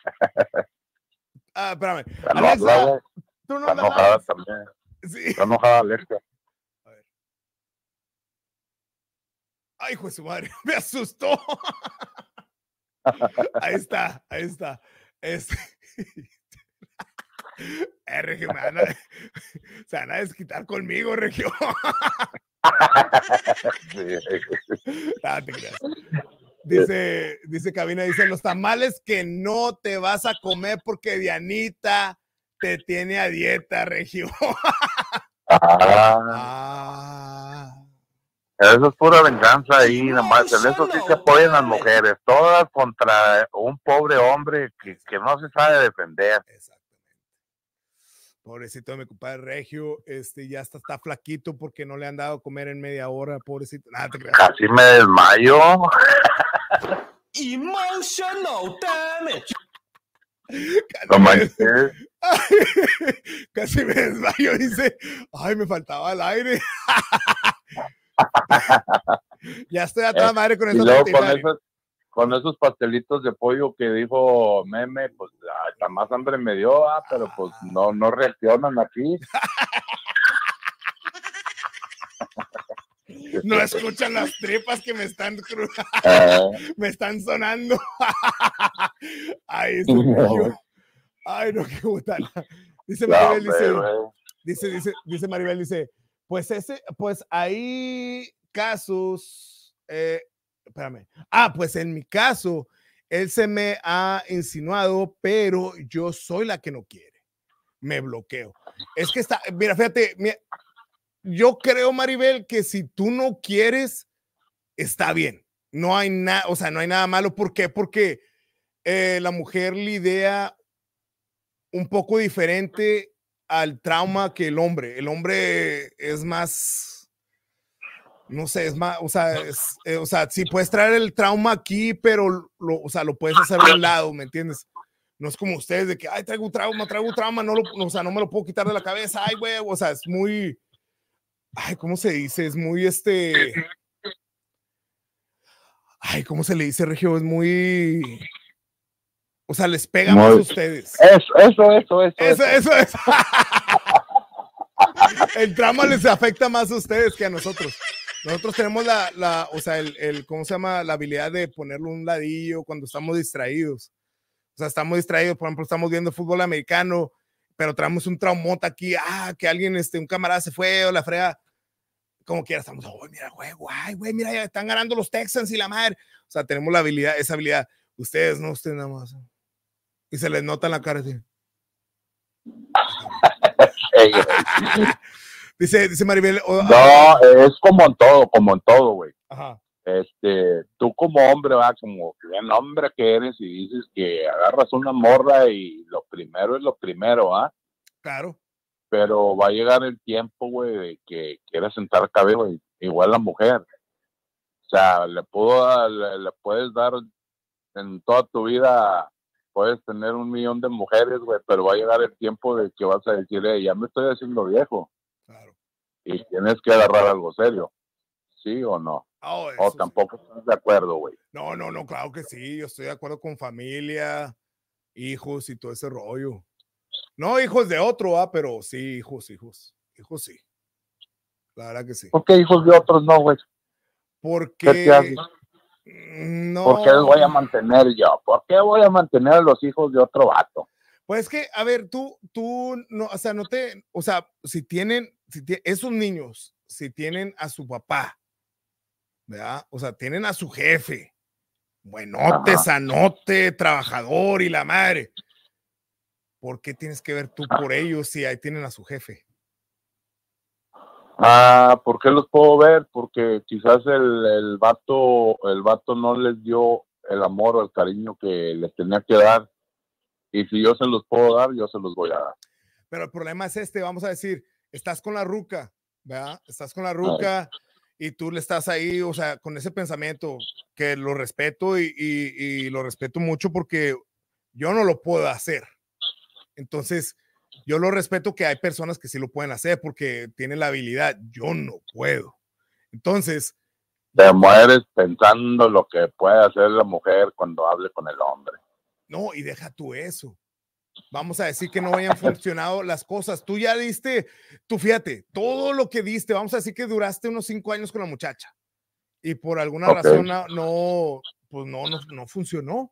[LAUGHS] ah, espérame. Alexa, tú no Está enojada también. Sí. Está enojada Alexa. A ver. Ay, juez su madre, me asustó. Ahí está, ahí está. Este... [LAUGHS] Regio, me van a, [LAUGHS] se van desquitar conmigo, Regio. [LAUGHS] Dice, dice Cabina, dice, los tamales que no te vas a comer porque Dianita te tiene a dieta, Regio. ah. Eso es pura venganza ahí, nomás. En eso sí se apoyan las mujeres, todas contra un pobre hombre que, no se sabe defender. Exactamente. Pobrecito de mi compadre Regio, este ya está, está flaquito porque no le han dado comer en media hora, pobrecito. Casi me desmayo. Emotional [LAUGHS] damage. [LAUGHS] Casi me desmayo, dice. Ay, me faltaba el aire. [LAUGHS] ya estoy a eh, toda madre con esos, con esos, pastelitos de pollo que dijo Meme, pues hasta más hambre me dio, ah, pero pues ah. no, no reaccionan aquí. No escuchan las tripas que me están eh. [LAUGHS] me están sonando. Ay, Ay, no, qué botana. Dice Maribel, dice, dice, dice Maribel, dice, pues ese, pues hay casos, eh, espérame. Ah, pues en mi caso, él se me ha insinuado, pero yo soy la que no quiere. Me bloqueo. Es que está, mira, fíjate, yo creo, Maribel, que si tú no quieres, está bien. No hay nada, o sea, no hay nada malo. ¿Por qué? Porque eh, la mujer lidia un poco diferente al trauma que el hombre. El hombre es más, no sé, es más, o sea, es, eh, o sea, sí puedes traer el trauma aquí, pero, lo, o sea, lo puedes hacer de un lado, ¿me entiendes? No es como ustedes de que, ay, traigo un trauma, traigo un trauma, no lo, o sea, no me lo puedo quitar de la cabeza, ay, güey, o sea, es muy, ay, ¿cómo se dice? Es muy este... Ay, ¿cómo se le dice, Regio? Es muy o sea, les pega más a ustedes. Eso, eso, eso, eso. Eso, eso, [LAUGHS] el trama les afecta más a ustedes que a nosotros. Nosotros tenemos la, la o sea, el, ¿cómo se llama? La habilidad de ponerlo un ladillo cuando estamos distraídos. O sea, estamos distraídos, por ejemplo, estamos viendo fútbol americano, pero traemos un traumota aquí, ah, que alguien, este, un camarada se fue o la frega. Como quiera, estamos, oh, mira, güey, guay, güey, mira, están ganando los Texans y la madre. O sea, tenemos la habilidad, esa habilidad. Ustedes no, ustedes nada más. Y se le nota en la cara así. [LAUGHS] dice, dice Maribel. no, ah, es como en todo, como en todo, güey. Ajá. Este, tú como hombre, va, como gran hombre que eres y dices que agarras una morra y lo primero es lo primero, ¿ah? Claro. Pero va a llegar el tiempo, güey, de que quieras sentar cabello igual la mujer. O sea, le, puedo, le puedes dar en toda tu vida puedes tener un millón de mujeres, güey, pero va a llegar el tiempo de que vas a decir, ya me estoy haciendo viejo. Claro. Y tienes que agarrar algo serio. ¿Sí o no? Oh, o tampoco estás de acuerdo, güey. No, no, no, claro que sí. Yo estoy de acuerdo con familia, hijos y todo ese rollo. No hijos de otro, ah, pero sí, hijos, hijos. Hijos sí. La verdad que sí. ¿Por qué hijos de otros no, güey? Porque no. Mm, ¿Por qué los voy a mantener yo? ¿Por qué voy a mantener a los hijos de otro vato? Pues es que, a ver, tú, tú, no, o sea, no te, o sea, si tienen, esos niños, si tienen a su papá, ¿verdad? O sea, tienen a su jefe, buenote, te sanote, trabajador y la madre. ¿Por qué tienes que ver tú por ellos si ahí tienen a su jefe? Ah, ¿por qué los puedo ver? Porque quizás el, el, vato, el vato no les dio el amor o el cariño que les tenía que dar. Y si yo se los puedo dar, yo se los voy a dar. Pero el problema es este, vamos a decir, estás con la ruca, ¿verdad? Estás con la ruca y tú le estás ahí, o sea, con ese pensamiento que lo respeto y, y lo respeto mucho porque yo no lo puedo hacer. Entonces, yo lo respeto que hay personas que sí lo pueden hacer porque tienen la habilidad. Yo no puedo. Entonces. Te mueres pensando lo que puede hacer la mujer cuando hable con el hombre. No, y deja tú eso. Vamos a decir que no hayan funcionado las cosas. Tú ya diste, tú fíjate, todo lo que diste, vamos a decir que duraste unos cinco años con la muchacha y por alguna razón no, pues no, no, no funcionó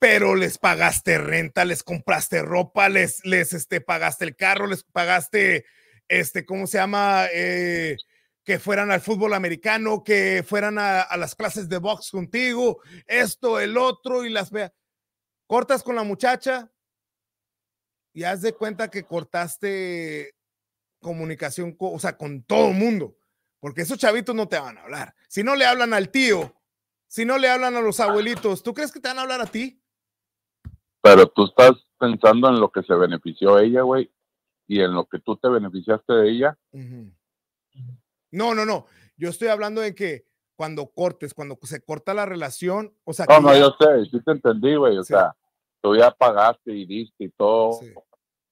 pero les pagaste renta, les compraste ropa, les, les este, pagaste el carro, les pagaste, este, ¿cómo se llama? Eh, que fueran al fútbol americano, que fueran a, las clases de box contigo, esto, el otro, y las cortas con la muchacha y haz de cuenta que cortaste comunicación, o sea, con todo el mundo, porque esos chavitos no te van a hablar. Si no le hablan al tío, si no le hablan a los abuelitos, ¿tú crees que te van a hablar a ti? Pero tú estás pensando en lo que se benefició ella, güey, y en lo que tú te beneficiaste de ella. No, no, no. Yo estoy hablando de que cuando cortes, cuando se corta la relación, o sea... No, no, yo sé, sí te entendí, güey, o sea, tú ya pagaste y diste y todo,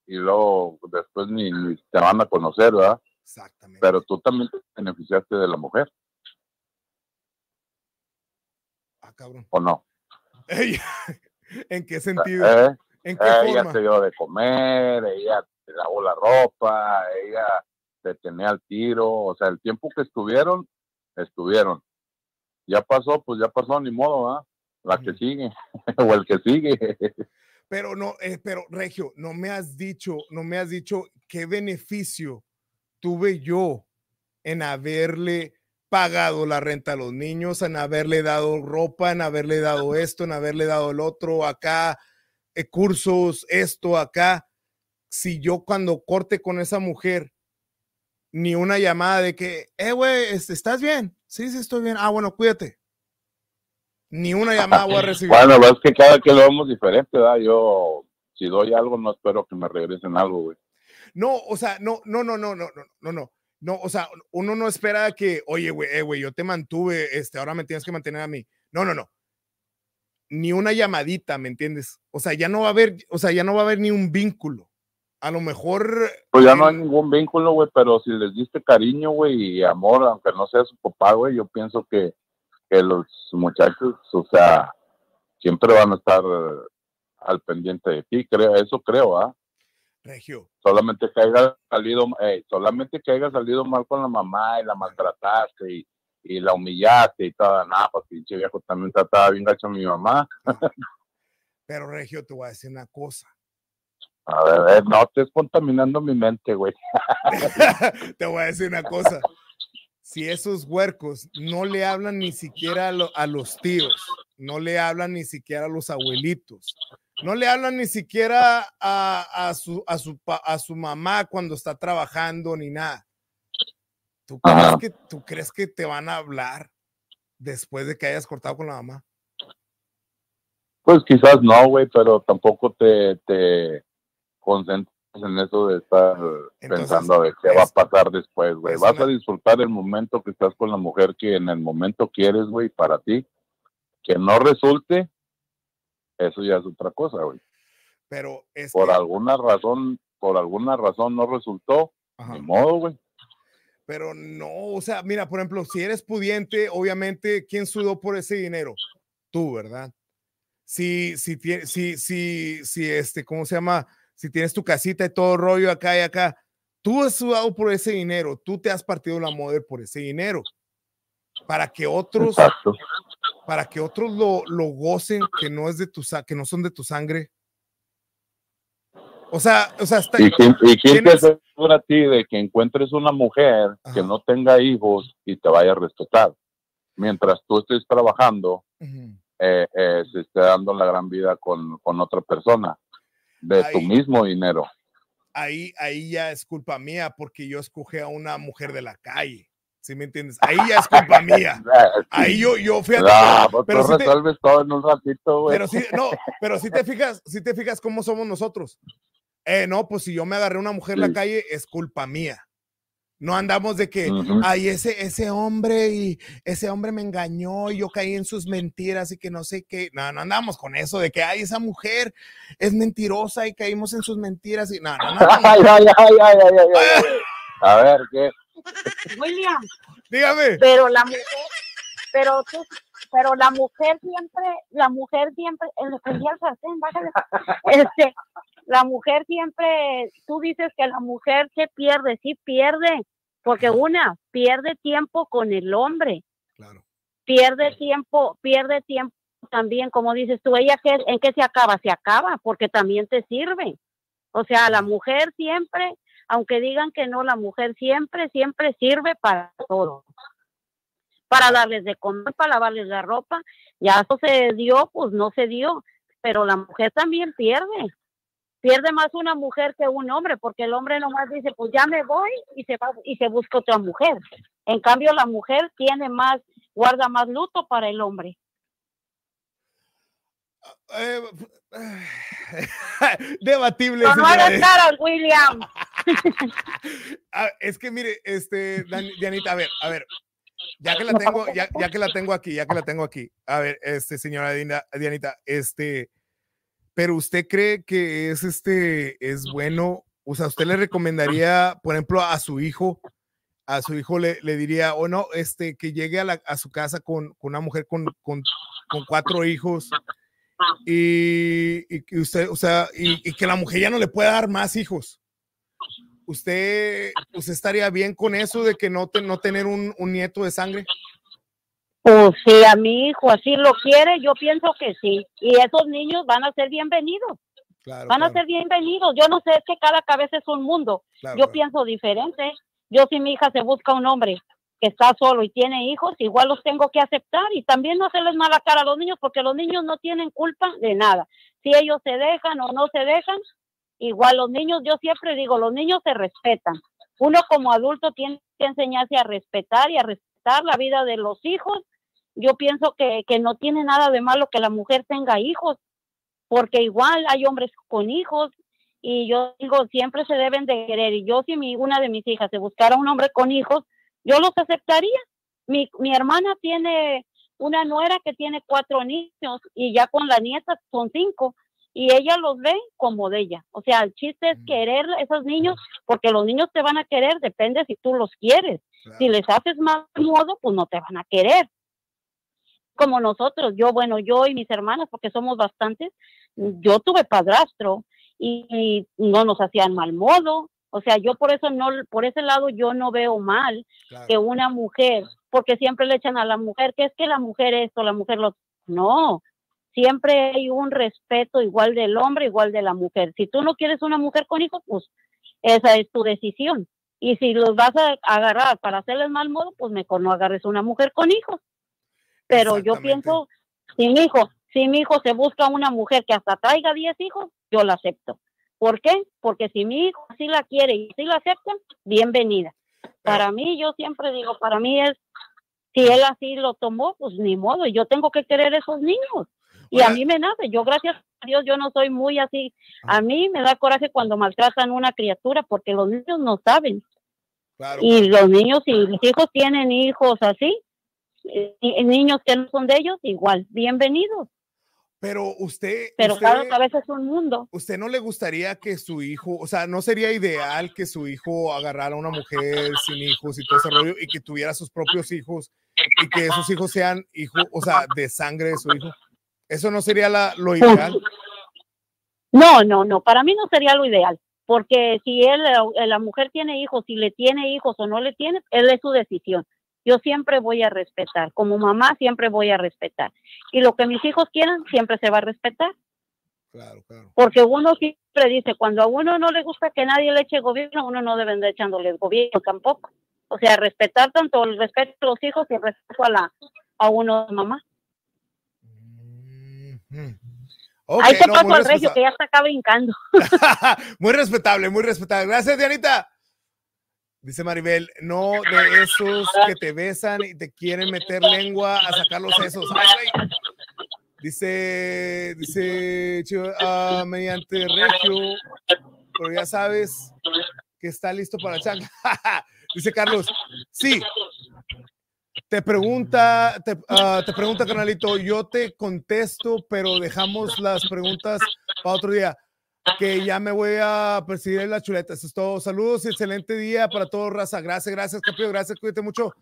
y luego después ni, te van a conocer, ¿verdad? Exactamente. Pero tú también te beneficiaste de la mujer. Ah, cabrón. ¿O no? Ella... [LAUGHS] ¿En qué sentido? Eh, eh, ella se dio de comer, ella lavó la ropa, ella se tenía al tiro, o sea, el tiempo que estuvieron, estuvieron. Ya pasó, pues ya pasó, ni modo, ¿ah? La que sigue, [LAUGHS] o el que sigue. Pero no, eh, pero Regio, no me has dicho, no me has dicho qué beneficio tuve yo en haberle pagado la renta a los niños, en haberle dado ropa, en haberle dado esto, en haberle dado el otro, acá, eh, cursos, esto, acá. Si yo cuando corte con esa mujer, ni una llamada de que, eh, güey, este, ¿estás bien? Sí, sí, estoy bien. Ah, bueno, cuídate. Ni una llamada voy a [LAUGHS] recibir. bueno, es que cada que lo vemos diferente, ¿verdad? Yo, si doy algo, no espero que me regresen algo, güey. No, o sea, no, no, no, no, no, no, no no, o sea, uno no espera que, oye, güey, eh, güey, yo te mantuve, este, ahora me tienes que mantener a mí. No, no, no. Ni una llamadita, ¿me entiendes? O sea, ya no va a haber, o sea, ya no va a haber ni un vínculo. A lo mejor. Pues ya no eh hay ningún vínculo, güey, pero si les diste cariño, güey, y amor, aunque no sea su papá, güey, yo pienso que, los muchachos, o sea, siempre van a estar eh, al pendiente de ti, creo, eso creo, ¿ah? Regio. Solamente que haya salido, solamente que salido mal con la mamá y la maltrataste y, la humillaste y toda, nada, pues pinche viejo también trataba bien gacho a mi mamá. [LAUGHS] Pero Regio, te voy a decir una cosa. A ver, eh, no, estés contaminando mi mente, güey. [LAUGHS] te voy a decir una cosa. Si esos huercos no le hablan ni siquiera a los tíos, no le hablan ni siquiera a los abuelitos, no le hablan ni siquiera a, su, a, a su mamá cuando está trabajando ni nada. ¿Tú crees, que, te van a hablar después de que hayas cortado con la mamá? Pues quizás no, güey, pero tampoco te, te concentras en eso de estar pensando a ver qué va a pasar después, güey. Vas a disfrutar el momento que estás con la mujer que en el momento quieres, güey, para ti. Que no resulte, eso ya es otra cosa, güey. Pero es por alguna razón, por alguna razón no resultó, Ajá. de modo, güey. Pero no, o sea, mira, por ejemplo, si eres pudiente, obviamente, ¿quién sudó por ese dinero? Tú, ¿verdad? Si, si, si, si, si, este, ¿cómo se llama? Si tienes tu casita y todo rollo acá y acá, tú has sudado por ese dinero, tú te has partido la moda por ese dinero, para que otros para que otros lo, lo gocen que no es de tu que no son de tu sangre. O sea, o sea, está, ¿Y quién, y quién te asegura a ti de que encuentres una mujer que no tenga hijos y te vaya a respetar? Mientras tú estés trabajando, eh, eh, se esté dando la gran vida con, con otra persona de tu mismo dinero. Ahí, ahí ya es culpa mía porque yo escogí a una mujer de la calle si me entiendes? Ahí ya es culpa [LAUGHS] mía. Ahí yo, yo a... No, pues pero, si te, en un ratito, güey. Pero [LAUGHS] te fijas, si te fijas cómo somos nosotros. Eh, no, pues si yo me agarré a una mujer en la calle, es culpa mía. No andamos de que, ay, ese, ese hombre y ese hombre me engañó y yo caí en sus mentiras y que no sé qué. No, no andamos con eso de que, ay, esa mujer es mentirosa y caímos en sus mentiras y nada. no, [LAUGHS] ay, ay, ay, ay, ay, ay, ay. A ver, ¿qué? William. Dígame. Pero la mujer, pero pero la mujer siempre, la mujer siempre, el bájale. Este, la mujer siempre, tú dices que la mujer se pierde, sí pierde, porque una pierde tiempo con el hombre. Claro. Pierde tiempo, pierde tiempo también, como dices tú, ella que, en qué se acaba, se acaba, porque también te sirve. O sea, la mujer siempre aunque digan que no, la mujer siempre, siempre sirve para todo. Para darles de comer, para lavarles la ropa. Ya eso se dio, pues no se dio. Pero la mujer también pierde. Pierde más una mujer que un hombre, porque el hombre nomás dice, pues ya me voy y se va y se busca otra mujer. En cambio, la mujer tiene más, guarda más luto para el hombre. Ah, eh, [SIGHS] debatible. No, no William. Ah, es que mire, este, Dianita, a ver, a ver, ya que la tengo, ya, [LAUGHS] que la tengo aquí, ya que la tengo aquí. A ver, este, señora Dianita, este, pero usted cree que es este, es bueno, o sea, usted le recomendaría, por ejemplo, a su hijo, a su hijo le, le diría, o oh, no, este, que llegue a, su casa con, una mujer con, cuatro hijos y, usted, o sea, y que la mujer ya no le pueda dar más hijos. ¿usted, pues estaría bien con eso de que no, tener un, nieto de sangre? Pues si a mi hijo así lo quiere, yo pienso que sí. Y esos niños van a ser bienvenidos. van a ser bienvenidos. Yo no sé, es que cada cabeza es un mundo. yo pienso diferente. Yo si mi hija se busca un hombre que está solo y tiene hijos, igual los tengo que aceptar y también no hacerles mala cara a los niños porque los niños no tienen culpa de nada. Si ellos se dejan o no se dejan, Igual los niños, yo siempre digo, los niños se respetan. Uno como adulto tiene que enseñarse a respetar y a respetar la vida de los hijos. Yo pienso que, no tiene nada de malo que la mujer tenga hijos, porque igual hay hombres con hijos y yo digo, siempre se deben de querer. Y yo si mi, una de mis hijas se buscara un hombre con hijos, yo los aceptaría. Mi, mi hermana tiene una nuera que tiene cuatro niños y ya con la nieta son cinco y ella los ve como de ella. O sea, el chiste es mm. querer a esos niños, porque los niños te van a querer, depende si tú los quieres. Si les haces mal modo, pues no te van a querer. Como nosotros, yo, bueno, yo y mis hermanas, porque somos bastantes, yo tuve padrastro y, no nos hacían mal modo. O sea, yo por eso no, por ese lado yo no veo mal que una mujer, porque siempre le echan a la mujer, que es que la mujer esto, la mujer lo... No, siempre hay un respeto igual del hombre, igual de la mujer. Si tú no quieres una mujer con hijos, pues esa es tu decisión. Y si los vas a agarrar para hacerles mal modo, pues mejor no agarres una mujer con hijos. Pero yo pienso, si mi hijo, si mi hijo se busca una mujer que hasta traiga 10 hijos, yo la acepto. ¿Por qué? Porque si mi hijo sí la quiere y sí la acepta, bienvenida. para mí, yo siempre digo, para mí es, si él así lo tomó, pues ni modo, yo tengo que querer esos niños. Y a mí me nace, yo gracias a Dios, yo no soy muy así. Ah. A mí me da coraje cuando maltratan una criatura porque los niños no saben. Y los niños, y mis hijos tienen hijos así, eh, niños que no son de ellos, igual, bienvenidos. Pero usted. Pero claro, a veces es un mundo. ¿Usted no le gustaría que su hijo, o sea, no sería ideal que su hijo agarrara a una mujer sin hijos y todo ese rollo y que tuviera sus propios hijos y que esos hijos sean hijos, o sea, de sangre de su hijo? ¿Eso no sería la, lo pues, ideal? No, no, no, para mí no sería lo ideal, porque si él, eh, la mujer tiene hijos, si le tiene hijos o no le tiene, él es su decisión. Yo siempre voy a respetar, como mamá siempre voy a respetar. Y lo que mis hijos quieran siempre se va a respetar. Claro, claro. Porque uno siempre dice, cuando a uno no le gusta que nadie le eche gobierno, uno no debe de echándole el gobierno tampoco. O sea, respetar tanto el respeto a los hijos y el respeto a la a uno mamá. Ahí te regio que ya está acá [LAUGHS] [LAUGHS] muy respetable, muy respetable. Gracias, Dianita. Dice Maribel, no de esos que te besan y te quieren meter lengua a sacar los sesos. dice, dice, ah, mediante regio, pero ya sabes que está listo para chamba. [LAUGHS] dice Carlos, sí, te pregunta, te, ah, te pregunta, canalito, yo te contesto, pero dejamos las preguntas para otro día, que ya me voy a percibir en la chuleta. Eso es todo. Saludos y excelente día para todos, raza. Gracias, gracias, campeón. Gracias, cuídate mucho.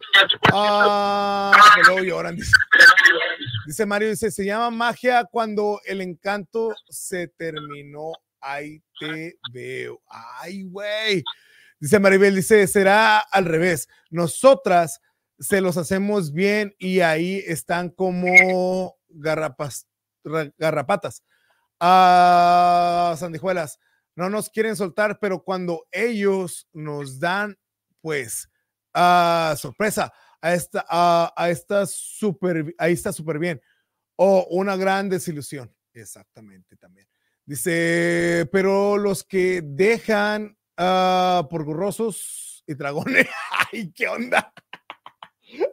Ah, dice. dice Mario, dice, se llama magia cuando el encanto se terminó. Ahí te veo. Ay, güey. Dice Maribel, dice, será al revés. Nosotras se los hacemos bien y ahí están como garrapatas. a ah, sandijuelas, no nos quieren soltar, pero cuando ellos nos dan, pues, ah, sorpresa, a esta, super, ahí está súper bien. O oh, una gran desilusión, exactamente también. Dice, pero los que dejan ah, por gorrosos y dragones, [LAUGHS] ay, ¿qué onda?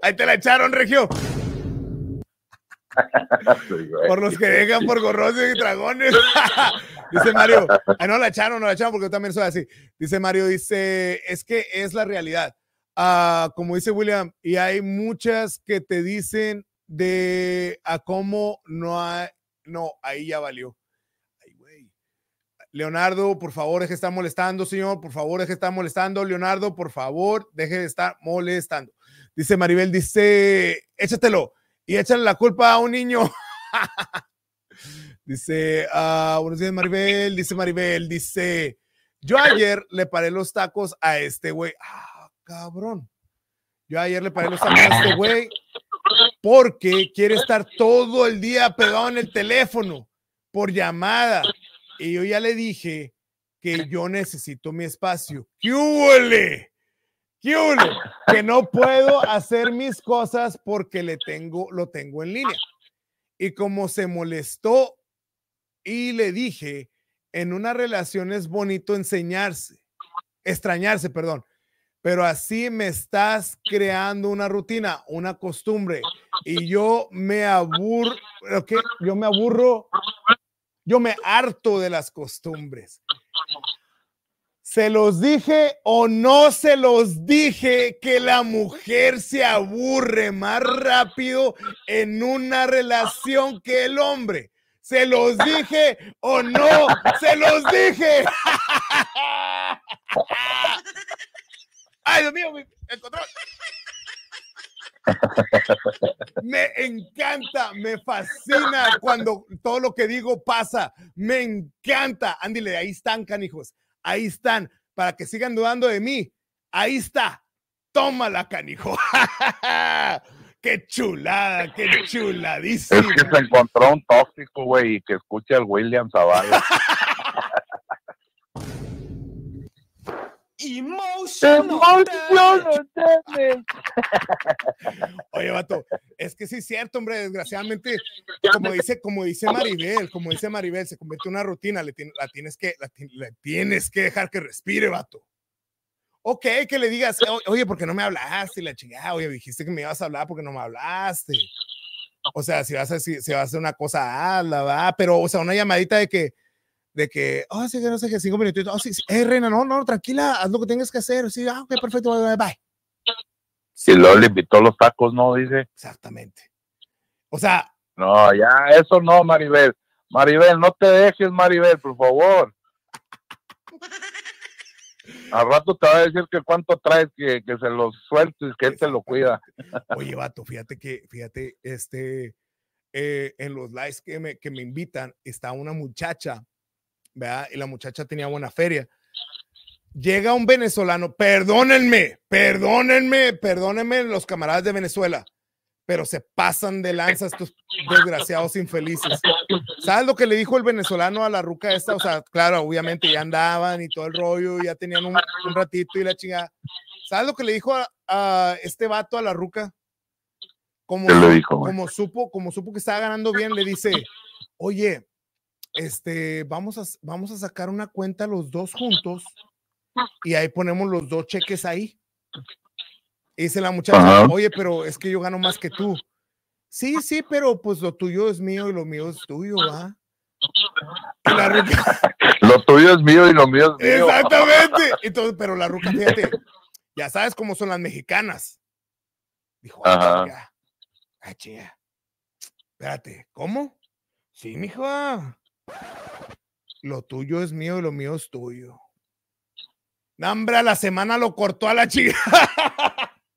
Ahí te la echaron, Regio. [LAUGHS] por los que vengan por gorros y dragones. [LAUGHS] dice Mario, ah, no la echaron, no la echaron porque yo también soy así. Dice Mario, dice, es que es la realidad. Ah, como dice William, y hay muchas que te dicen de a cómo no hay, no, ahí ya valió. Leonardo, por favor, deje de estar molestando, señor, por favor, deje de estar molestando. Leonardo, por favor, deje de estar molestando. Dice Maribel, dice, échatelo y échale la culpa a un niño. [LAUGHS] dice, ah, buenos días Maribel, dice Maribel, dice, yo ayer le paré los tacos a este güey. Ah, cabrón. Yo ayer le paré los tacos a este güey porque quiere estar todo el día pegado en el teléfono por llamada. Y yo ya le dije que yo necesito mi espacio. ¡Qué huele! que no puedo hacer mis cosas porque le tengo, lo tengo en línea. Y como se molestó y le dije, en una relación es bonito enseñarse, extrañarse, perdón, pero así me estás creando una rutina, una costumbre y yo me aburro, yo me aburro, yo me harto de las costumbres. ¿Se los dije o no se los dije que la mujer se aburre más rápido en una relación que el hombre? ¿Se los dije o no se los dije? Ay, Dios mío, el control. Me encanta, me fascina cuando todo lo que digo pasa. Me encanta. Ándile, ahí están, canijos. Ahí están. Para que sigan dudando de mí. Ahí está. Tómala, canijo. [LAUGHS] qué chulada, qué chuladísima. Es que se encontró un tóxico, güey, y que escuche al William Zavala. [LAUGHS] Emotional, [LAUGHS] Oye, vato, es que sí es cierto, hombre, desgraciadamente, como dice, como dice Maribel, como dice Maribel, se convierte en una rutina, le, la, tienes que, la, tienes que dejar que respire, vato. Ok, que le digas, oye, porque no me hablaste? la chingada, oye, dijiste que me ibas a hablar porque no me hablaste. O sea, si vas a, si, a hacer una cosa, la va, pero, o sea, una llamadita de que, de que, oh, sí, que no sé qué, cinco minutitos, oh, sí, es eh, reina, no, no, tranquila, haz lo que tengas que hacer, sí, ah, ok, perfecto, bye. bye. bye. Si luego le invitó los tacos, ¿no? Dice. Exactamente. O sea. No, ya, eso no, Maribel. Maribel, no te dejes, Maribel, por favor. [LAUGHS] Al rato te va a decir que cuánto traes, que, que se los sueltes, que él te lo cuida. Oye, vato, fíjate que, fíjate, este, eh, en los likes que que me invitan, está una muchacha y la muchacha tenía buena feria. Llega un venezolano, perdónenme, perdónenme, perdónenme los camaradas de Venezuela, pero se pasan de lanza estos desgraciados infelices. ¿Sabes lo que le dijo el venezolano a la ruca esta? O sea, claro, obviamente ya andaban y todo el rollo, ya tenían un, ratito y la chingada. ¿Sabes lo que le dijo a, este vato a la ruca? Como, como, supo, como supo que estaba ganando bien, le dice, oye, este, vamos a, vamos a sacar una cuenta los dos juntos y ahí ponemos los dos cheques ahí. dice la muchacha, oye, pero es que yo gano más que tú. Sí, sí, pero pues lo tuyo es mío y lo mío es tuyo, ¿ah? [LAUGHS] Lo tuyo es mío y lo mío es tuyo. Exactamente. [LAUGHS] pero la ruca, fíjate, ya sabes cómo son las mexicanas. Dijo, ah, ah Espérate, ¿cómo? Sí, mija. Lo tuyo es mío y lo mío es tuyo. Nambra, la semana lo cortó a la chica.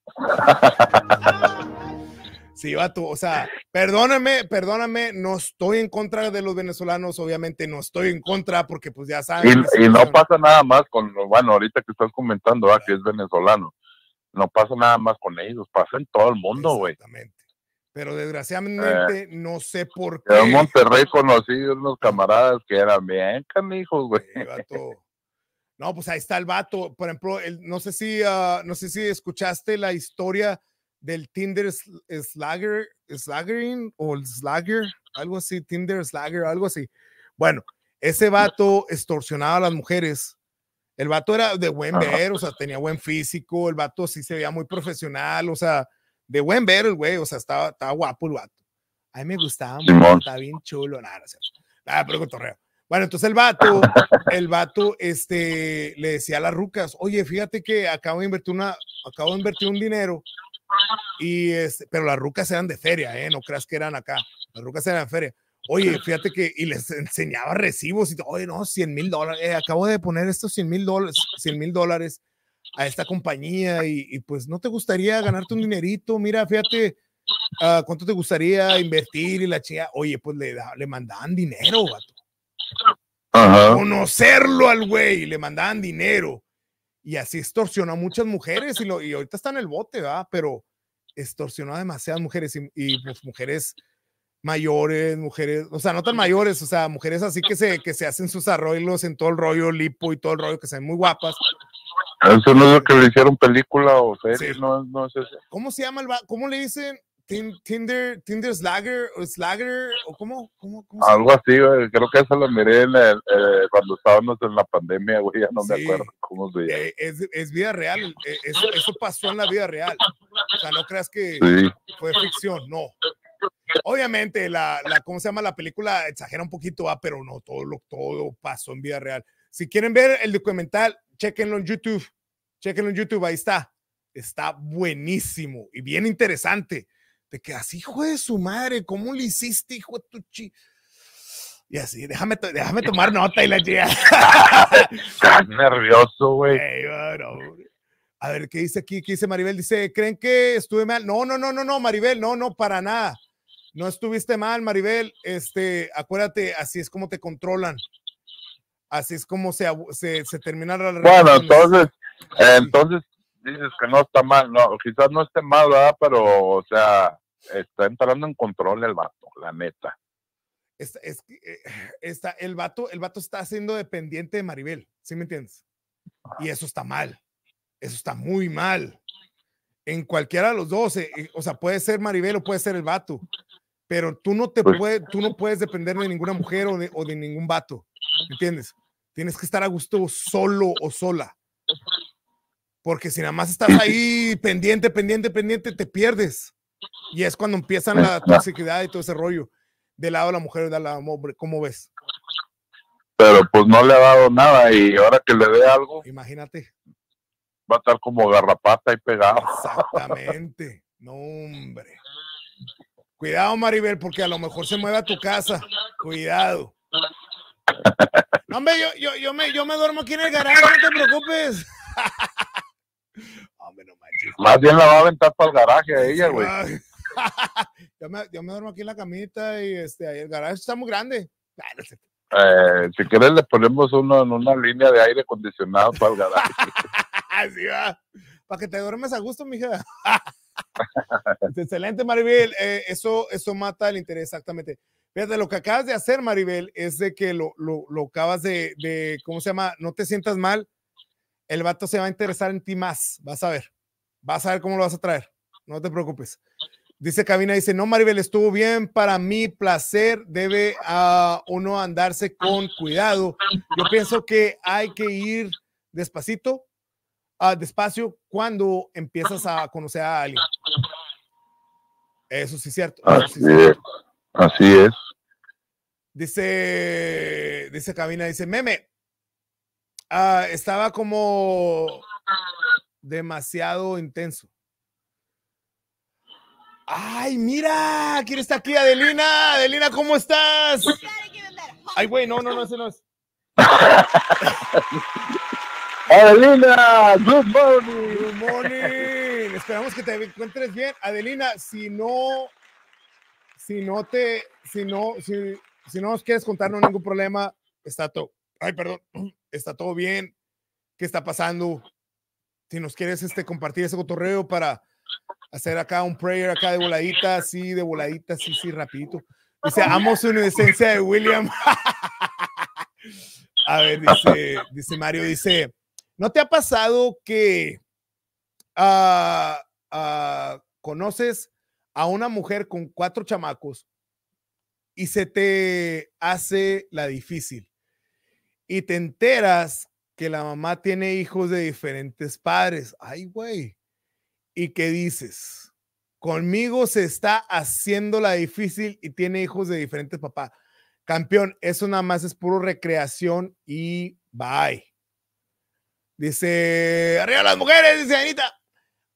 [LAUGHS] Sí, va tú, o sea, perdóname, perdóname, no estoy en contra de los venezolanos, obviamente no estoy en contra porque pues ya saben. Y, no pasa nada más con, bueno, ahorita que estás comentando, ah, que es venezolano, no pasa nada más con ellos, pasa en todo el mundo, güey. Exactamente pero eh. desgraciadamente no sé por qué. en Monterrey conocí unos camaradas que eran bien canijos, güey. No, pues ahí está el vato. Por ejemplo, el, no, sé si, ah, no sé si escuchaste la historia del Tinder Slagger, Slaggering o el Slagger, algo así, Tinder Slagger, algo así. Bueno, ese vato extorsionaba a las mujeres. El vato era de buen ver, o sea, tenía buen físico, el vato sí se veía muy profesional, o sea, de buen ver el güey, o sea, estaba, estaba guapo el vato. A mí me gustaba mucho, estaba bien chulo, nada, ah, pero con torreo. Bueno, entonces el vato, [LAUGHS] el vato, este, le decía a las rucas, oye, fíjate que acabo de invertir una, acabo de invertir un dinero, y este, pero las rucas eran de feria, ¿eh? No creas que eran acá, las rucas eran de feria. Oye, fíjate que, y les enseñaba recibos, y oye, no, 100 mil dólares, eh, acabo de poner estos 100 mil dólares, 100 mil dólares, a esta compañía y, pues no te gustaría ganarte un dinerito, mira, fíjate, ah, ¿cuánto te gustaría invertir? Y la chica, oye, pues le, le mandaban dinero, Conocerlo al güey, le mandaban dinero. Y así extorsionó a muchas mujeres y, lo, y ahorita está en el bote, ¿verdad? Pero extorsionó a demasiadas mujeres y, pues mujeres mayores, mujeres, o sea, no tan mayores, o sea, mujeres así que se, que se hacen sus arroyos en todo el rollo lipo y todo el rollo, que se muy guapas, eso no es lo que le hicieron película o serie, no, no, es eso. ¿Cómo se llama ¿Cómo le dicen? Tinder, Tinder Slager, o o cómo, cómo, algo así, creo que eso lo miré eh, cuando estábamos en la pandemia, güey, ya no me acuerdo cómo se llama. Eh, es, vida real, eh, eso, eso, pasó en la vida real. O sea, no creas que fue ficción, no. Obviamente, la, la, ¿cómo se llama? La película exagera un poquito, ah, pero no, todo, lo, todo pasó en vida real. Si quieren ver el documental, chequenlo en YouTube, chequenlo en YouTube, ahí está. Está buenísimo y bien interesante. Te quedas, hijo de su madre, ¿cómo le hiciste, hijo de tu chi? Y así, déjame, déjame tomar nota y la llega. Estás nervioso, güey. a ver, ¿qué dice aquí? ¿Qué dice Maribel? Dice, ¿creen que estuve mal? No, no, no, no, no, Maribel, no, no, para nada. No estuviste mal, Maribel. Este, acuérdate, así es como te controlan así es como se, se, termina la Bueno, entonces, entonces dices que no está mal, no, quizás no esté mal, Pero, o sea, está entrando en control el vato, la neta. está, eh, el, vato, el está siendo dependiente de Maribel, ¿sí me entiendes? Y eso está mal, eso está muy mal. En cualquiera de los dos, eh, eh, o sea, puede ser Maribel o puede ser el vato, pero tú no te puedes, tú no puedes depender de ninguna mujer o de, o de ningún vato, ¿entiendes? Tienes que estar a gusto solo o sola. Porque si nada más estás [CLEARS THROAT] ahí pendiente, pendiente, pendiente, te pierdes. Y es cuando empiezan la toxicidad y todo ese rollo. De lado la mujer y lado hombre, ¿cómo ves? Pero pues no le ha dado nada y ahora que le dé algo. Imagínate. Va a estar como garrapata y pegado. Exactamente. No, hombre. Cuidado, Maribel, porque a lo mejor se mueve a tu casa. Cuidado. No, [LAUGHS] hombre, yo, yo, yo, me, yo me duermo aquí en el garaje, no te preocupes. [LAUGHS] hombre, no Más bien la va a aventar para el garaje a ella, güey. [LAUGHS] yo, me, yo me duermo aquí en la camita y este, ahí el garaje está muy grande. Ah, eh, si quieres le ponemos uno en una línea de aire acondicionado para el garaje. Así va. Para que te duermes a gusto, mija. [LAUGHS] Excelente, Maribel. Eh, eso, eso mata el interés, exactamente. Fíjate, lo que acabas de hacer, Maribel, es de que lo, lo, lo acabas de, de, ¿cómo se llama? No te sientas mal. El vato se va a interesar en ti más. Vas a ver. Vas a ver cómo lo vas a traer. No te preocupes. Dice Cabina, dice, no, Maribel, estuvo bien. Para mi placer debe a uno andarse con cuidado. Yo pienso que hay que ir despacito, ah, despacio, cuando empiezas a conocer a alguien. Eso sí es cierto. Así, es, Dice, dice Cabina, dice, meme, ah, estaba como demasiado intenso. Ay, mira, ¿quién está aquí? Adelina, Adelina, ¿cómo estás? Ay, güey, no, no, no, no es. [LAUGHS] Adelina, good morning. Good morning esperamos que te encuentres bien. Adelina, si no, si no te, si no, si, no nos quieres contarnos ningún problema. Está todo, ay, perdón, [CLEARS THROAT] está todo bien. ¿Qué está pasando? Si nos quieres este, compartir ese cotorreo para hacer acá un prayer acá de voladita, sí, de voladita, sí, sí, rapidito. Dice, amo su inocencia de William. [LAUGHS] A ver, dice, dice Mario, dice, ¿no te ha pasado que Ah, ah, conoces a una mujer con cuatro chamacos y se te hace la difícil y te enteras que la mamá tiene hijos de diferentes padres. Ay, güey. ¿Y qué dices? Conmigo se está haciendo la difícil y tiene hijos de diferentes papás. Campeón, eso nada más es puro recreación y bye. Dice, arriba las mujeres, dice Anita.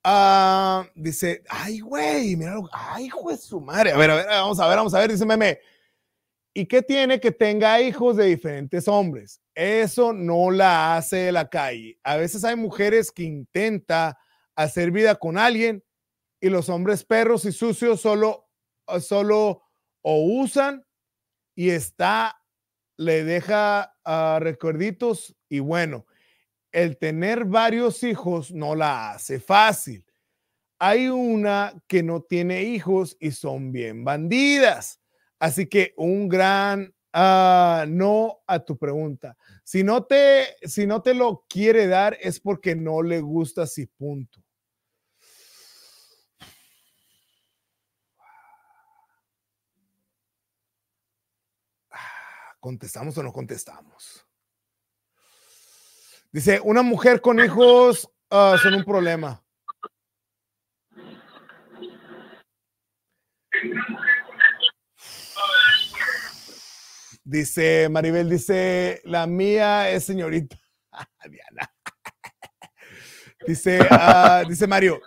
Ah, dice, ay, güey, mira, ay, juez, su madre. A ver, a ver, vamos a ver, vamos a ver, dice meme. ¿Y qué tiene que tenga hijos de diferentes hombres? Eso no la hace de la calle. A veces hay mujeres que intenta hacer vida con alguien y los hombres perros y sucios solo, ah, solo o usan y está, le deja ah, recuerditos y bueno, el tener varios hijos no la hace fácil. Hay una que no tiene hijos y son bien bandidas. Así que un gran ah, no a tu pregunta. Si no, te, si no te lo quiere dar es porque no le gusta Si punto. Ah, ¿Contestamos o no contestamos? Dice, una mujer con hijos ah, son un problema. Dice Maribel, dice, la mía es señorita. [LAUGHS] dice, ah, dice Mario.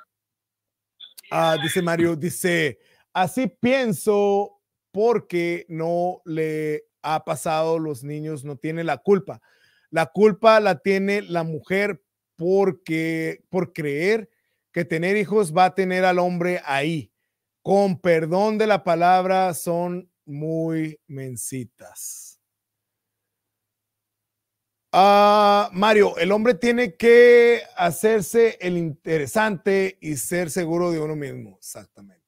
Ah, dice Mario, dice, así pienso porque no le ha pasado, los niños no tiene la culpa. La culpa la tiene la mujer porque, por creer que tener hijos va a tener al hombre ahí. Con perdón de la palabra, son muy mencitas. Ah, Mario, el hombre tiene que hacerse el interesante y ser seguro de uno mismo. Exactamente.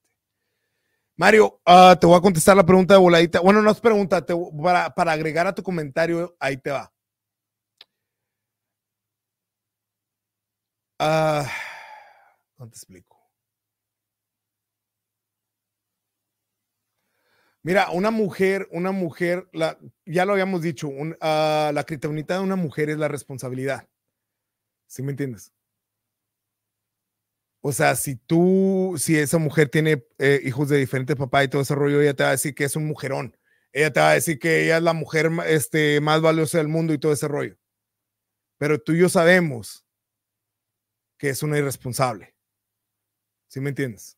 Mario, ah, te voy a contestar la pregunta de voladita. Bueno, no es pregunta, para agregar a tu comentario, ahí te va. Ah, no te explico. Mira, una mujer, una mujer, ya lo habíamos dicho, ah, la la de una mujer es la responsabilidad. ¿Sí me entiendes? O sea, si tú, si esa mujer tiene eh, hijos de diferentes papás y todo ese rollo, ella te va a decir que es un mujerón. Ella te va a decir que ella es la mujer este, más valiosa del mundo y todo ese rollo. Pero tú y yo sabemos que es una irresponsable. ¿Sí me entiendes?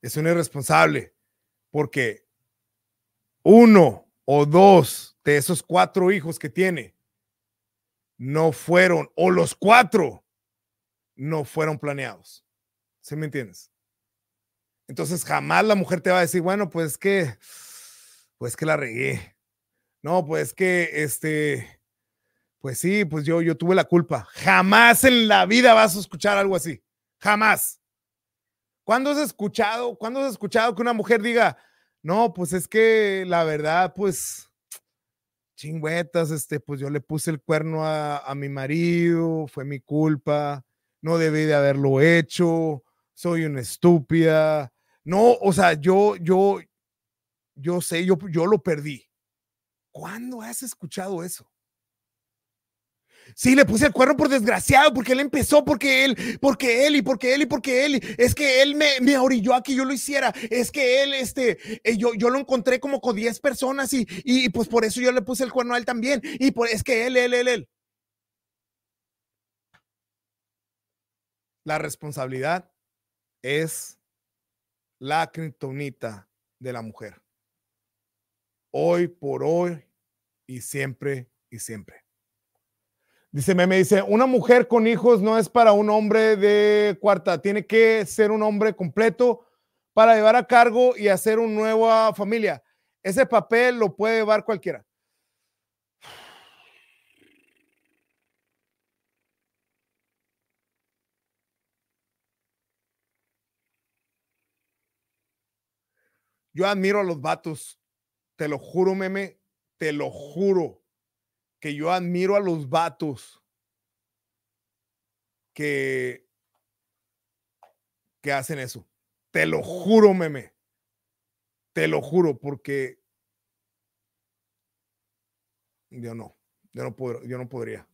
Es una irresponsable porque uno o dos de esos cuatro hijos que tiene no fueron, o los cuatro no fueron planeados. ¿Sí me entiendes? Entonces jamás la mujer te va a decir, bueno, pues que, pues que la regué. No, pues que este, pues sí, pues yo, yo tuve la culpa. Jamás en la vida vas a escuchar algo así. Jamás. ¿Cuándo has escuchado, cuándo has escuchado que una mujer diga, no, pues es que la verdad, pues, chingüetas, este, pues yo le puse el cuerno a, mi marido, fue mi culpa, no debí de haberlo hecho, soy una estúpida. No, o sea, yo, yo, yo sé, yo, yo lo perdí. ¿Cuándo has escuchado eso? Sí, le puse el cuerno por desgraciado, porque él empezó, porque él, porque él, y porque él, y porque él. Es que él me, me orilló a que yo lo hiciera. Es que él, este, eh, yo, lo encontré como con 10 personas y, y, pues por eso yo le puse el cuerno a él también. Y por, es que él, él, él, él. La responsabilidad es la criptonita de la mujer. Hoy por hoy y siempre y siempre. Dice Meme, dice, una mujer con hijos no es para un hombre de cuarta, tiene que ser un hombre completo para llevar a cargo y hacer una nueva familia. Ese papel lo puede llevar cualquiera. Yo admiro a los vatos, te lo juro, meme, te lo juro que yo admiro a los vatos que, que hacen eso. Te lo juro, meme. Te lo juro, porque yo no, yo no, puedo, yo no podría.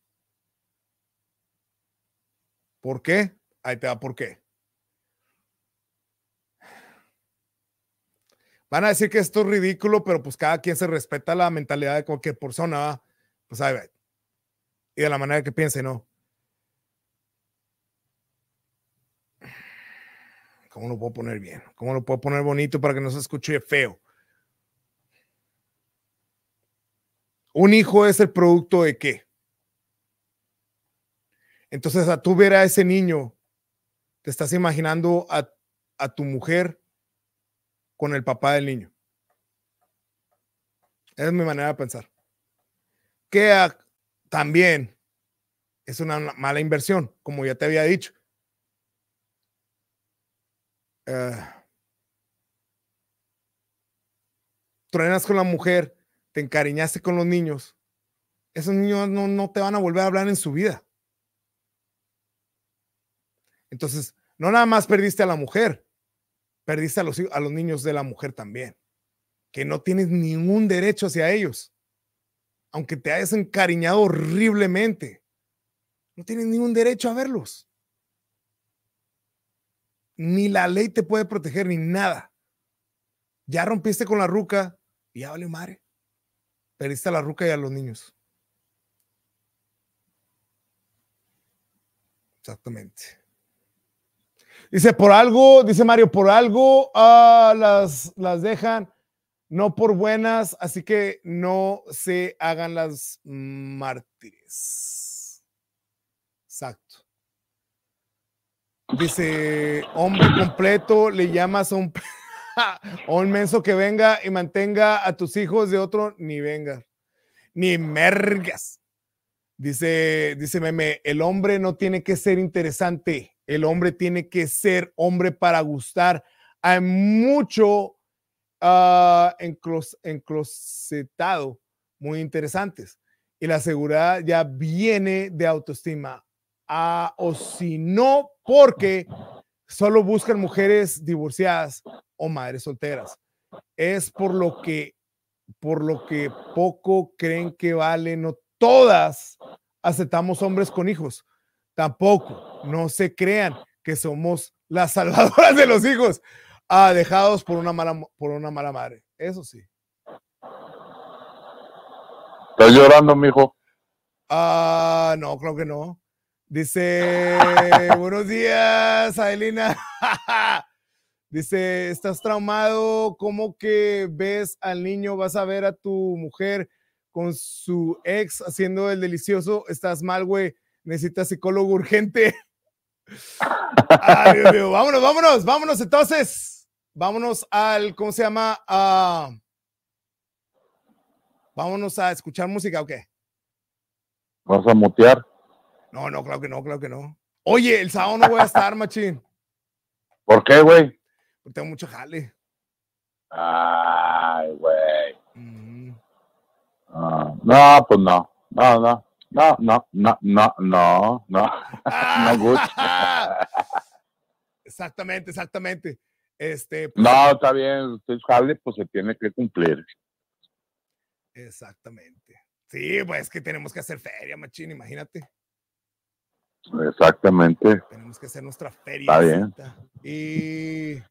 ¿Por qué? Ahí te va, ¿por qué? Van a decir que esto es ridículo, pero pues cada quien se respeta la mentalidad de cualquier persona. ¿va? Pues Y de la manera que piense, no. ¿Cómo lo puedo poner bien? ¿Cómo lo puedo poner bonito para que no se escuche feo? ¿Un hijo es el producto de qué? Entonces, a tú ver a ese niño, te estás imaginando a, a tu mujer con el papá del niño. Esa es mi manera de pensar también es una mala inversión, como ya te había dicho. Eh, Trenas con la mujer, te encariñaste con los niños, esos niños no, no te van a volver a hablar en su vida. Entonces, no nada más perdiste a la mujer, perdiste a los, a los niños de la mujer también, que no tienes ningún derecho hacia ellos aunque te hayas encariñado horriblemente, no tienes ningún derecho a verlos. Ni la ley te puede proteger, ni nada. Ya rompiste con la ruca y ya vale madre. Perdiste a la ruca y a los niños. Exactamente. Dice, por algo, dice Mario, por algo ah, las, las dejan no por buenas, así que no se hagan las mártires. Exacto. Dice, hombre completo, le llamas a un, [LAUGHS] menso que venga y mantenga a tus hijos de otro, ni venga, ni mergas. Dice, dice meme, el hombre no tiene que ser interesante, el hombre tiene que ser hombre para gustar. Hay mucho Ah, enclos, enclosetado muy interesantes. Y la seguridad ya viene de autoestima. a ah, o si no, porque solo buscan mujeres divorciadas o madres solteras. Es por lo que, por lo que poco creen que vale, no todas aceptamos hombres con hijos. Tampoco, no se crean que somos las [LAUGHS] salvadoras de los hijos. Ah, dejados por una mala, por una mala madre. Eso sí. ¿Estás llorando, mijo? Ah, no, creo que no. Dice, [LAUGHS] buenos días, Adelina. [LAUGHS] Dice, estás traumado, ¿cómo que ves al niño? Vas a ver a tu mujer con su ex haciendo el delicioso. Estás mal, güey. Necesitas psicólogo urgente. [LAUGHS] Ah, vámonos, vámonos, vámonos entonces vámonos al, ¿cómo se llama? vámonos a escuchar música o qué? ¿Vamos a mutear? No, no, claro que no, claro que no. Oye, el sábado no voy a estar, machín. ¿Por qué, güey? Porque tengo mucho jale. Ay, güey. Mm. Ah, no, pues no. No, no. No, no, no, no, no, no. [LAUGHS] no [LAUGHS] exactamente, exactamente. Este, pues, no, está bien, usted jale, pues se tiene que cumplir. Exactamente. Sí, pues que tenemos que hacer feria, machín, imagínate. Exactamente. Tenemos que hacer nuestra feria. Está bien. Y.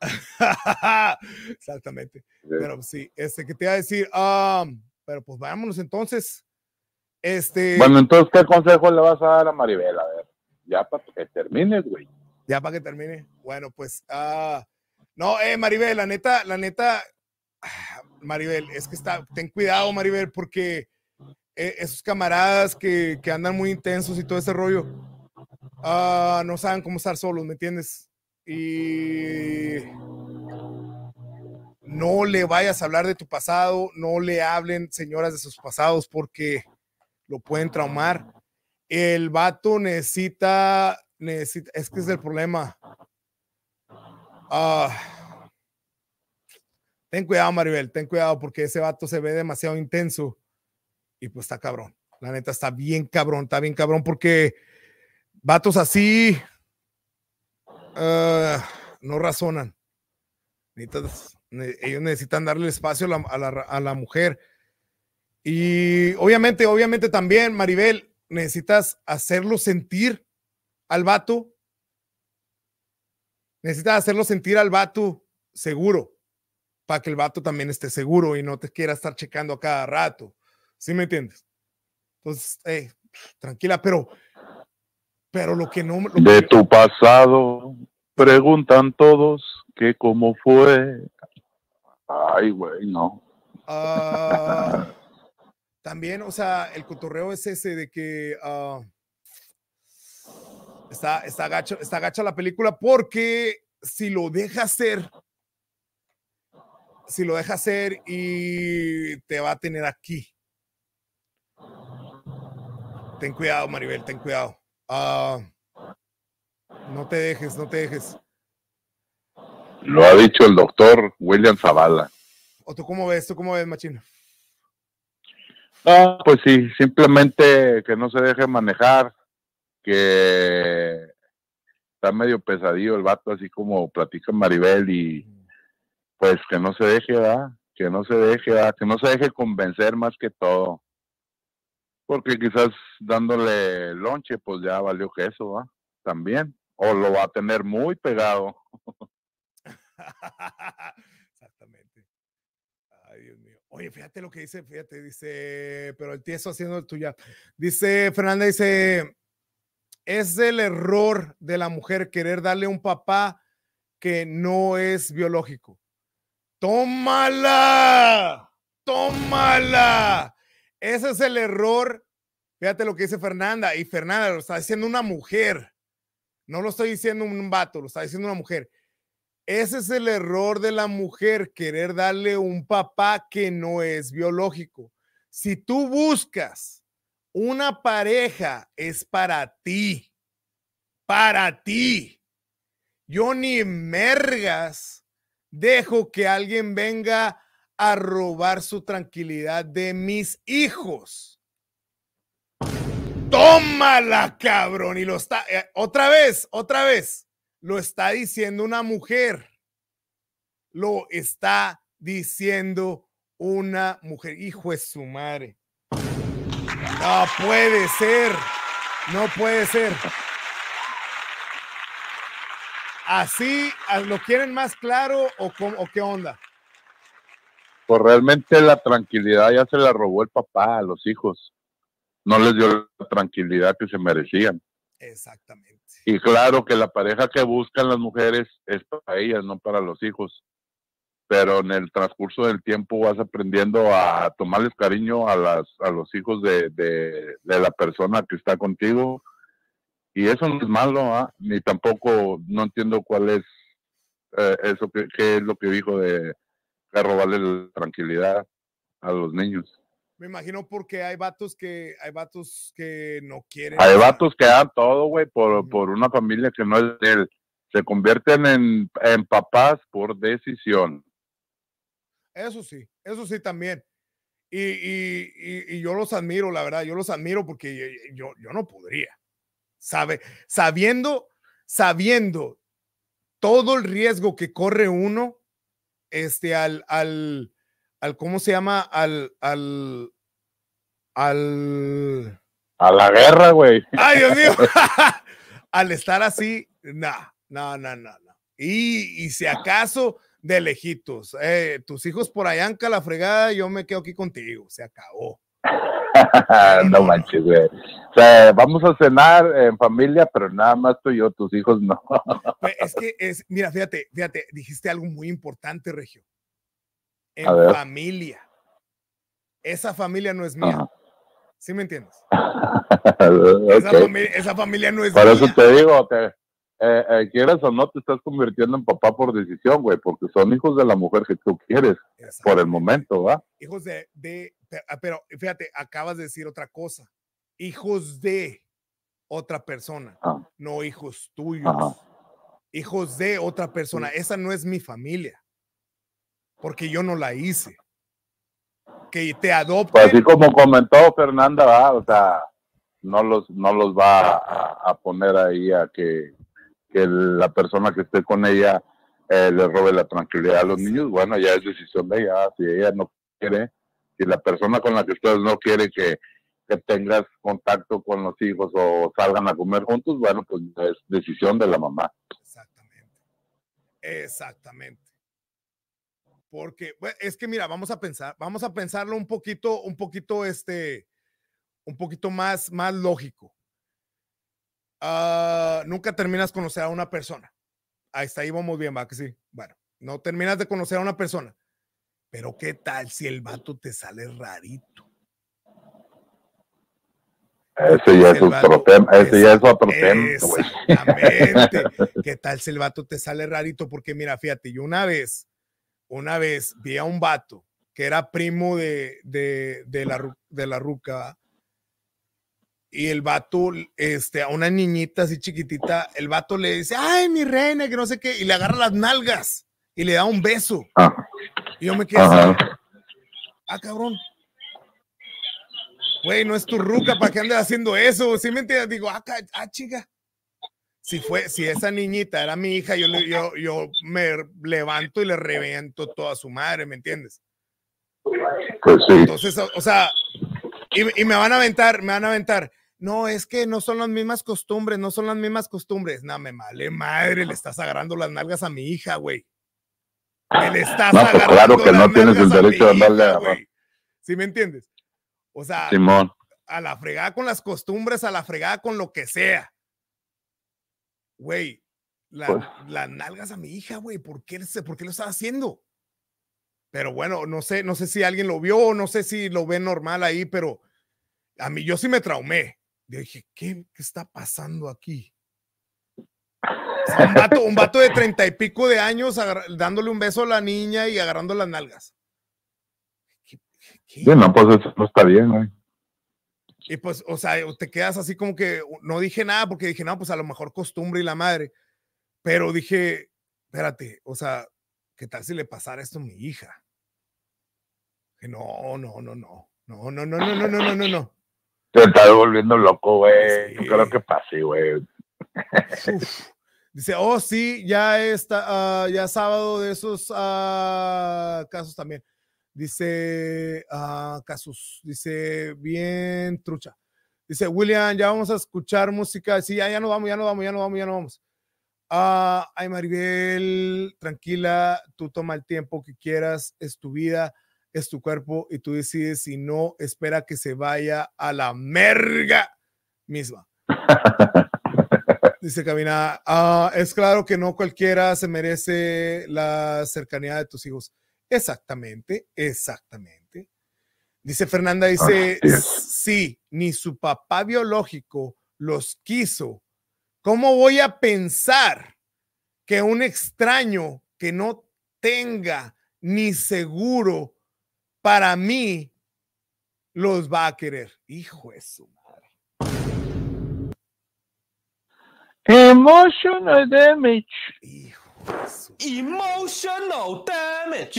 [LAUGHS] Exactamente. Pero sí, este que te iba a decir, um, pero pues vámonos entonces. Este. Bueno, entonces, ¿qué consejo le vas a dar a Maribel? A ver, ya para que termines, güey. Ya para que termine. Bueno, pues. Ah, no, eh, Maribel, la neta, la neta. [SIGHS] Maribel, es que está. Ten cuidado, Maribel, porque eh, esos camaradas que, que, andan muy intensos y todo ese rollo. Ah, no saben cómo estar solos, ¿me entiendes? Y no le vayas a hablar de tu pasado, no le hablen señoras de sus pasados porque lo pueden traumar. El vato necesita necesita, es que es el problema. Ah. ten cuidado, Maribel, ten cuidado porque ese vato se ve demasiado intenso y pues está cabrón. La neta está bien cabrón, está bien cabrón porque vatos así ah, no razonan. ellos necesitan darle espacio a la, a la mujer. Y obviamente, obviamente también, Maribel, necesitas hacerlo sentir al vato. Necesitas hacerlo sentir al vato seguro, para que el vato también esté seguro y no te quiera estar checando a cada rato. ¿Sí me entiendes? Entonces, eh, tranquila, pero, pero lo que no... de tu pasado, preguntan todos que cómo fue. Ay, güey, no. Ah, también, o sea, el cotorreo es ese de que... Ah, Está, está, está la película porque si lo deja hacer, si lo deja hacer y te va a tener aquí. Ten cuidado, Maribel, ten cuidado. Ah, no te dejes, no te dejes. Lo ha dicho el doctor William Zavala. ¿O tú cómo ves? ¿Tú cómo ves, Machino? Ah, pues sí, simplemente que no se deje manejar, que está medio pesadillo el vato, así como platica Maribel y pues que no se deje, Que no se deje, Que no se deje convencer más que todo. Porque quizás dándole lonche, pues ya valió queso, eso, ¿va? También. O lo va a tener muy pegado. [LAUGHS] Exactamente. Ay, Dios mío. Oye, fíjate lo que dice, fíjate, dice, pero el tío está haciendo el tuya. Dice, Fernanda dice, es el error de la mujer querer darle un papá que no es biológico. Tómala, tómala. Ese es el error. Fíjate lo que dice Fernanda. Y Fernanda lo está diciendo una mujer. No lo estoy diciendo un vato, lo está diciendo una mujer. Ese es el error de la mujer, querer darle un papá que no es biológico. Si tú buscas una pareja es para ti. Para ti. Yo ni mergas dejo que alguien venga a robar su tranquilidad de mis hijos. Tómala, cabrón. Y lo está, eh, otra vez, otra vez, lo está diciendo una mujer. Lo está diciendo una mujer. Hijo de su madre. No puede ser. No puede ser. ¿Así ah, lo quieren más claro o, qué onda? Pues realmente la tranquilidad ya se la robó el papá a los hijos. No les dio la tranquilidad que se merecían. Exactamente. Y claro que la pareja que buscan las mujeres es para ellas, no para los hijos pero en el transcurso del tiempo vas aprendiendo a tomarles cariño a, las, a los hijos de, la persona que está contigo. Y eso no es malo, ¿ah? ni tampoco no entiendo cuál es eh, eso, que, qué es lo que dijo de, robarle la tranquilidad a los niños. Me imagino porque hay vatos que hay vatos que no quieren. Hay vatos que dan todo, güey, por, por, una familia que no es de él. Se convierten en, en papás por decisión eso sí, eso sí también. Y, y, y, yo los admiro, la verdad, yo los admiro porque yo, yo, no podría. Sabe, sabiendo, sabiendo todo el riesgo que corre uno, este, al, al, al ¿cómo se llama? Al, al, al... A la guerra, güey. Ay, Dios mío. [LAUGHS] [LAUGHS] al estar así, nada nah, nah, Y, y si ah. acaso de lejitos. Eh, tus hijos por allá en Calafregada, yo me quedo aquí contigo. Se acabó. [LAUGHS] no manches, güey. O sea, vamos a cenar en familia, pero nada más tú y yo, tus hijos no. [LAUGHS] es que es, mira, fíjate, fíjate, dijiste algo muy importante, Regio. En familia. Esa familia no es mía. ¿Sí me entiendes? [LAUGHS] esa, familia, no es mía. Por eso te digo, te, eh, eh, quieras o no, te estás convirtiendo en papá por decisión, güey, porque son hijos de la mujer que tú quieres por el momento, ¿va? Hijos de, ah, pero fíjate, acabas de decir otra cosa, hijos de otra persona, ah. no hijos tuyos, hijos de otra persona, esa no es mi familia, porque yo no la hice. Que te adopten. Pues así como comentó Fernanda, o sea, no los, no los va a poner ahí a que que la persona que esté con ella eh, le robe la tranquilidad a los niños, bueno, ya es decisión de ella. Si ella no quiere, si la persona con la que ustedes no quiere que, que tengas contacto con los hijos o salgan a comer juntos, bueno, pues es decisión de la mamá. Exactamente. Exactamente. Porque es que mira, vamos a pensar, vamos a pensarlo un poquito, un poquito este, un poquito más, más lógico. Ah, nunca terminas de conocer a una persona. Ahí está, ahí vamos bien, va que sí. Bueno, no terminas de conocer a una persona. Pero qué tal si el vato te sale rarito. Ese ya es otro tema, ese ya es otro tema. Exactamente. [LAUGHS] ¿Qué tal si el vato te sale rarito? Porque mira, fíjate, yo una vez, una vez vi a un vato que era primo de, de, la, de la ruca, y el vato, este, a una niñita así chiquitita, el vato le dice, ay, mi reina, que no sé qué, y le agarra las nalgas y le da un beso. Ah. Y yo me quedé así, ah, cabrón. Güey, no es tu ruca, ¿para qué andas haciendo eso? ¿Sí me entiendes? Digo, ah, ah chica. Si fue, si esa niñita era mi hija, yo, yo, yo me levanto y le reviento toda su madre, ¿me entiendes? Pues Entonces, o, sea, y, y me van a aventar, me van a aventar no, es que no son las mismas costumbres, no son las mismas costumbres. No, me male madre, le estás agarrando las nalgas a mi hija, güey. le estás no, pues, Claro que no tienes el derecho de darle a ¿Sí me entiendes? O sea, a la fregada con las costumbres, a la fregada con lo que sea. Güey, pues las nalgas a mi hija, güey, ¿por qué, ¿por qué lo estás haciendo? Pero bueno, no sé, no sé si alguien lo vio o no sé si lo ve normal ahí, pero a mí yo sí me traumé. Yo dije, ¿qué, está pasando aquí? Un vato, de treinta y pico de años dándole un beso a la niña y agarrando las nalgas. bueno pues eso no está bien, güey. Y pues, o sea, te quedas así como que no dije nada porque dije, no, pues a lo mejor costumbre y la madre. Pero dije, espérate, o sea, ¿qué tal si le pasara esto a mi hija? Que no, no, no, no, no, no, no, no, no, no, no, no, no. Te está volviendo loco, güey. Sí. Creo que pase, güey. [LAUGHS] Dice, oh, sí, ya está, ah, ya sábado de esos ah, casos también. Dice, uh, casos, dice, bien trucha. Dice, William, ya vamos a escuchar música. Sí, ya, ya vamos, ya no vamos, ya no vamos, ya no vamos. ay, Maribel, tranquila, tú toma el tiempo que quieras, es tu vida es tu cuerpo y tú decides si no, espera que se vaya a la merga misma. Dice Camina, ah, es claro que no cualquiera se merece la cercanía de tus hijos. Exactamente, exactamente. Dice Fernanda, dice, sí, ni su papá biológico los quiso. ¿Cómo voy a pensar que un extraño que no tenga ni seguro para mí los va a querer. Hijo de su madre. Emotional damage. Hijo de su Emotional damage.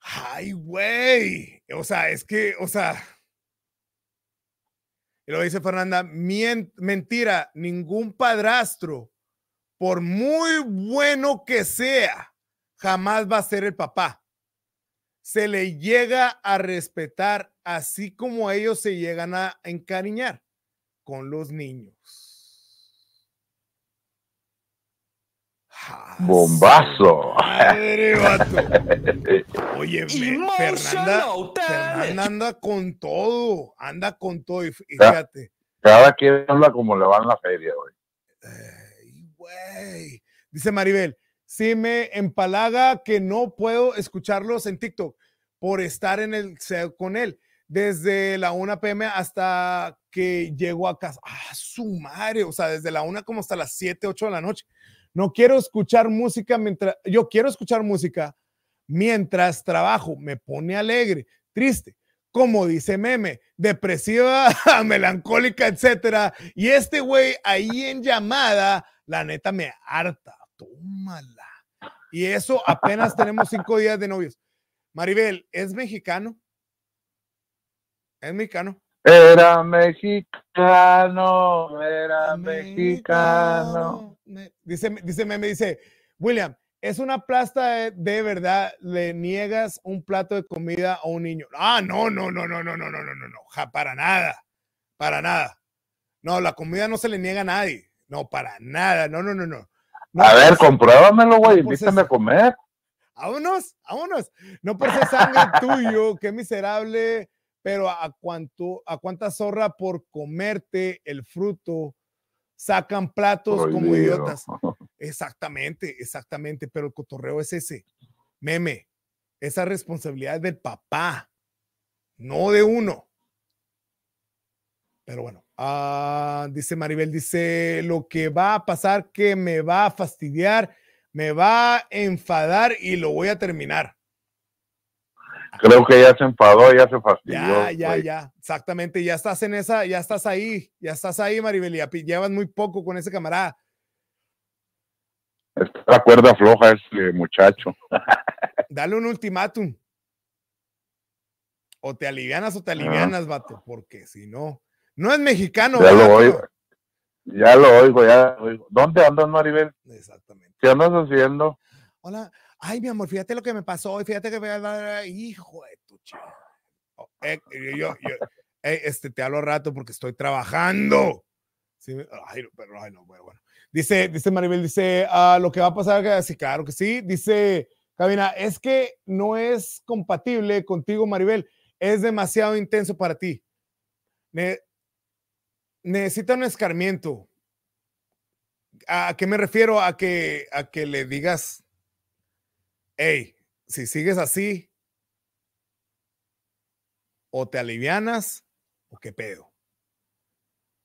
Ay, güey. O sea, es que, o sea. Y lo dice Fernanda, mentira, ningún padrastro, por muy bueno que sea, jamás va a ser el papá se le llega a respetar así como ellos se llegan a encariñar con los niños. Bombazo. [LAUGHS] Oye, Fernanda, anda con todo, anda con todo y fíjate. Cada quien anda como le va en la feria, hoy. güey. Dice Maribel, sí me empalaga que no puedo escucharlos en TikTok por estar en el con él. Desde la 1 pm hasta que llego a casa. ¡Ah, su madre! O sea, desde la 1 como hasta las 7, 8 de la noche. No quiero escuchar música mientras. Yo quiero escuchar música mientras trabajo. Me pone alegre, triste como dice meme, depresiva, [LAUGHS] melancólica, etcétera. Y este güey ahí en llamada, la neta me harta tómala. Y eso apenas tenemos cinco días de novios. Maribel, ¿es mexicano? ¿Es mexicano? Era mexicano, era mexicano. Dice, dice, me dice, William, es una plasta de, verdad, le niegas un plato de comida a un niño. Ah, no, no, no, no, no, no, no, no, no, no, para nada, para nada. No, la comida no se le niega a nadie, no, para nada, no, no, no, no a ver, pues, compruébamelo, güey, pues, invítame a comer. Vámonos, vámonos. No por sangre [LAUGHS] tuyo, qué miserable, pero a cuánto, a cuánta zorra por comerte el fruto sacan platos como idiotas. [LAUGHS] Exactamente, exactamente, pero el cotorreo es ese. Meme, esa responsabilidad es del papá, no de uno. Pero bueno, Ah, dice Maribel, dice, lo que va a pasar que me va a fastidiar, me va a enfadar y lo voy a terminar. Creo que ya se enfadó, ya se fastidió. Ya, ya, ya, exactamente, ya estás en esa, ya estás ahí, ya estás ahí, Maribel, ya llevas muy poco con ese camarada. Está la cuerda floja ese muchacho. [LAUGHS] Dale un ultimátum. O te alivianas o te alivianas, vato, porque si no, no es mexicano. Ya lo oigo. Ya lo oigo, ya lo oigo. ¿Dónde andas, Maribel? Exactamente. ¿Qué andas haciendo? Hola. Ay, mi amor, fíjate lo que me pasó hoy. Fíjate que. Hijo de tu chico. Oh, eh, yo, yo, eh, este, te hablo rato porque estoy trabajando. ay, pero, no, bueno, Dice, dice Maribel, dice, ah, lo que va a pasar, sí, claro que sí. Dice, Cabina, es que no es compatible contigo, Maribel. Es demasiado intenso para ti necesita un escarmiento. ¿A qué me refiero? A que, a que le digas, hey, si sigues así, o te alivianas, o qué pedo.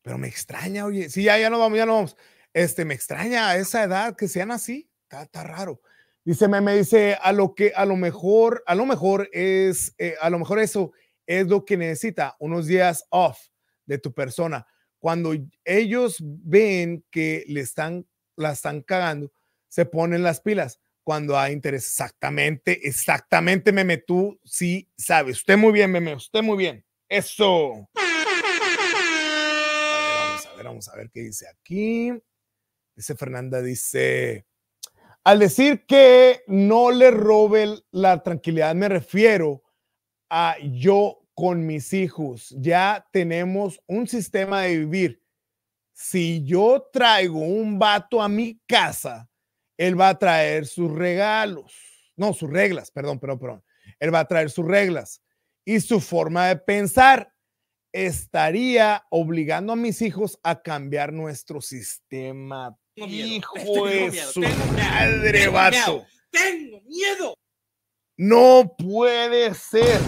Pero me extraña, oye, sí, ya, ya no vamos, ya no vamos. Este, me extraña a esa edad que sean así, está, raro. Dice, me, me, dice, a lo que, a lo mejor, a lo mejor es, eh, a lo mejor eso es lo que necesita, unos días off de tu persona cuando ellos ven que le están, la están cagando, se ponen las pilas cuando hay interés. Exactamente, exactamente, meme, tú sí sabes. Usted muy bien, meme, usted muy bien. Eso. vamos a ver, vamos a ver qué dice aquí. Dice Fernanda, dice, al decir que no le robe la tranquilidad, me refiero a yo con mis hijos, ya tenemos un sistema de vivir. Si yo traigo un vato a mi casa, él va a traer sus regalos, no, sus reglas, perdón, perdón, perdón. Él va a traer sus reglas y su forma de pensar estaría obligando a mis hijos a cambiar nuestro sistema. Hijo [LAUGHS] miedo, de su madre, vato. tengo miedo. No puede ser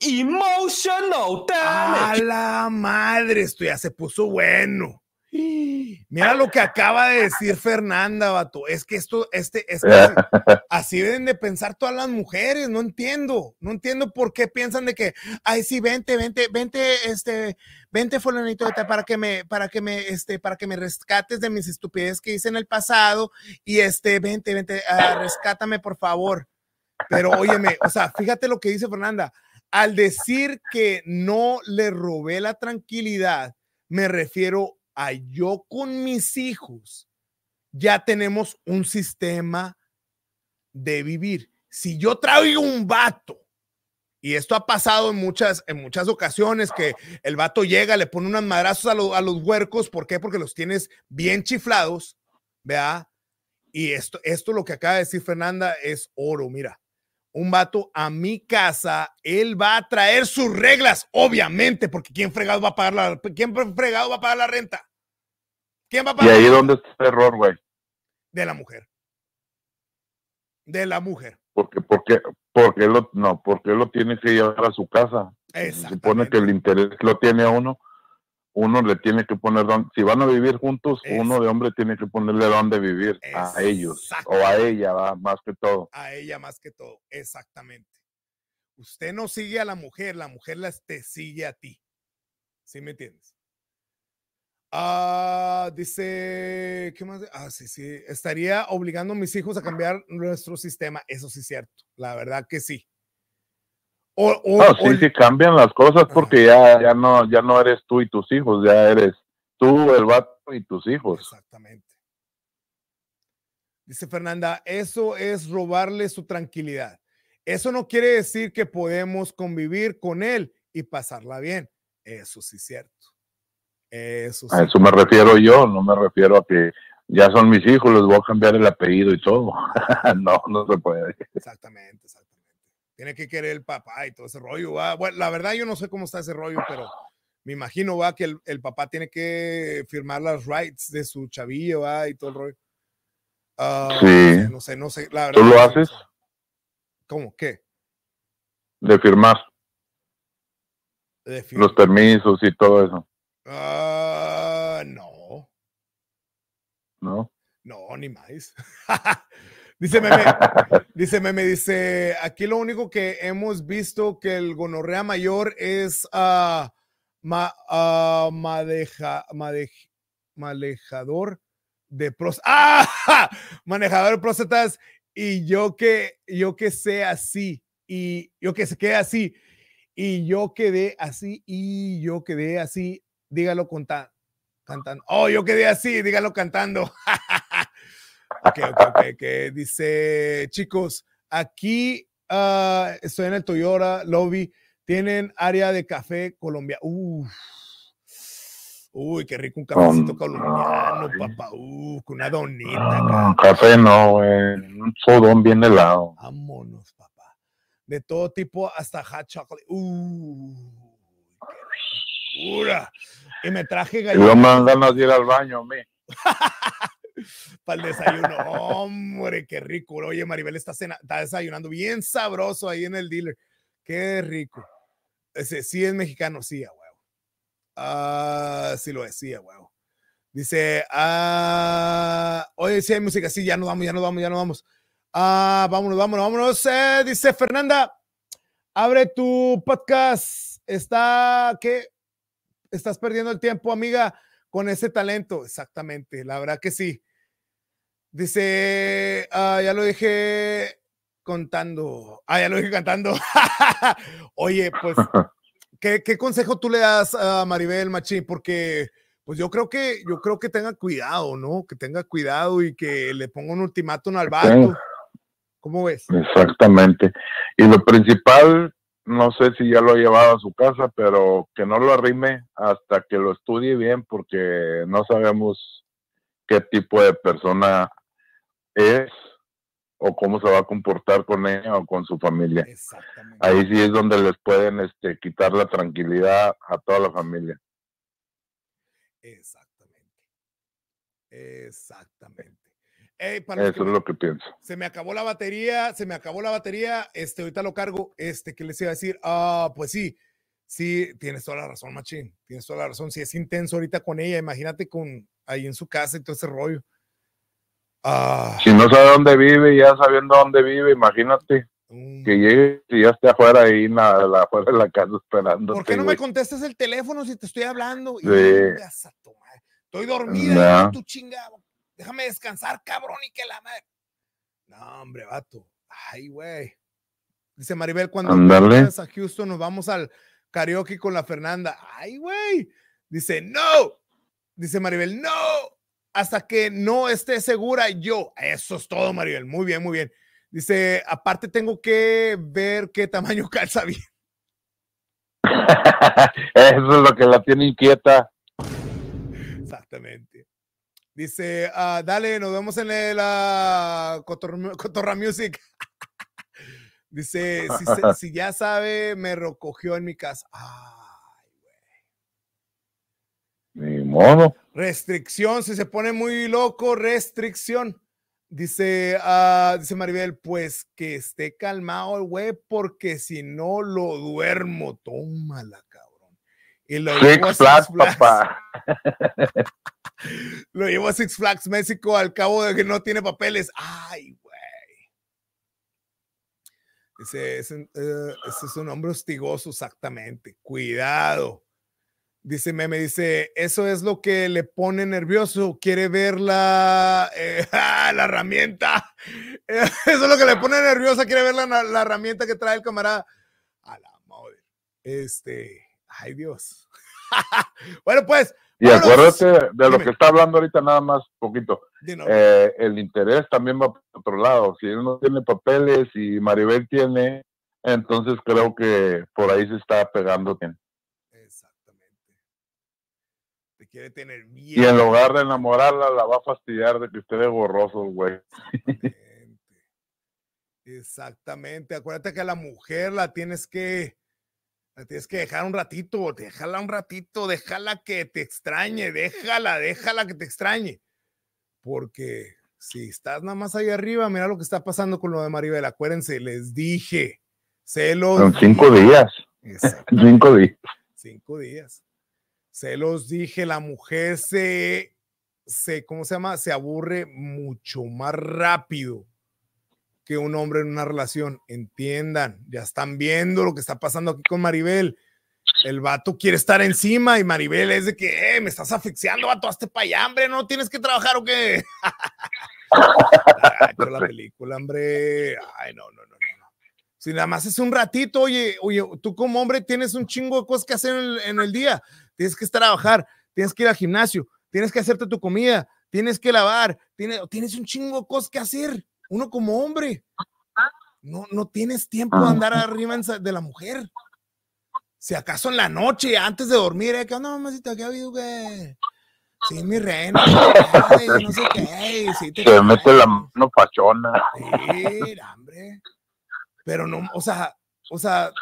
emotional A la madre, esto ya se puso bueno. [GASPS] Mira lo que acaba de decir Fernanda, bato, Es que esto, este, es [LAUGHS] así deben de pensar todas las mujeres. No entiendo, no entiendo por qué piensan de que, ay, sí, vente, vente, vente, este, vente, fulanito para que me, para que me, este, para que me rescates de mis estupideces que hice en el pasado y este, vente, vente, ah, rescátame, por favor. Pero óyeme, o sea, fíjate lo que dice Fernanda. Al decir que no le robé la tranquilidad, me refiero a yo con mis hijos. Ya tenemos un sistema de vivir. Si yo traigo un vato, y esto ha pasado en muchas, en muchas ocasiones, que el vato llega, le pone unas madrazos a, los huercos, ¿por qué? Porque los tienes bien chiflados, ¿verdad? Y esto, esto lo que acaba de decir Fernanda es oro, mira un vato a mi casa, él va a traer sus reglas, obviamente, porque quién fregado va a pagar la, quién fregado va a pagar la renta. ¿Y ahí dónde está el error, güey? De la mujer. De la mujer. Porque, porque, porque lo, no, porque lo tiene que llevar a su casa. Se supone que el interés lo tiene a uno uno le tiene que poner si van a vivir juntos, uno de hombre tiene que ponerle donde vivir a ellos o a ella más que todo. A ella más que todo, exactamente. Usted no sigue a la mujer, la mujer la te sigue a ti. ¿Sí me entiendes? Ah, dice, ¿qué más? Ah, sí, sí, estaría obligando a mis hijos a cambiar nuestro sistema. Eso sí es cierto, la verdad que sí no, sí, sí cambian las cosas porque ya, ya, no, ya no eres tú y tus hijos, ya eres tú, el vato y tus hijos. Exactamente. Dice Fernanda, eso es robarle su tranquilidad. Eso no quiere decir que podemos convivir con él y pasarla bien. Eso sí es cierto. Eso A eso me refiero yo, no me refiero a que ya son mis hijos, les voy a cambiar el apellido y todo. [LAUGHS] no, no se puede. Exactamente, exactamente tiene que querer el papá y todo ese rollo, ¿va? Bueno, la verdad yo no sé cómo está ese rollo, pero me imagino, va, que el, papá tiene que firmar las rights de su chavillo, va, y todo el rollo. Ah, sí. No sé, no sé, ¿Tú lo haces? ¿Cómo? ¿Qué? De firmar. De Los permisos y todo eso. Ah, no. ¿No? No, ni más. [LAUGHS] Dice Meme, [LAUGHS] dice Meme, dice, aquí lo único que hemos visto que el gonorrea mayor es a ah, ma, ah, malejador de pros [LAUGHS] ¡Ah! Manejador de próstatas y yo que, yo que sé así, y yo que se quede así, y yo quedé así, y yo quedé así, dígalo con cantando. Oh, yo quedé así, dígalo cantando. [LAUGHS] ok, ok, que Dice, chicos, aquí ah, estoy en el Toyota Lobby. Tienen área de café Colombia. Uf. Uy, qué rico un cafecito colombiano, papá. Uf, con una donita. Mm, café no, güey. Un sodón bien helado. Vámonos, papá. De todo tipo, hasta hot chocolate. Uh, qué Y me traje galletas. Y lo ganas de ir al baño a [LAUGHS] para el desayuno. Hombre, qué rico. Oye, Maribel está, está desayunando bien sabroso ahí en el dealer. Qué rico. Ese, sí es mexicano, sí, a huevo. Ah, sí lo decía, sí, huevo. Dice, ah, oye, sí hay música, sí, ya nos vamos, ya nos vamos, ya nos vamos. Ah, vámonos, vámonos, vámonos. Eh, dice Fernanda, abre tu podcast. Está que estás perdiendo el tiempo, amiga, con ese talento. Exactamente, la verdad que sí. Dice, ah, ya lo dije contando. Ah, ya lo dije cantando. [LAUGHS] Oye, pues, ¿qué, consejo tú le das a Maribel Machín? Porque, pues yo creo que, yo creo que tenga cuidado, ¿no? Que tenga cuidado y que le ponga un ultimátum al vato. ¿Cómo ves? Exactamente. Y lo principal, no sé si ya lo ha llevado a su casa, pero que no lo arrime hasta que lo estudie bien, porque no sabemos qué tipo de persona es o cómo se va a comportar con ella o con su familia. Ahí sí es donde les pueden este, quitar la tranquilidad a toda la familia. Exactamente. Exactamente. Eso es lo que pienso. Se me acabó la batería, se me acabó la batería, este, ahorita lo cargo, este, ¿qué les iba a decir? Ah, pues sí, sí, tienes toda la razón, machín, tienes toda la razón, si es intenso ahorita con ella, imagínate con ahí en su casa y todo ese rollo. Ah. Si no sabe dónde vive, ya sabiendo dónde vive, imagínate. Mm. Que llegue y ya esté afuera ahí, afuera de la casa esperando. ¿Por qué no me contestas el teléfono si te estoy hablando? Estoy dormida, tú chingado. Déjame descansar, cabrón, y que la madre. No, hombre, vato. Ay, güey. Dice Maribel, cuando vayas a Houston nos vamos al karaoke con la Fernanda. Ay, güey. Dice, no. Dice Maribel, no hasta que no esté segura yo. Eso es todo, Maribel. Muy bien, muy bien. Dice, aparte tengo que ver qué tamaño [LAUGHS] calza bien. [LAUGHS] Eso es lo que la tiene inquieta. Exactamente. Dice, ah, dale, nos vemos en la ah, Cotorra Music. [LAUGHS] Dice, si, ya sabe, me recogió en mi casa. Ah. Restricción, si se pone muy loco, restricción. Dice, ah, dice Maribel, pues que esté calmado el güey, porque si no lo duermo, tómala, cabrón. Y lo llevo a Six Flags, papá. [LAUGHS] lo llevo a Six Flags México al cabo de que no tiene papeles. Ay, güey. Dice, ese, eh, ese es un hombre hostigoso, exactamente. Cuidado. Dice Meme, dice, eso es lo que le pone nervioso, quiere ver la, eh, [LAUGHS] ah, herramienta. [LAUGHS] Eso es lo que le pone nerviosa, quiere ver la, la herramienta que trae el camarada. A la madre. Este, ay Dios. [LAUGHS] bueno, pues. Y acuérdate de lo que está hablando ahorita nada más poquito. Eh, el interés también va por otro lado. Si no tiene papeles y Maribel tiene, entonces creo que por ahí se está pegando bien quiere tener miedo. Y en lugar de enamorarla, la va a fastidiar de que usted es borroso, güey. Exactamente. Acuérdate que a la mujer la tienes que, la tienes que dejar un ratito, déjala un ratito, déjala que te extrañe, déjala, déjala que te extrañe. Porque si estás nada más ahí arriba, mira lo que está pasando con lo de Maribel. Acuérdense, les dije, celos. Son cinco días. Cinco días. Cinco días. Se los dije, la mujer se, se, ¿cómo se llama? Se aburre mucho más rápido que un hombre en una relación. Entiendan, ya están viendo lo que está pasando aquí con Maribel. El vato quiere estar encima y Maribel es de que, eh, me estás asfixiando, vato, hazte pa' allá, hombre, no tienes que trabajar o qué. la película, hombre. Ay, no, no, no, no. Si nada más es un ratito, oye, oye, tú como hombre tienes un chingo de cosas que hacer en el, en el día tienes que estar a bajar, tienes que ir al gimnasio, tienes que hacerte tu comida, tienes que lavar, tienes, un chingo de cosas que hacer, uno como hombre. No, no tienes tiempo de ah. andar arriba de la mujer. Si acaso en la noche, antes de dormir, eh, ¿qué onda, mamacita? ¿Qué ha habido, Sí, mi reina, no sé qué. te Se mete la mano pachona. Sí, hambre. Pero no, o sea, o sea,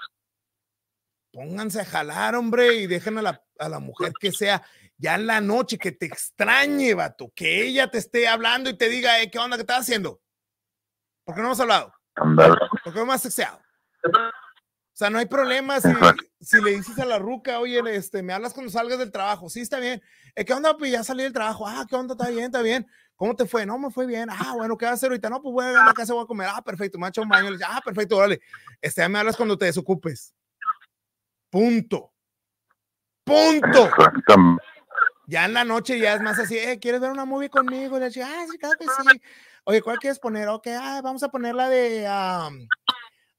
pónganse a jalar, hombre, y dejen a la, mujer que sea ya en la noche, que te extrañe, vato, que ella te esté hablando y te diga, eh, ¿qué onda que estás haciendo? ¿Por qué no hemos hablado? ¿Por qué no hemos sexeado? O sea, no hay problema si, le dices a la ruca, oye, este, me hablas cuando salgas del trabajo. Sí, está bien. Eh, ¿Qué onda? Pues ya salí del trabajo. Ah, ¿qué onda? Está bien, está bien. ¿Cómo te fue? No, me fue bien. Ah, bueno, ¿qué vas a hacer ahorita? No, pues voy a ir a la casa, voy a comer. Ah, perfecto, macho. un baño. Ah, perfecto, dale. Este, ya me hablas cuando te desocupes. Punto. Punto. Ya en la noche ya es más así, eh, ¿quieres ver una movie conmigo? le ah, sí, claro que sí. Oye, ¿cuál quieres poner? Ok, ah, vamos a poner la de.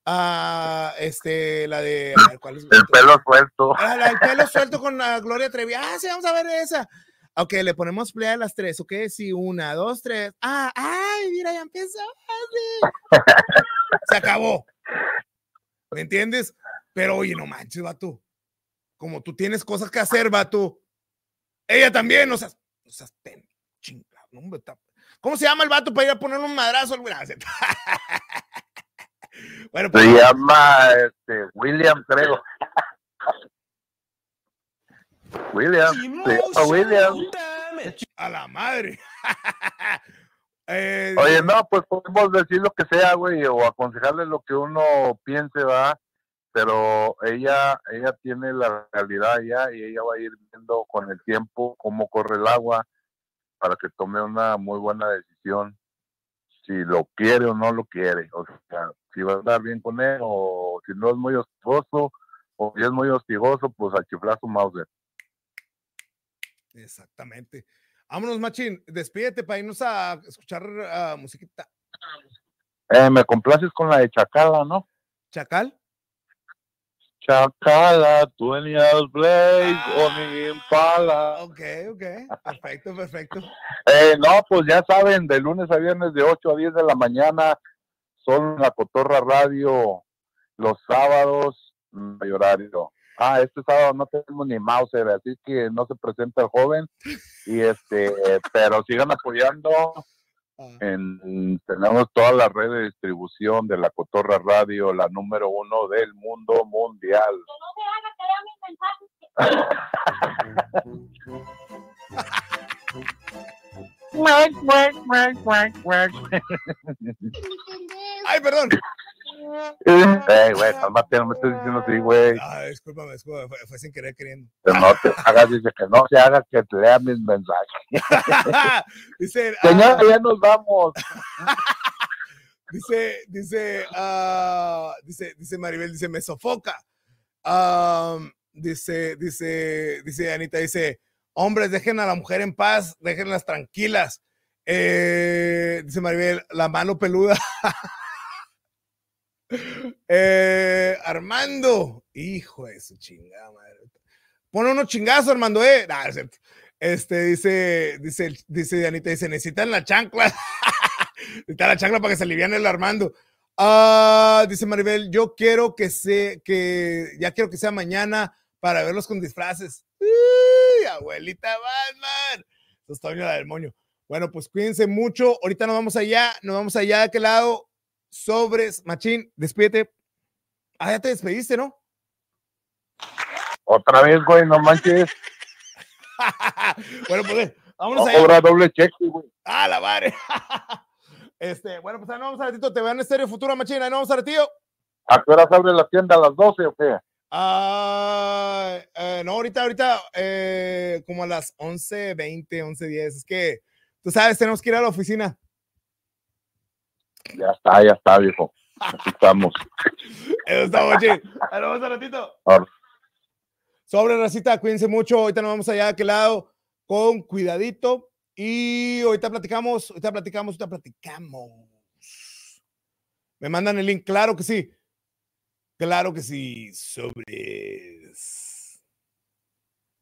Ah, este, la de. A ver, ¿cuál es el pelo suelto. Ah, el pelo suelto con la ah, Gloria Trevi. Ah, sí, vamos a ver esa. Ok, le ponemos play a las tres, ok, sí, una, dos, tres. Ah, ay, mira, ya empezó. Se acabó. ¿Me entiendes? Pero oye, no manches, vato. Como tú tienes cosas que hacer, vato. Ella también, o sea, o sea, ten, ¿Cómo se llama el vato para ir a poner un madrazo al [LAUGHS] bueno, pues, Se llama este, William, creo. [LAUGHS] William, a William. A la madre. [LAUGHS] Eh, oye, no, pues podemos decir lo que sea, güey, o aconsejarle lo que uno piense, va pero ella ella tiene la realidad ya y ella va a ir viendo con el tiempo cómo corre el agua para que tome una muy buena decisión si lo quiere o no lo quiere o sea si va a andar bien con él o si no es muy hostigoso o si es muy hostigoso pues al chiflar su Mauser exactamente vámonos machín despídete para irnos a escuchar ah, musiquita eh, me complaces con la de Chacala no Chacal Chacala, Blake o ah, Impala. Ok, ok, perfecto, perfecto. eh, no, pues ya saben, de lunes a viernes de 8 a 10 de la mañana, son en la Cotorra Radio, los sábados, hay horario. Ah, este sábado no tenemos ni Mauser, así que no se presenta el joven. Y este, pero sigan apoyando Ah. tenemos toda la red de distribución de la Cotorra Radio, la número uno del mundo mundial. Ay, perdón. Eh, eh, güey, cálmate, no me estés diciendo así, güey. Ah, discúlpame, discúlpame, fue, fue, sin querer queriendo. Pero no te hagas, dice que no se haga que te lea mis mensajes. [LAUGHS] dice, ah, Señora, ya nos vamos. [LAUGHS] dice, dice, ah, dice, dice Maribel, dice, me sofoca. Um, dice, dice, dice Anita, dice, hombres, dejen a la mujer en paz, déjenlas tranquilas. Eh, dice Maribel, la mano peluda. [LAUGHS] Eh, Armando, hijo de su chingada madre. Pone unos chingazos, Armando, eh. este dice, dice, dice Anita, dice, necesitan la chancla. [LAUGHS] Necesitan la chancla para que se aliviane el Armando. Ah, dice Maribel, yo quiero que sea que ya quiero que sea mañana para verlos con disfraces. abuelita Batman! está del demonio. Bueno, pues cuídense mucho. Ahorita nos vamos allá, nos vamos allá de aquel lado sobres. Machín, despídete. Ah, ya te despediste, ¿no? Otra vez, güey, no manches. [LAUGHS] bueno, pues, eh, vámonos no, a Cobra doble cheque, güey. Ah, la madre. [LAUGHS] este, bueno, pues, ahí nos vamos a ratito. Te veo en serio futuro, Machín. Ahí nos vamos a ratito. ¿A qué hora sale la tienda? ¿A las 12 o qué? Ah, eh, no, ahorita, ahorita, eh, como a las 11.20, 11.10. Es que, tú sabes, tenemos que ir a la oficina. Ya está, ya está, viejo. Aquí estamos. [LAUGHS] Eso está, vamos ratito. Sobre racita, cuídense mucho. Ahorita nos vamos allá a aquel lado con cuidadito. Y ahorita platicamos, ahorita platicamos, ahorita platicamos. Me mandan el link, claro que sí. Claro que sí, sobre